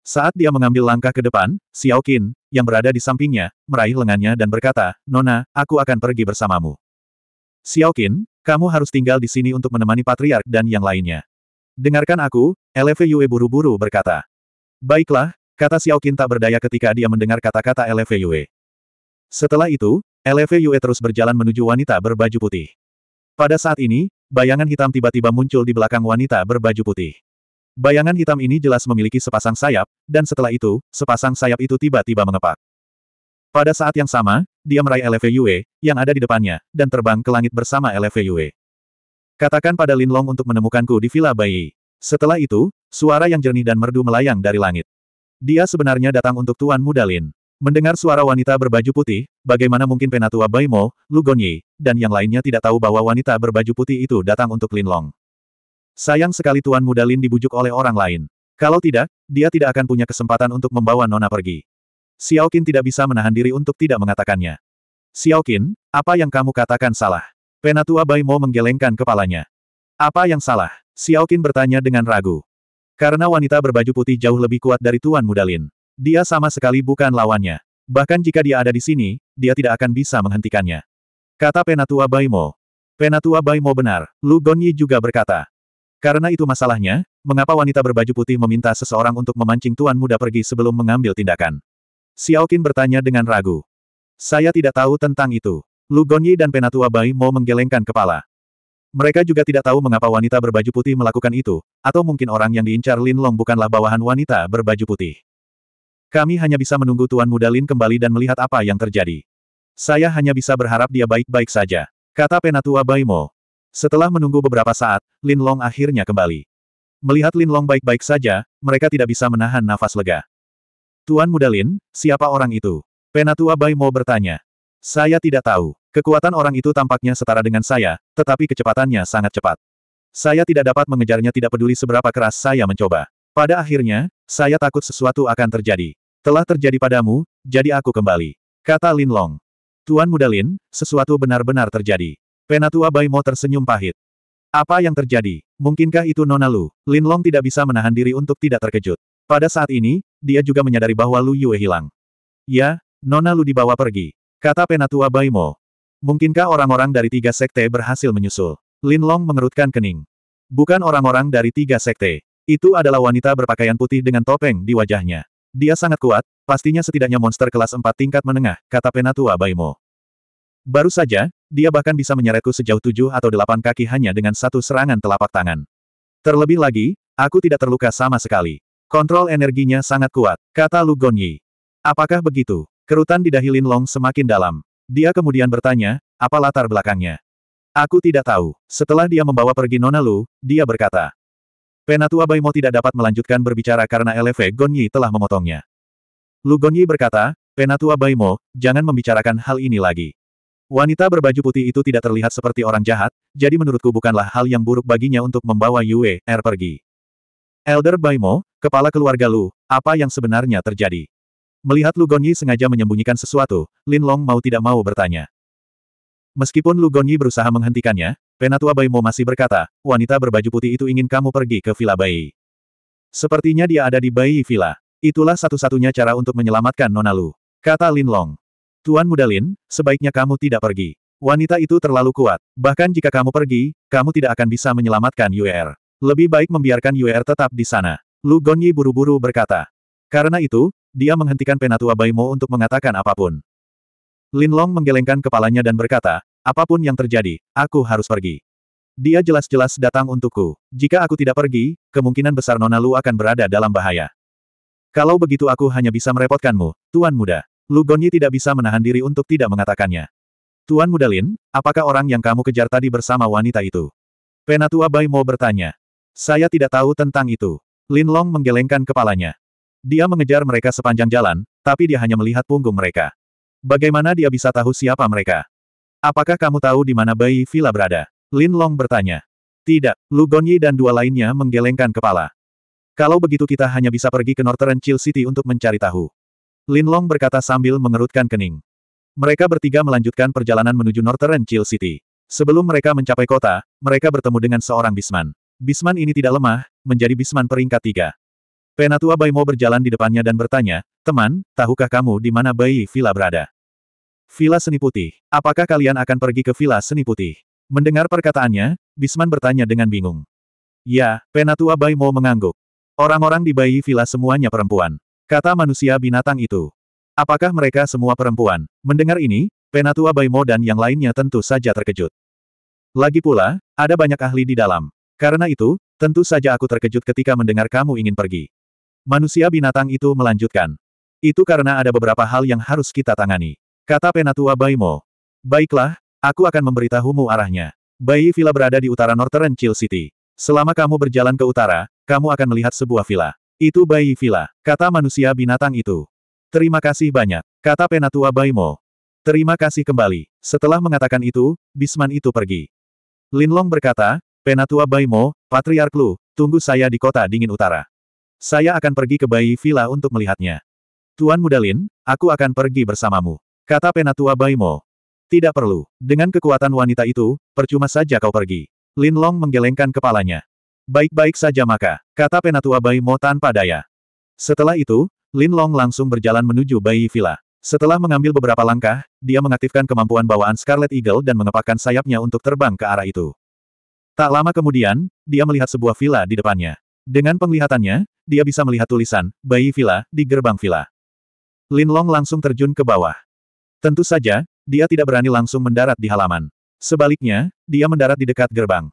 Saat dia mengambil langkah ke depan, Xiao Qin, yang berada di sampingnya, meraih lengannya dan berkata, Nona, aku akan pergi bersamamu. Xiaoqin, kamu harus tinggal di sini untuk menemani patriark dan yang lainnya. Dengarkan aku, Eleve Yue buru-buru berkata. Baiklah, kata Xiaoqin tak berdaya ketika dia mendengar kata-kata Eleve Yue. Setelah itu, Eleve Yue terus berjalan menuju wanita berbaju putih. Pada saat ini, bayangan hitam tiba-tiba muncul di belakang wanita berbaju putih. Bayangan hitam ini jelas memiliki sepasang sayap, dan setelah itu, sepasang sayap itu tiba-tiba mengepak. Pada saat yang sama, dia meraih LFUE, yang ada di depannya, dan terbang ke langit bersama LFUE. Katakan pada Lin Long untuk menemukanku di Villa Bayi. Setelah itu, suara yang jernih dan merdu melayang dari langit. Dia sebenarnya datang untuk Tuan Muda Lin. Mendengar suara wanita berbaju putih, bagaimana mungkin Penatua Baimo, Lu Gonyi, dan yang lainnya tidak tahu bahwa wanita berbaju putih itu datang untuk Lin Long. Sayang sekali Tuan Muda Lin dibujuk oleh orang lain. Kalau tidak, dia tidak akan punya kesempatan untuk membawa Nona pergi. Xiao Qin tidak bisa menahan diri untuk tidak mengatakannya. Xiao Qin, apa yang kamu katakan salah? Penatua Bai Mo menggelengkan kepalanya. Apa yang salah? Xiao Qin bertanya dengan ragu. Karena wanita berbaju putih jauh lebih kuat dari Tuan Mudalin. Dia sama sekali bukan lawannya. Bahkan jika dia ada di sini, dia tidak akan bisa menghentikannya. Kata Penatua Bai Mo. Penatua Bai Mo benar, Lu Gonyi juga berkata. Karena itu masalahnya, mengapa wanita berbaju putih meminta seseorang untuk memancing tuan muda pergi sebelum mengambil tindakan. Qin bertanya dengan ragu. Saya tidak tahu tentang itu. Lu Gongyi dan Penatua Bai mau menggelengkan kepala. Mereka juga tidak tahu mengapa wanita berbaju putih melakukan itu, atau mungkin orang yang diincar Lin Long bukanlah bawahan wanita berbaju putih. Kami hanya bisa menunggu Tuan Muda Lin kembali dan melihat apa yang terjadi. Saya hanya bisa berharap dia baik-baik saja, kata Penatua Bai Mo. Setelah menunggu beberapa saat, Lin Long akhirnya kembali. Melihat Lin Long baik-baik saja, mereka tidak bisa menahan nafas lega. Tuan Mudalin, siapa orang itu? Penatua Bai Mo bertanya. Saya tidak tahu. Kekuatan orang itu tampaknya setara dengan saya, tetapi kecepatannya sangat cepat. Saya tidak dapat mengejarnya tidak peduli seberapa keras saya mencoba. Pada akhirnya, saya takut sesuatu akan terjadi. Telah terjadi padamu, jadi aku kembali. Kata Lin Long. Tuan Mudalin, sesuatu benar-benar terjadi. Penatua Bai Mo tersenyum pahit. Apa yang terjadi? Mungkinkah itu Nona Lu? Lin Long tidak bisa menahan diri untuk tidak terkejut. Pada saat ini, dia juga menyadari bahwa Lu Yue hilang. Ya, Nona Lu dibawa pergi. Kata penatua Baimo. Mungkinkah orang-orang dari tiga sekte berhasil menyusul? Lin Long mengerutkan kening. Bukan orang-orang dari tiga sekte. Itu adalah wanita berpakaian putih dengan topeng di wajahnya. Dia sangat kuat, pastinya setidaknya monster kelas 4 tingkat menengah, kata penatua Baimo. Baru saja, dia bahkan bisa menyeretku sejauh tujuh atau delapan kaki hanya dengan satu serangan telapak tangan. Terlebih lagi, aku tidak terluka sama sekali. Kontrol energinya sangat kuat, kata Lu Gongyi. Apakah begitu? Kerutan di dahi Long semakin dalam. Dia kemudian bertanya, apa latar belakangnya? Aku tidak tahu. Setelah dia membawa pergi Nona Lu, dia berkata. Penatua Baimo tidak dapat melanjutkan berbicara karena LV Gongyi telah memotongnya. Lu Gongyi berkata, Penatua Baimo, jangan membicarakan hal ini lagi. Wanita berbaju putih itu tidak terlihat seperti orang jahat, jadi menurutku bukanlah hal yang buruk baginya untuk membawa Yue Er pergi. Elder Baimo, kepala keluarga Lu, apa yang sebenarnya terjadi? Melihat Lu Gonyi sengaja menyembunyikan sesuatu, Lin Long mau tidak mau bertanya. Meskipun Lu Gonyi berusaha menghentikannya, Penatua Baimo masih berkata, wanita berbaju putih itu ingin kamu pergi ke Villa Bai. Sepertinya dia ada di Bai Villa. Itulah satu-satunya cara untuk menyelamatkan Nona Lu. Kata Lin Long. Tuan muda Lin, sebaiknya kamu tidak pergi. Wanita itu terlalu kuat. Bahkan jika kamu pergi, kamu tidak akan bisa menyelamatkan UR. Lebih baik membiarkan Yuer tetap di sana. Lu Gongyi buru-buru berkata. Karena itu, dia menghentikan Penatua Baimo untuk mengatakan apapun. Lin Long menggelengkan kepalanya dan berkata, apapun yang terjadi, aku harus pergi. Dia jelas-jelas datang untukku. Jika aku tidak pergi, kemungkinan besar Nona Lu akan berada dalam bahaya. Kalau begitu aku hanya bisa merepotkanmu, Tuan Muda. Lu Gongyi tidak bisa menahan diri untuk tidak mengatakannya. Tuan Muda Lin, apakah orang yang kamu kejar tadi bersama wanita itu? Penatua Baimo bertanya. Saya tidak tahu tentang itu. Lin Long menggelengkan kepalanya. Dia mengejar mereka sepanjang jalan, tapi dia hanya melihat punggung mereka. Bagaimana dia bisa tahu siapa mereka? Apakah kamu tahu di mana bayi Villa berada? Lin Long bertanya. Tidak, Lu Gonyi dan dua lainnya menggelengkan kepala. Kalau begitu kita hanya bisa pergi ke Northern Chill City untuk mencari tahu. Lin Long berkata sambil mengerutkan kening. Mereka bertiga melanjutkan perjalanan menuju Northern Chill City. Sebelum mereka mencapai kota, mereka bertemu dengan seorang bisman. Bisman ini tidak lemah, menjadi Bisman peringkat tiga. Penatua Baimo berjalan di depannya dan bertanya, Teman, tahukah kamu di mana Bayi Villa berada? Villa Seni Putih. Apakah kalian akan pergi ke Villa Seni Putih? Mendengar perkataannya, Bisman bertanya dengan bingung. Ya, Penatua Baimo mengangguk. Orang-orang di Bayi Villa semuanya perempuan. Kata manusia binatang itu. Apakah mereka semua perempuan? Mendengar ini, Penatua Baimo dan yang lainnya tentu saja terkejut. Lagi pula, ada banyak ahli di dalam. Karena itu, tentu saja aku terkejut ketika mendengar kamu ingin pergi. Manusia binatang itu melanjutkan. Itu karena ada beberapa hal yang harus kita tangani. Kata Penatua Baimo. Baiklah, aku akan memberitahumu arahnya. Bayi Villa berada di utara Northern Chill City. Selama kamu berjalan ke utara, kamu akan melihat sebuah villa. Itu Bayi Villa, kata manusia binatang itu. Terima kasih banyak, kata Penatua Baimo. Terima kasih kembali. Setelah mengatakan itu, Bisman itu pergi. Linlong berkata, Penatua Baimo, Patriark Lu, tunggu saya di kota dingin utara. Saya akan pergi ke Bayi Villa untuk melihatnya. Tuan Mudalin, aku akan pergi bersamamu. Kata Penatua Baimo. Tidak perlu. Dengan kekuatan wanita itu, percuma saja kau pergi. Lin Long menggelengkan kepalanya. Baik-baik saja maka, kata Penatua Baimo tanpa daya. Setelah itu, Lin Long langsung berjalan menuju Bayi Villa. Setelah mengambil beberapa langkah, dia mengaktifkan kemampuan bawaan Scarlet Eagle dan mengepakkan sayapnya untuk terbang ke arah itu. Tak lama kemudian, dia melihat sebuah villa di depannya. Dengan penglihatannya, dia bisa melihat tulisan, bayi villa, di gerbang villa. Lin Long langsung terjun ke bawah. Tentu saja, dia tidak berani langsung mendarat di halaman. Sebaliknya, dia mendarat di dekat gerbang.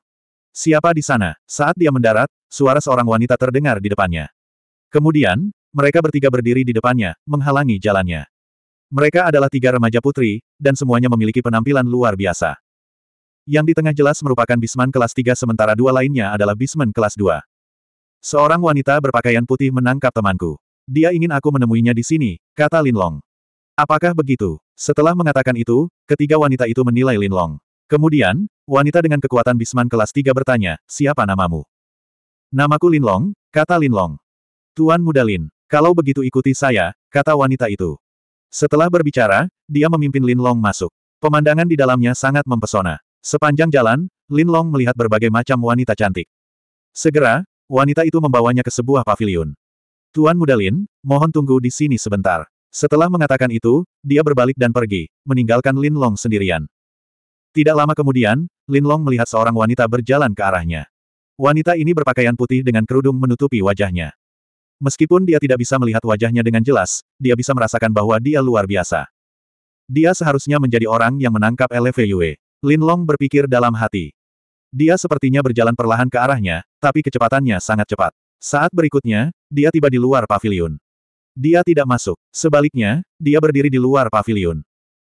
Siapa di sana? Saat dia mendarat, suara seorang wanita terdengar di depannya. Kemudian, mereka bertiga berdiri di depannya, menghalangi jalannya. Mereka adalah tiga remaja putri, dan semuanya memiliki penampilan luar biasa. Yang di tengah jelas merupakan Bisman kelas 3 sementara dua lainnya adalah Bisman kelas 2. Seorang wanita berpakaian putih menangkap temanku. Dia ingin aku menemuinya di sini, kata Lin Long. Apakah begitu? Setelah mengatakan itu, ketiga wanita itu menilai Lin Long. Kemudian, wanita dengan kekuatan Bisman kelas 3 bertanya, siapa namamu? Namaku Lin Long, kata Lin Long. Tuan Muda Lin, kalau begitu ikuti saya, kata wanita itu. Setelah berbicara, dia memimpin Lin Long masuk. Pemandangan di dalamnya sangat mempesona. Sepanjang jalan, Lin Long melihat berbagai macam wanita cantik. Segera, wanita itu membawanya ke sebuah pavilion. Tuan Muda Lin, mohon tunggu di sini sebentar. Setelah mengatakan itu, dia berbalik dan pergi, meninggalkan Lin Long sendirian. Tidak lama kemudian, Lin Long melihat seorang wanita berjalan ke arahnya. Wanita ini berpakaian putih dengan kerudung menutupi wajahnya. Meskipun dia tidak bisa melihat wajahnya dengan jelas, dia bisa merasakan bahwa dia luar biasa. Dia seharusnya menjadi orang yang menangkap Eleve Yue. Linlong berpikir dalam hati. Dia sepertinya berjalan perlahan ke arahnya, tapi kecepatannya sangat cepat. Saat berikutnya, dia tiba di luar pavilion. Dia tidak masuk. Sebaliknya, dia berdiri di luar pavilion.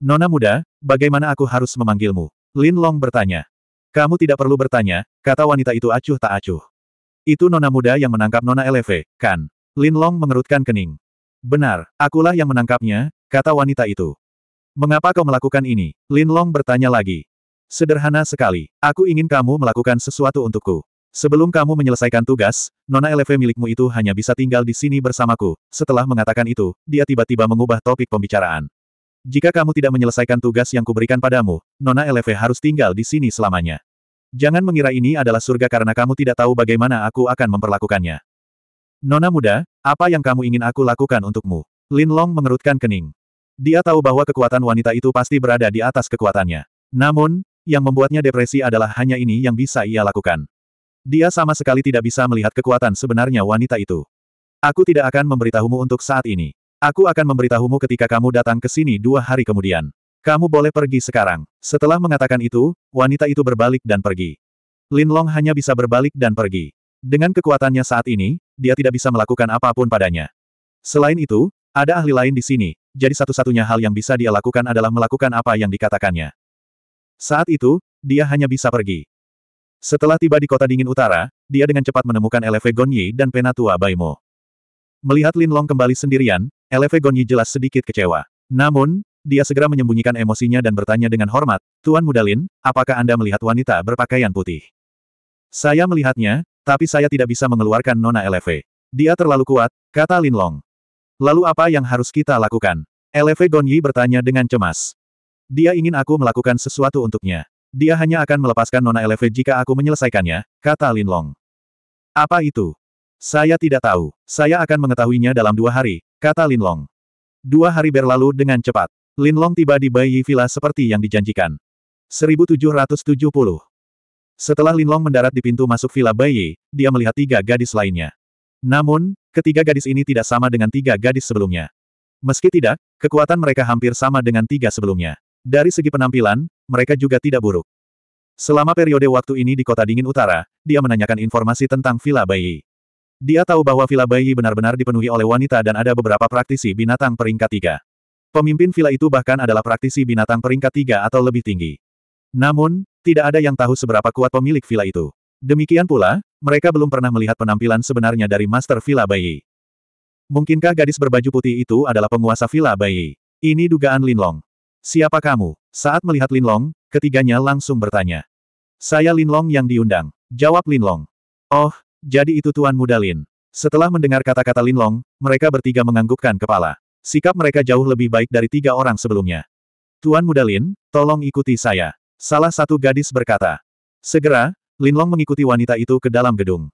Nona muda, bagaimana aku harus memanggilmu? Lin Long bertanya. Kamu tidak perlu bertanya, kata wanita itu acuh tak acuh. Itu nona muda yang menangkap nona Eleve, kan? Lin Long mengerutkan kening. Benar, akulah yang menangkapnya, kata wanita itu. Mengapa kau melakukan ini? Lin Long bertanya lagi. Sederhana sekali. Aku ingin kamu melakukan sesuatu untukku. Sebelum kamu menyelesaikan tugas, Nona LV milikmu itu hanya bisa tinggal di sini bersamaku. Setelah mengatakan itu, dia tiba-tiba mengubah topik pembicaraan. Jika kamu tidak menyelesaikan tugas yang kuberikan padamu, Nona LV harus tinggal di sini selamanya. Jangan mengira ini adalah surga karena kamu tidak tahu bagaimana aku akan memperlakukannya. Nona muda, apa yang kamu ingin aku lakukan untukmu? Lin Long mengerutkan kening. Dia tahu bahwa kekuatan wanita itu pasti berada di atas kekuatannya. Namun, yang membuatnya depresi adalah hanya ini yang bisa ia lakukan. Dia sama sekali tidak bisa melihat kekuatan sebenarnya wanita itu. Aku tidak akan memberitahumu untuk saat ini. Aku akan memberitahumu ketika kamu datang ke sini dua hari kemudian. Kamu boleh pergi sekarang. Setelah mengatakan itu, wanita itu berbalik dan pergi. Lin Long hanya bisa berbalik dan pergi. Dengan kekuatannya saat ini, dia tidak bisa melakukan apapun padanya. Selain itu, ada ahli lain di sini, jadi satu-satunya hal yang bisa dia lakukan adalah melakukan apa yang dikatakannya. Saat itu, dia hanya bisa pergi. Setelah tiba di kota dingin utara, dia dengan cepat menemukan Eleve Gonyi dan Penatua Baimo. Melihat Lin Long kembali sendirian, Eleve Gonyi jelas sedikit kecewa. Namun, dia segera menyembunyikan emosinya dan bertanya dengan hormat, Tuan Mudalin, apakah Anda melihat wanita berpakaian putih? Saya melihatnya, tapi saya tidak bisa mengeluarkan Nona Eleve. Dia terlalu kuat, kata Lin Long. Lalu apa yang harus kita lakukan? Eleve Gonyi bertanya dengan cemas. Dia ingin aku melakukan sesuatu untuknya. Dia hanya akan melepaskan Nona Eleve jika aku menyelesaikannya, kata Lin Long. Apa itu? Saya tidak tahu. Saya akan mengetahuinya dalam dua hari, kata Lin Long. Dua hari berlalu dengan cepat. Lin Long tiba di Bayi Villa seperti yang dijanjikan. 1770. Setelah Lin Long mendarat di pintu masuk Villa Bayi, dia melihat tiga gadis lainnya. Namun, ketiga gadis ini tidak sama dengan tiga gadis sebelumnya. Meski tidak, kekuatan mereka hampir sama dengan tiga sebelumnya. Dari segi penampilan, mereka juga tidak buruk. Selama periode waktu ini di kota dingin utara, dia menanyakan informasi tentang Villa Bayi. Dia tahu bahwa Villa Bayi benar-benar dipenuhi oleh wanita dan ada beberapa praktisi binatang peringkat tiga. Pemimpin villa itu bahkan adalah praktisi binatang peringkat tiga atau lebih tinggi. Namun, tidak ada yang tahu seberapa kuat pemilik villa itu. Demikian pula, mereka belum pernah melihat penampilan sebenarnya dari Master Villa Bayi. Mungkinkah gadis berbaju putih itu adalah penguasa Villa Bayi? Ini dugaan Linlong. Siapa kamu? Saat melihat Linlong, ketiganya langsung bertanya. Saya Linlong yang diundang. Jawab Linlong. Oh, jadi itu Tuan Muda Lin. Setelah mendengar kata-kata Linlong, mereka bertiga menganggukkan kepala. Sikap mereka jauh lebih baik dari tiga orang sebelumnya. Tuan Muda Lin, tolong ikuti saya. Salah satu gadis berkata. Segera, Linlong mengikuti wanita itu ke dalam gedung.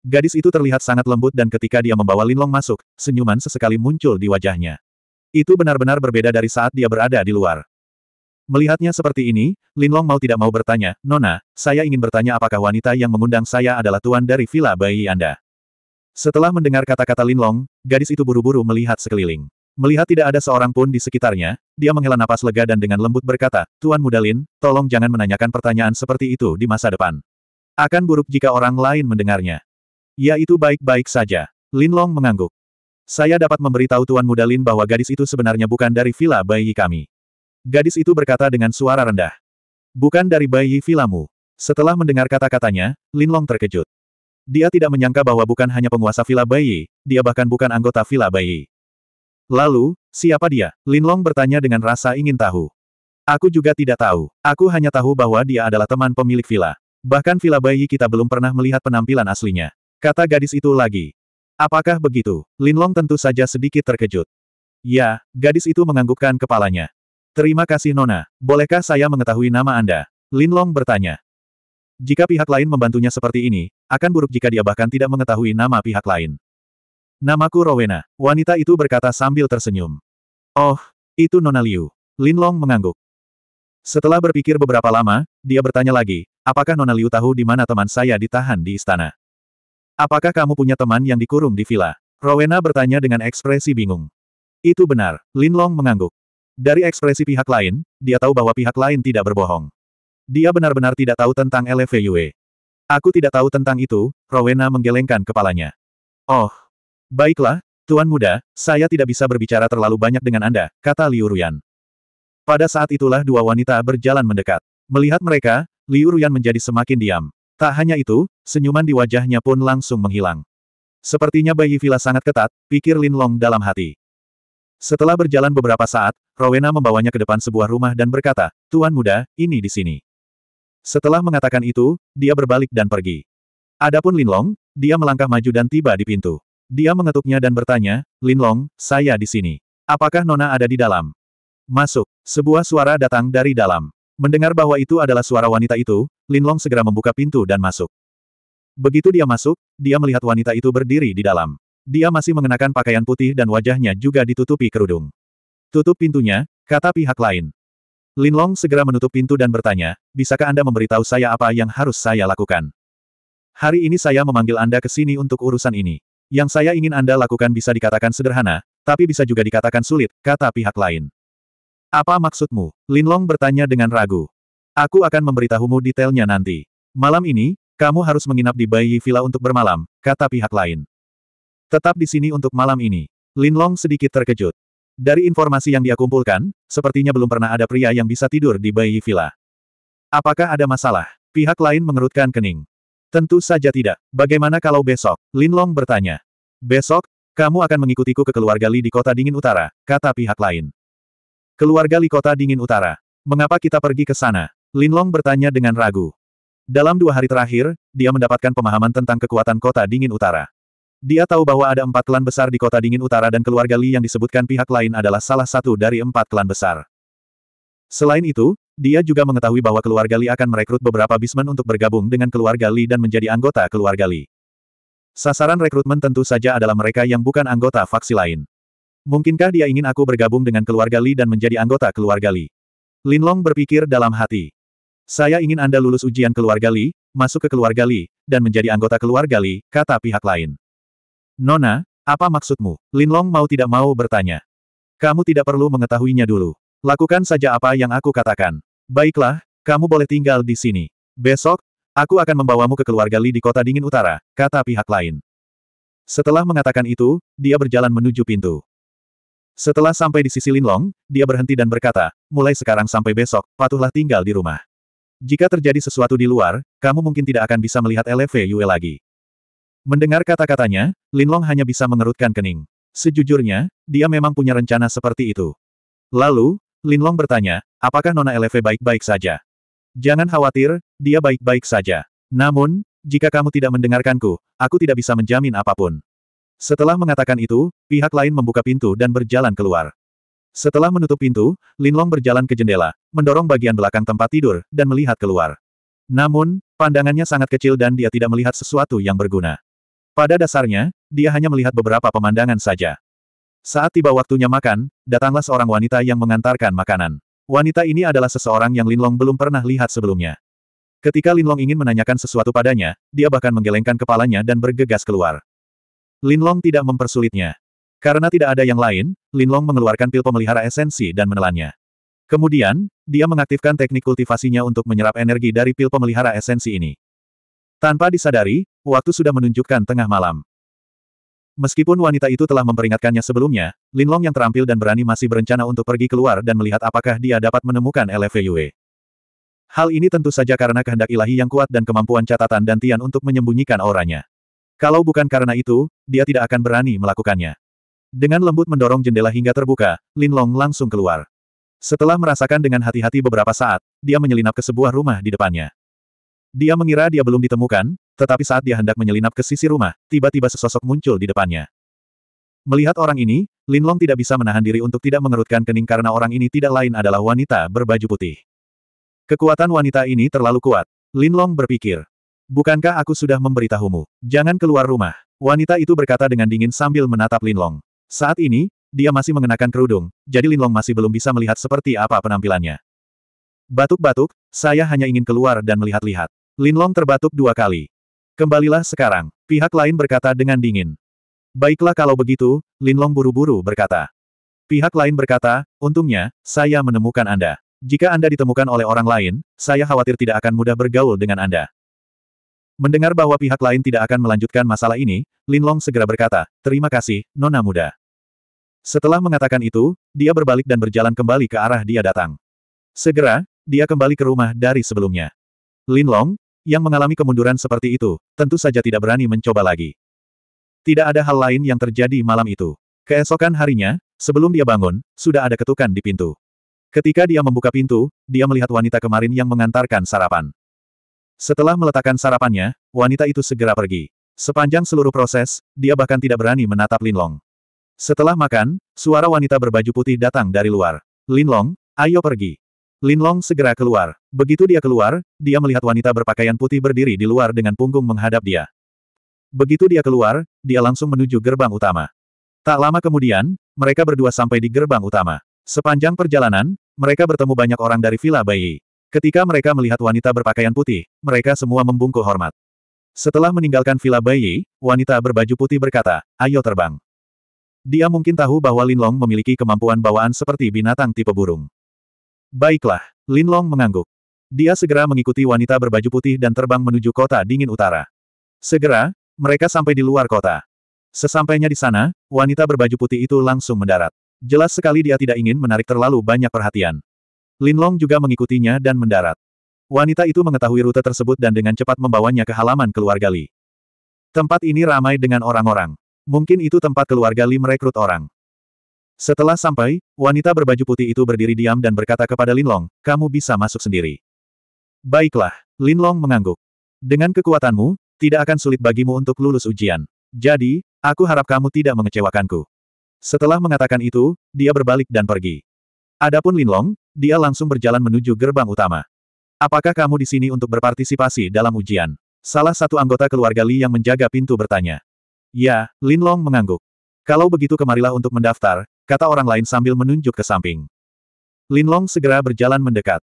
Gadis itu terlihat sangat lembut dan ketika dia membawa Linlong masuk, senyuman sesekali muncul di wajahnya. Itu benar-benar berbeda dari saat dia berada di luar. Melihatnya seperti ini, Linlong mau tidak mau bertanya, Nona, saya ingin bertanya apakah wanita yang mengundang saya adalah tuan dari villa bayi Anda. Setelah mendengar kata-kata Linlong, gadis itu buru-buru melihat sekeliling. Melihat tidak ada seorang pun di sekitarnya, dia menghela napas lega dan dengan lembut berkata, Tuan Mudalin, tolong jangan menanyakan pertanyaan seperti itu di masa depan. Akan buruk jika orang lain mendengarnya. Yaitu baik-baik saja. Lin Long mengangguk. Saya dapat memberitahu Tuan Muda Lin bahwa gadis itu sebenarnya bukan dari villa bayi kami. Gadis itu berkata dengan suara rendah. Bukan dari bayi villamu. Setelah mendengar kata-katanya, Lin Long terkejut. Dia tidak menyangka bahwa bukan hanya penguasa villa bayi, dia bahkan bukan anggota villa bayi. Lalu, siapa dia? Lin Long bertanya dengan rasa ingin tahu. Aku juga tidak tahu. Aku hanya tahu bahwa dia adalah teman pemilik villa. Bahkan Villa bayi kita belum pernah melihat penampilan aslinya. Kata gadis itu lagi. Apakah begitu? Linlong tentu saja sedikit terkejut. Ya, gadis itu menganggukkan kepalanya. Terima kasih Nona, bolehkah saya mengetahui nama Anda? Linlong bertanya. Jika pihak lain membantunya seperti ini, akan buruk jika dia bahkan tidak mengetahui nama pihak lain. Namaku Rowena, wanita itu berkata sambil tersenyum. Oh, itu Nona Liu. Linlong mengangguk. Setelah berpikir beberapa lama, dia bertanya lagi, Apakah Nona Liu tahu di mana teman saya ditahan di istana? Apakah kamu punya teman yang dikurung di villa? Rowena bertanya dengan ekspresi bingung. Itu benar, Lin Long mengangguk. Dari ekspresi pihak lain, dia tahu bahwa pihak lain tidak berbohong. Dia benar-benar tidak tahu tentang LV Aku tidak tahu tentang itu, Rowena menggelengkan kepalanya. Oh, baiklah, Tuan Muda, saya tidak bisa berbicara terlalu banyak dengan Anda, kata Liu Ruyan. Pada saat itulah dua wanita berjalan mendekat. Melihat mereka, Liu Ruyan menjadi semakin diam. Tak hanya itu, senyuman di wajahnya pun langsung menghilang. Sepertinya bayi villa sangat ketat, pikir Lin Long dalam hati. Setelah berjalan beberapa saat, Rowena membawanya ke depan sebuah rumah dan berkata, Tuan muda, ini di sini. Setelah mengatakan itu, dia berbalik dan pergi. Adapun Lin Long, dia melangkah maju dan tiba di pintu. Dia mengetuknya dan bertanya, Lin Long, saya di sini. Apakah Nona ada di dalam? Masuk. Sebuah suara datang dari dalam. Mendengar bahwa itu adalah suara wanita itu, Lin Long segera membuka pintu dan masuk. Begitu dia masuk, dia melihat wanita itu berdiri di dalam. Dia masih mengenakan pakaian putih dan wajahnya juga ditutupi kerudung. Tutup pintunya, kata pihak lain. Lin Long segera menutup pintu dan bertanya, bisakah Anda memberitahu saya apa yang harus saya lakukan? Hari ini saya memanggil Anda ke sini untuk urusan ini. Yang saya ingin Anda lakukan bisa dikatakan sederhana, tapi bisa juga dikatakan sulit, kata pihak lain. Apa maksudmu? Linlong bertanya dengan ragu. Aku akan memberitahumu detailnya nanti. Malam ini, kamu harus menginap di Bayi Villa untuk bermalam, kata pihak lain. Tetap di sini untuk malam ini. Linlong sedikit terkejut. Dari informasi yang dia kumpulkan, sepertinya belum pernah ada pria yang bisa tidur di Bayi Villa. Apakah ada masalah? Pihak lain mengerutkan kening. Tentu saja tidak. Bagaimana kalau besok? Linlong bertanya. Besok, kamu akan mengikutiku ke keluarga Li di kota dingin utara, kata pihak lain. Keluarga Li Kota dingin utara. Mengapa kita pergi ke sana? Linlong bertanya dengan ragu. Dalam dua hari terakhir, dia mendapatkan pemahaman tentang kekuatan kota dingin utara. Dia tahu bahwa ada empat klan besar di kota dingin utara dan keluarga Li yang disebutkan pihak lain adalah salah satu dari empat klan besar. Selain itu, dia juga mengetahui bahwa keluarga Li akan merekrut beberapa bisman untuk bergabung dengan keluarga Li dan menjadi anggota keluarga Li. Sasaran rekrutmen tentu saja adalah mereka yang bukan anggota faksi lain. Mungkinkah dia ingin aku bergabung dengan keluarga Li dan menjadi anggota keluarga Li? Linlong berpikir dalam hati. Saya ingin Anda lulus ujian keluarga Li, masuk ke keluarga Li, dan menjadi anggota keluarga Li, kata pihak lain. Nona, apa maksudmu? Linlong mau tidak mau bertanya. Kamu tidak perlu mengetahuinya dulu. Lakukan saja apa yang aku katakan. Baiklah, kamu boleh tinggal di sini. Besok, aku akan membawamu ke keluarga Li di kota dingin utara, kata pihak lain. Setelah mengatakan itu, dia berjalan menuju pintu. Setelah sampai di sisi Linlong, dia berhenti dan berkata, mulai sekarang sampai besok, patuhlah tinggal di rumah. Jika terjadi sesuatu di luar, kamu mungkin tidak akan bisa melihat LV Yue lagi. Mendengar kata-katanya, Linlong hanya bisa mengerutkan kening. Sejujurnya, dia memang punya rencana seperti itu. Lalu, Linlong bertanya, apakah Nona LV baik-baik saja? Jangan khawatir, dia baik-baik saja. Namun, jika kamu tidak mendengarkanku, aku tidak bisa menjamin apapun. Setelah mengatakan itu, pihak lain membuka pintu dan berjalan keluar. Setelah menutup pintu, Linlong berjalan ke jendela, mendorong bagian belakang tempat tidur, dan melihat keluar. Namun, pandangannya sangat kecil dan dia tidak melihat sesuatu yang berguna. Pada dasarnya, dia hanya melihat beberapa pemandangan saja. Saat tiba waktunya makan, datanglah seorang wanita yang mengantarkan makanan. Wanita ini adalah seseorang yang Linlong belum pernah lihat sebelumnya. Ketika Linlong ingin menanyakan sesuatu padanya, dia bahkan menggelengkan kepalanya dan bergegas keluar. Linlong tidak mempersulitnya. Karena tidak ada yang lain, Linlong mengeluarkan pil pemelihara esensi dan menelannya. Kemudian, dia mengaktifkan teknik kultivasinya untuk menyerap energi dari pil pemelihara esensi ini. Tanpa disadari, waktu sudah menunjukkan tengah malam. Meskipun wanita itu telah memperingatkannya sebelumnya, Linlong yang terampil dan berani masih berencana untuk pergi keluar dan melihat apakah dia dapat menemukan LFVUE. Hal ini tentu saja karena kehendak ilahi yang kuat dan kemampuan catatan dan Tian untuk menyembunyikan auranya. Kalau bukan karena itu, dia tidak akan berani melakukannya. Dengan lembut mendorong jendela hingga terbuka, Lin Long langsung keluar. Setelah merasakan dengan hati-hati beberapa saat, dia menyelinap ke sebuah rumah di depannya. Dia mengira dia belum ditemukan, tetapi saat dia hendak menyelinap ke sisi rumah, tiba-tiba sesosok muncul di depannya. Melihat orang ini, Lin Long tidak bisa menahan diri untuk tidak mengerutkan kening karena orang ini tidak lain adalah wanita berbaju putih. Kekuatan wanita ini terlalu kuat. Lin Long berpikir, Bukankah aku sudah memberitahumu? Jangan keluar rumah. Wanita itu berkata dengan dingin sambil menatap Linlong. Saat ini, dia masih mengenakan kerudung, jadi Linlong masih belum bisa melihat seperti apa penampilannya. Batuk-batuk, saya hanya ingin keluar dan melihat-lihat. Linlong terbatuk dua kali. Kembalilah sekarang, pihak lain berkata dengan dingin. Baiklah kalau begitu, Linlong buru-buru berkata. Pihak lain berkata, untungnya, saya menemukan Anda. Jika Anda ditemukan oleh orang lain, saya khawatir tidak akan mudah bergaul dengan Anda. Mendengar bahwa pihak lain tidak akan melanjutkan masalah ini, Lin Long segera berkata, terima kasih, Nona Muda. Setelah mengatakan itu, dia berbalik dan berjalan kembali ke arah dia datang. Segera, dia kembali ke rumah dari sebelumnya. Lin Long, yang mengalami kemunduran seperti itu, tentu saja tidak berani mencoba lagi. Tidak ada hal lain yang terjadi malam itu. Keesokan harinya, sebelum dia bangun, sudah ada ketukan di pintu. Ketika dia membuka pintu, dia melihat wanita kemarin yang mengantarkan sarapan. Setelah meletakkan sarapannya, wanita itu segera pergi. Sepanjang seluruh proses, dia bahkan tidak berani menatap Linlong. Setelah makan, suara wanita berbaju putih datang dari luar. Linlong, ayo pergi. Linlong segera keluar. Begitu dia keluar, dia melihat wanita berpakaian putih berdiri di luar dengan punggung menghadap dia. Begitu dia keluar, dia langsung menuju gerbang utama. Tak lama kemudian, mereka berdua sampai di gerbang utama. Sepanjang perjalanan, mereka bertemu banyak orang dari Villa Bayi. Ketika mereka melihat wanita berpakaian putih, mereka semua membungkuk hormat. Setelah meninggalkan Villa bayi, wanita berbaju putih berkata, ayo terbang. Dia mungkin tahu bahwa Lin Long memiliki kemampuan bawaan seperti binatang tipe burung. Baiklah, Lin Long mengangguk. Dia segera mengikuti wanita berbaju putih dan terbang menuju kota dingin utara. Segera, mereka sampai di luar kota. Sesampainya di sana, wanita berbaju putih itu langsung mendarat. Jelas sekali dia tidak ingin menarik terlalu banyak perhatian. Linlong juga mengikutinya dan mendarat. Wanita itu mengetahui rute tersebut dan dengan cepat membawanya ke halaman keluarga Li. Tempat ini ramai dengan orang-orang. Mungkin itu tempat keluarga Li merekrut orang. Setelah sampai, wanita berbaju putih itu berdiri diam dan berkata kepada Linlong, kamu bisa masuk sendiri. Baiklah, Linlong mengangguk. Dengan kekuatanmu, tidak akan sulit bagimu untuk lulus ujian. Jadi, aku harap kamu tidak mengecewakanku. Setelah mengatakan itu, dia berbalik dan pergi. Adapun Linlong, dia langsung berjalan menuju gerbang utama. Apakah kamu di sini untuk berpartisipasi dalam ujian? Salah satu anggota keluarga Li yang menjaga pintu bertanya. Ya, Lin Long mengangguk. Kalau begitu kemarilah untuk mendaftar, kata orang lain sambil menunjuk ke samping. Lin Long segera berjalan mendekat.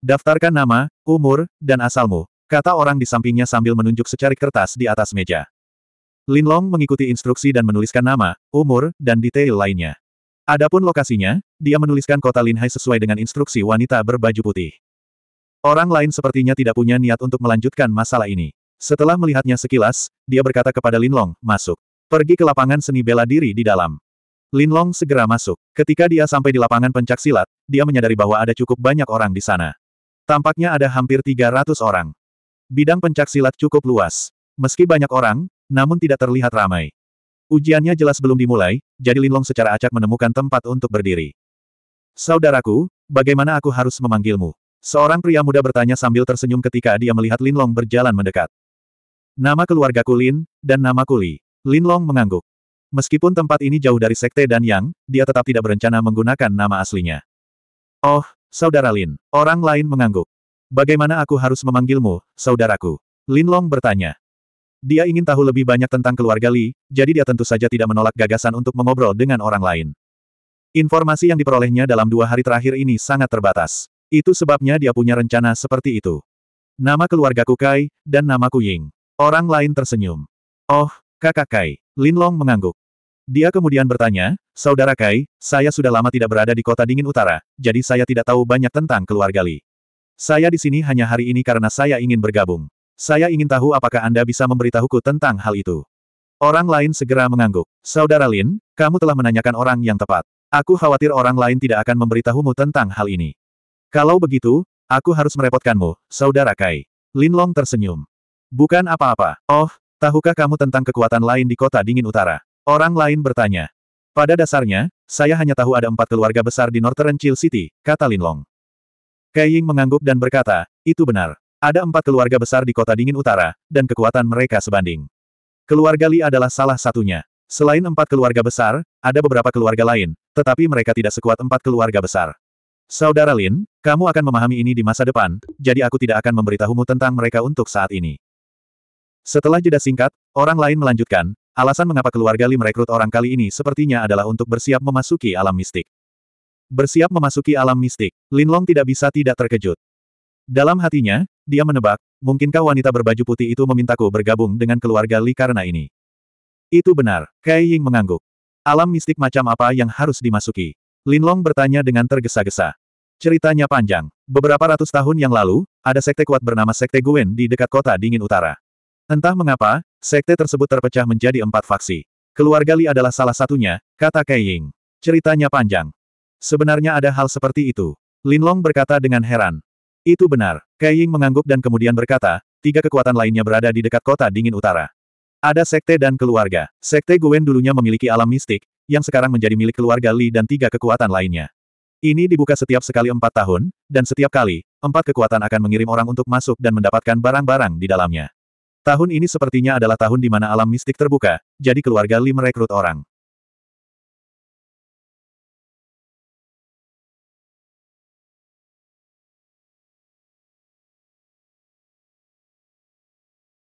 Daftarkan nama, umur, dan asalmu, kata orang di sampingnya sambil menunjuk secarik kertas di atas meja. Lin Long mengikuti instruksi dan menuliskan nama, umur, dan detail lainnya. Adapun lokasinya, dia menuliskan kota Linhai sesuai dengan instruksi wanita berbaju putih. Orang lain sepertinya tidak punya niat untuk melanjutkan masalah ini. Setelah melihatnya sekilas, dia berkata kepada Linlong, masuk. Pergi ke lapangan seni bela diri di dalam. Linlong segera masuk. Ketika dia sampai di lapangan pencak silat, dia menyadari bahwa ada cukup banyak orang di sana. Tampaknya ada hampir 300 orang. Bidang pencak silat cukup luas. Meski banyak orang, namun tidak terlihat ramai. Ujiannya jelas belum dimulai, jadi Linlong secara acak menemukan tempat untuk berdiri. Saudaraku, bagaimana aku harus memanggilmu? Seorang pria muda bertanya sambil tersenyum ketika dia melihat Linlong berjalan mendekat. Nama keluargaku Lin, dan namaku Li. Linlong mengangguk. Meskipun tempat ini jauh dari sekte dan yang, dia tetap tidak berencana menggunakan nama aslinya. Oh, saudara Lin. Orang lain mengangguk. Bagaimana aku harus memanggilmu, saudaraku? Linlong bertanya. Dia ingin tahu lebih banyak tentang keluarga Li, jadi dia tentu saja tidak menolak gagasan untuk mengobrol dengan orang lain. Informasi yang diperolehnya dalam dua hari terakhir ini sangat terbatas. Itu sebabnya dia punya rencana seperti itu. Nama keluarga Ku Kai, dan nama Ying. Orang lain tersenyum. Oh, kakak Kai. Lin Long mengangguk. Dia kemudian bertanya, Saudara Kai, saya sudah lama tidak berada di kota dingin utara, jadi saya tidak tahu banyak tentang keluarga Li. Saya di sini hanya hari ini karena saya ingin bergabung. Saya ingin tahu apakah Anda bisa memberitahuku tentang hal itu. Orang lain segera mengangguk. Saudara Lin, kamu telah menanyakan orang yang tepat. Aku khawatir orang lain tidak akan memberitahumu tentang hal ini. Kalau begitu, aku harus merepotkanmu, Saudara Kai. Lin Long tersenyum. Bukan apa-apa. Oh, tahukah kamu tentang kekuatan lain di kota dingin utara? Orang lain bertanya. Pada dasarnya, saya hanya tahu ada empat keluarga besar di Northern Chill City, kata Lin Long. Kai Ying mengangguk dan berkata, itu benar. Ada empat keluarga besar di kota dingin utara, dan kekuatan mereka sebanding. Keluarga Li adalah salah satunya. Selain empat keluarga besar, ada beberapa keluarga lain, tetapi mereka tidak sekuat empat keluarga besar. Saudara Lin, kamu akan memahami ini di masa depan, jadi aku tidak akan memberitahumu tentang mereka untuk saat ini. Setelah jeda singkat, orang lain melanjutkan, Alasan mengapa keluarga Li merekrut orang kali ini sepertinya adalah untuk bersiap memasuki alam mistik. Bersiap memasuki alam mistik, Lin Long tidak bisa tidak terkejut. Dalam hatinya, dia menebak, mungkinkah wanita berbaju putih itu memintaku bergabung dengan keluarga Li karena ini. Itu benar, Kai Ying mengangguk. Alam mistik macam apa yang harus dimasuki? Lin Long bertanya dengan tergesa-gesa. Ceritanya panjang. Beberapa ratus tahun yang lalu, ada sekte kuat bernama Sekte Guen di dekat kota dingin utara. Entah mengapa, sekte tersebut terpecah menjadi empat faksi. Keluarga Li adalah salah satunya, kata Kai Ying. Ceritanya panjang. Sebenarnya ada hal seperti itu. Lin Long berkata dengan heran. Itu benar. Kai Ying mengangguk dan kemudian berkata, tiga kekuatan lainnya berada di dekat kota dingin utara. Ada sekte dan keluarga. Sekte Guwen dulunya memiliki alam mistik, yang sekarang menjadi milik keluarga Li dan tiga kekuatan lainnya. Ini dibuka setiap sekali empat tahun, dan setiap kali, empat kekuatan akan mengirim orang untuk masuk dan mendapatkan barang-barang di dalamnya. Tahun ini sepertinya adalah tahun di mana alam mistik terbuka, jadi keluarga Li merekrut orang.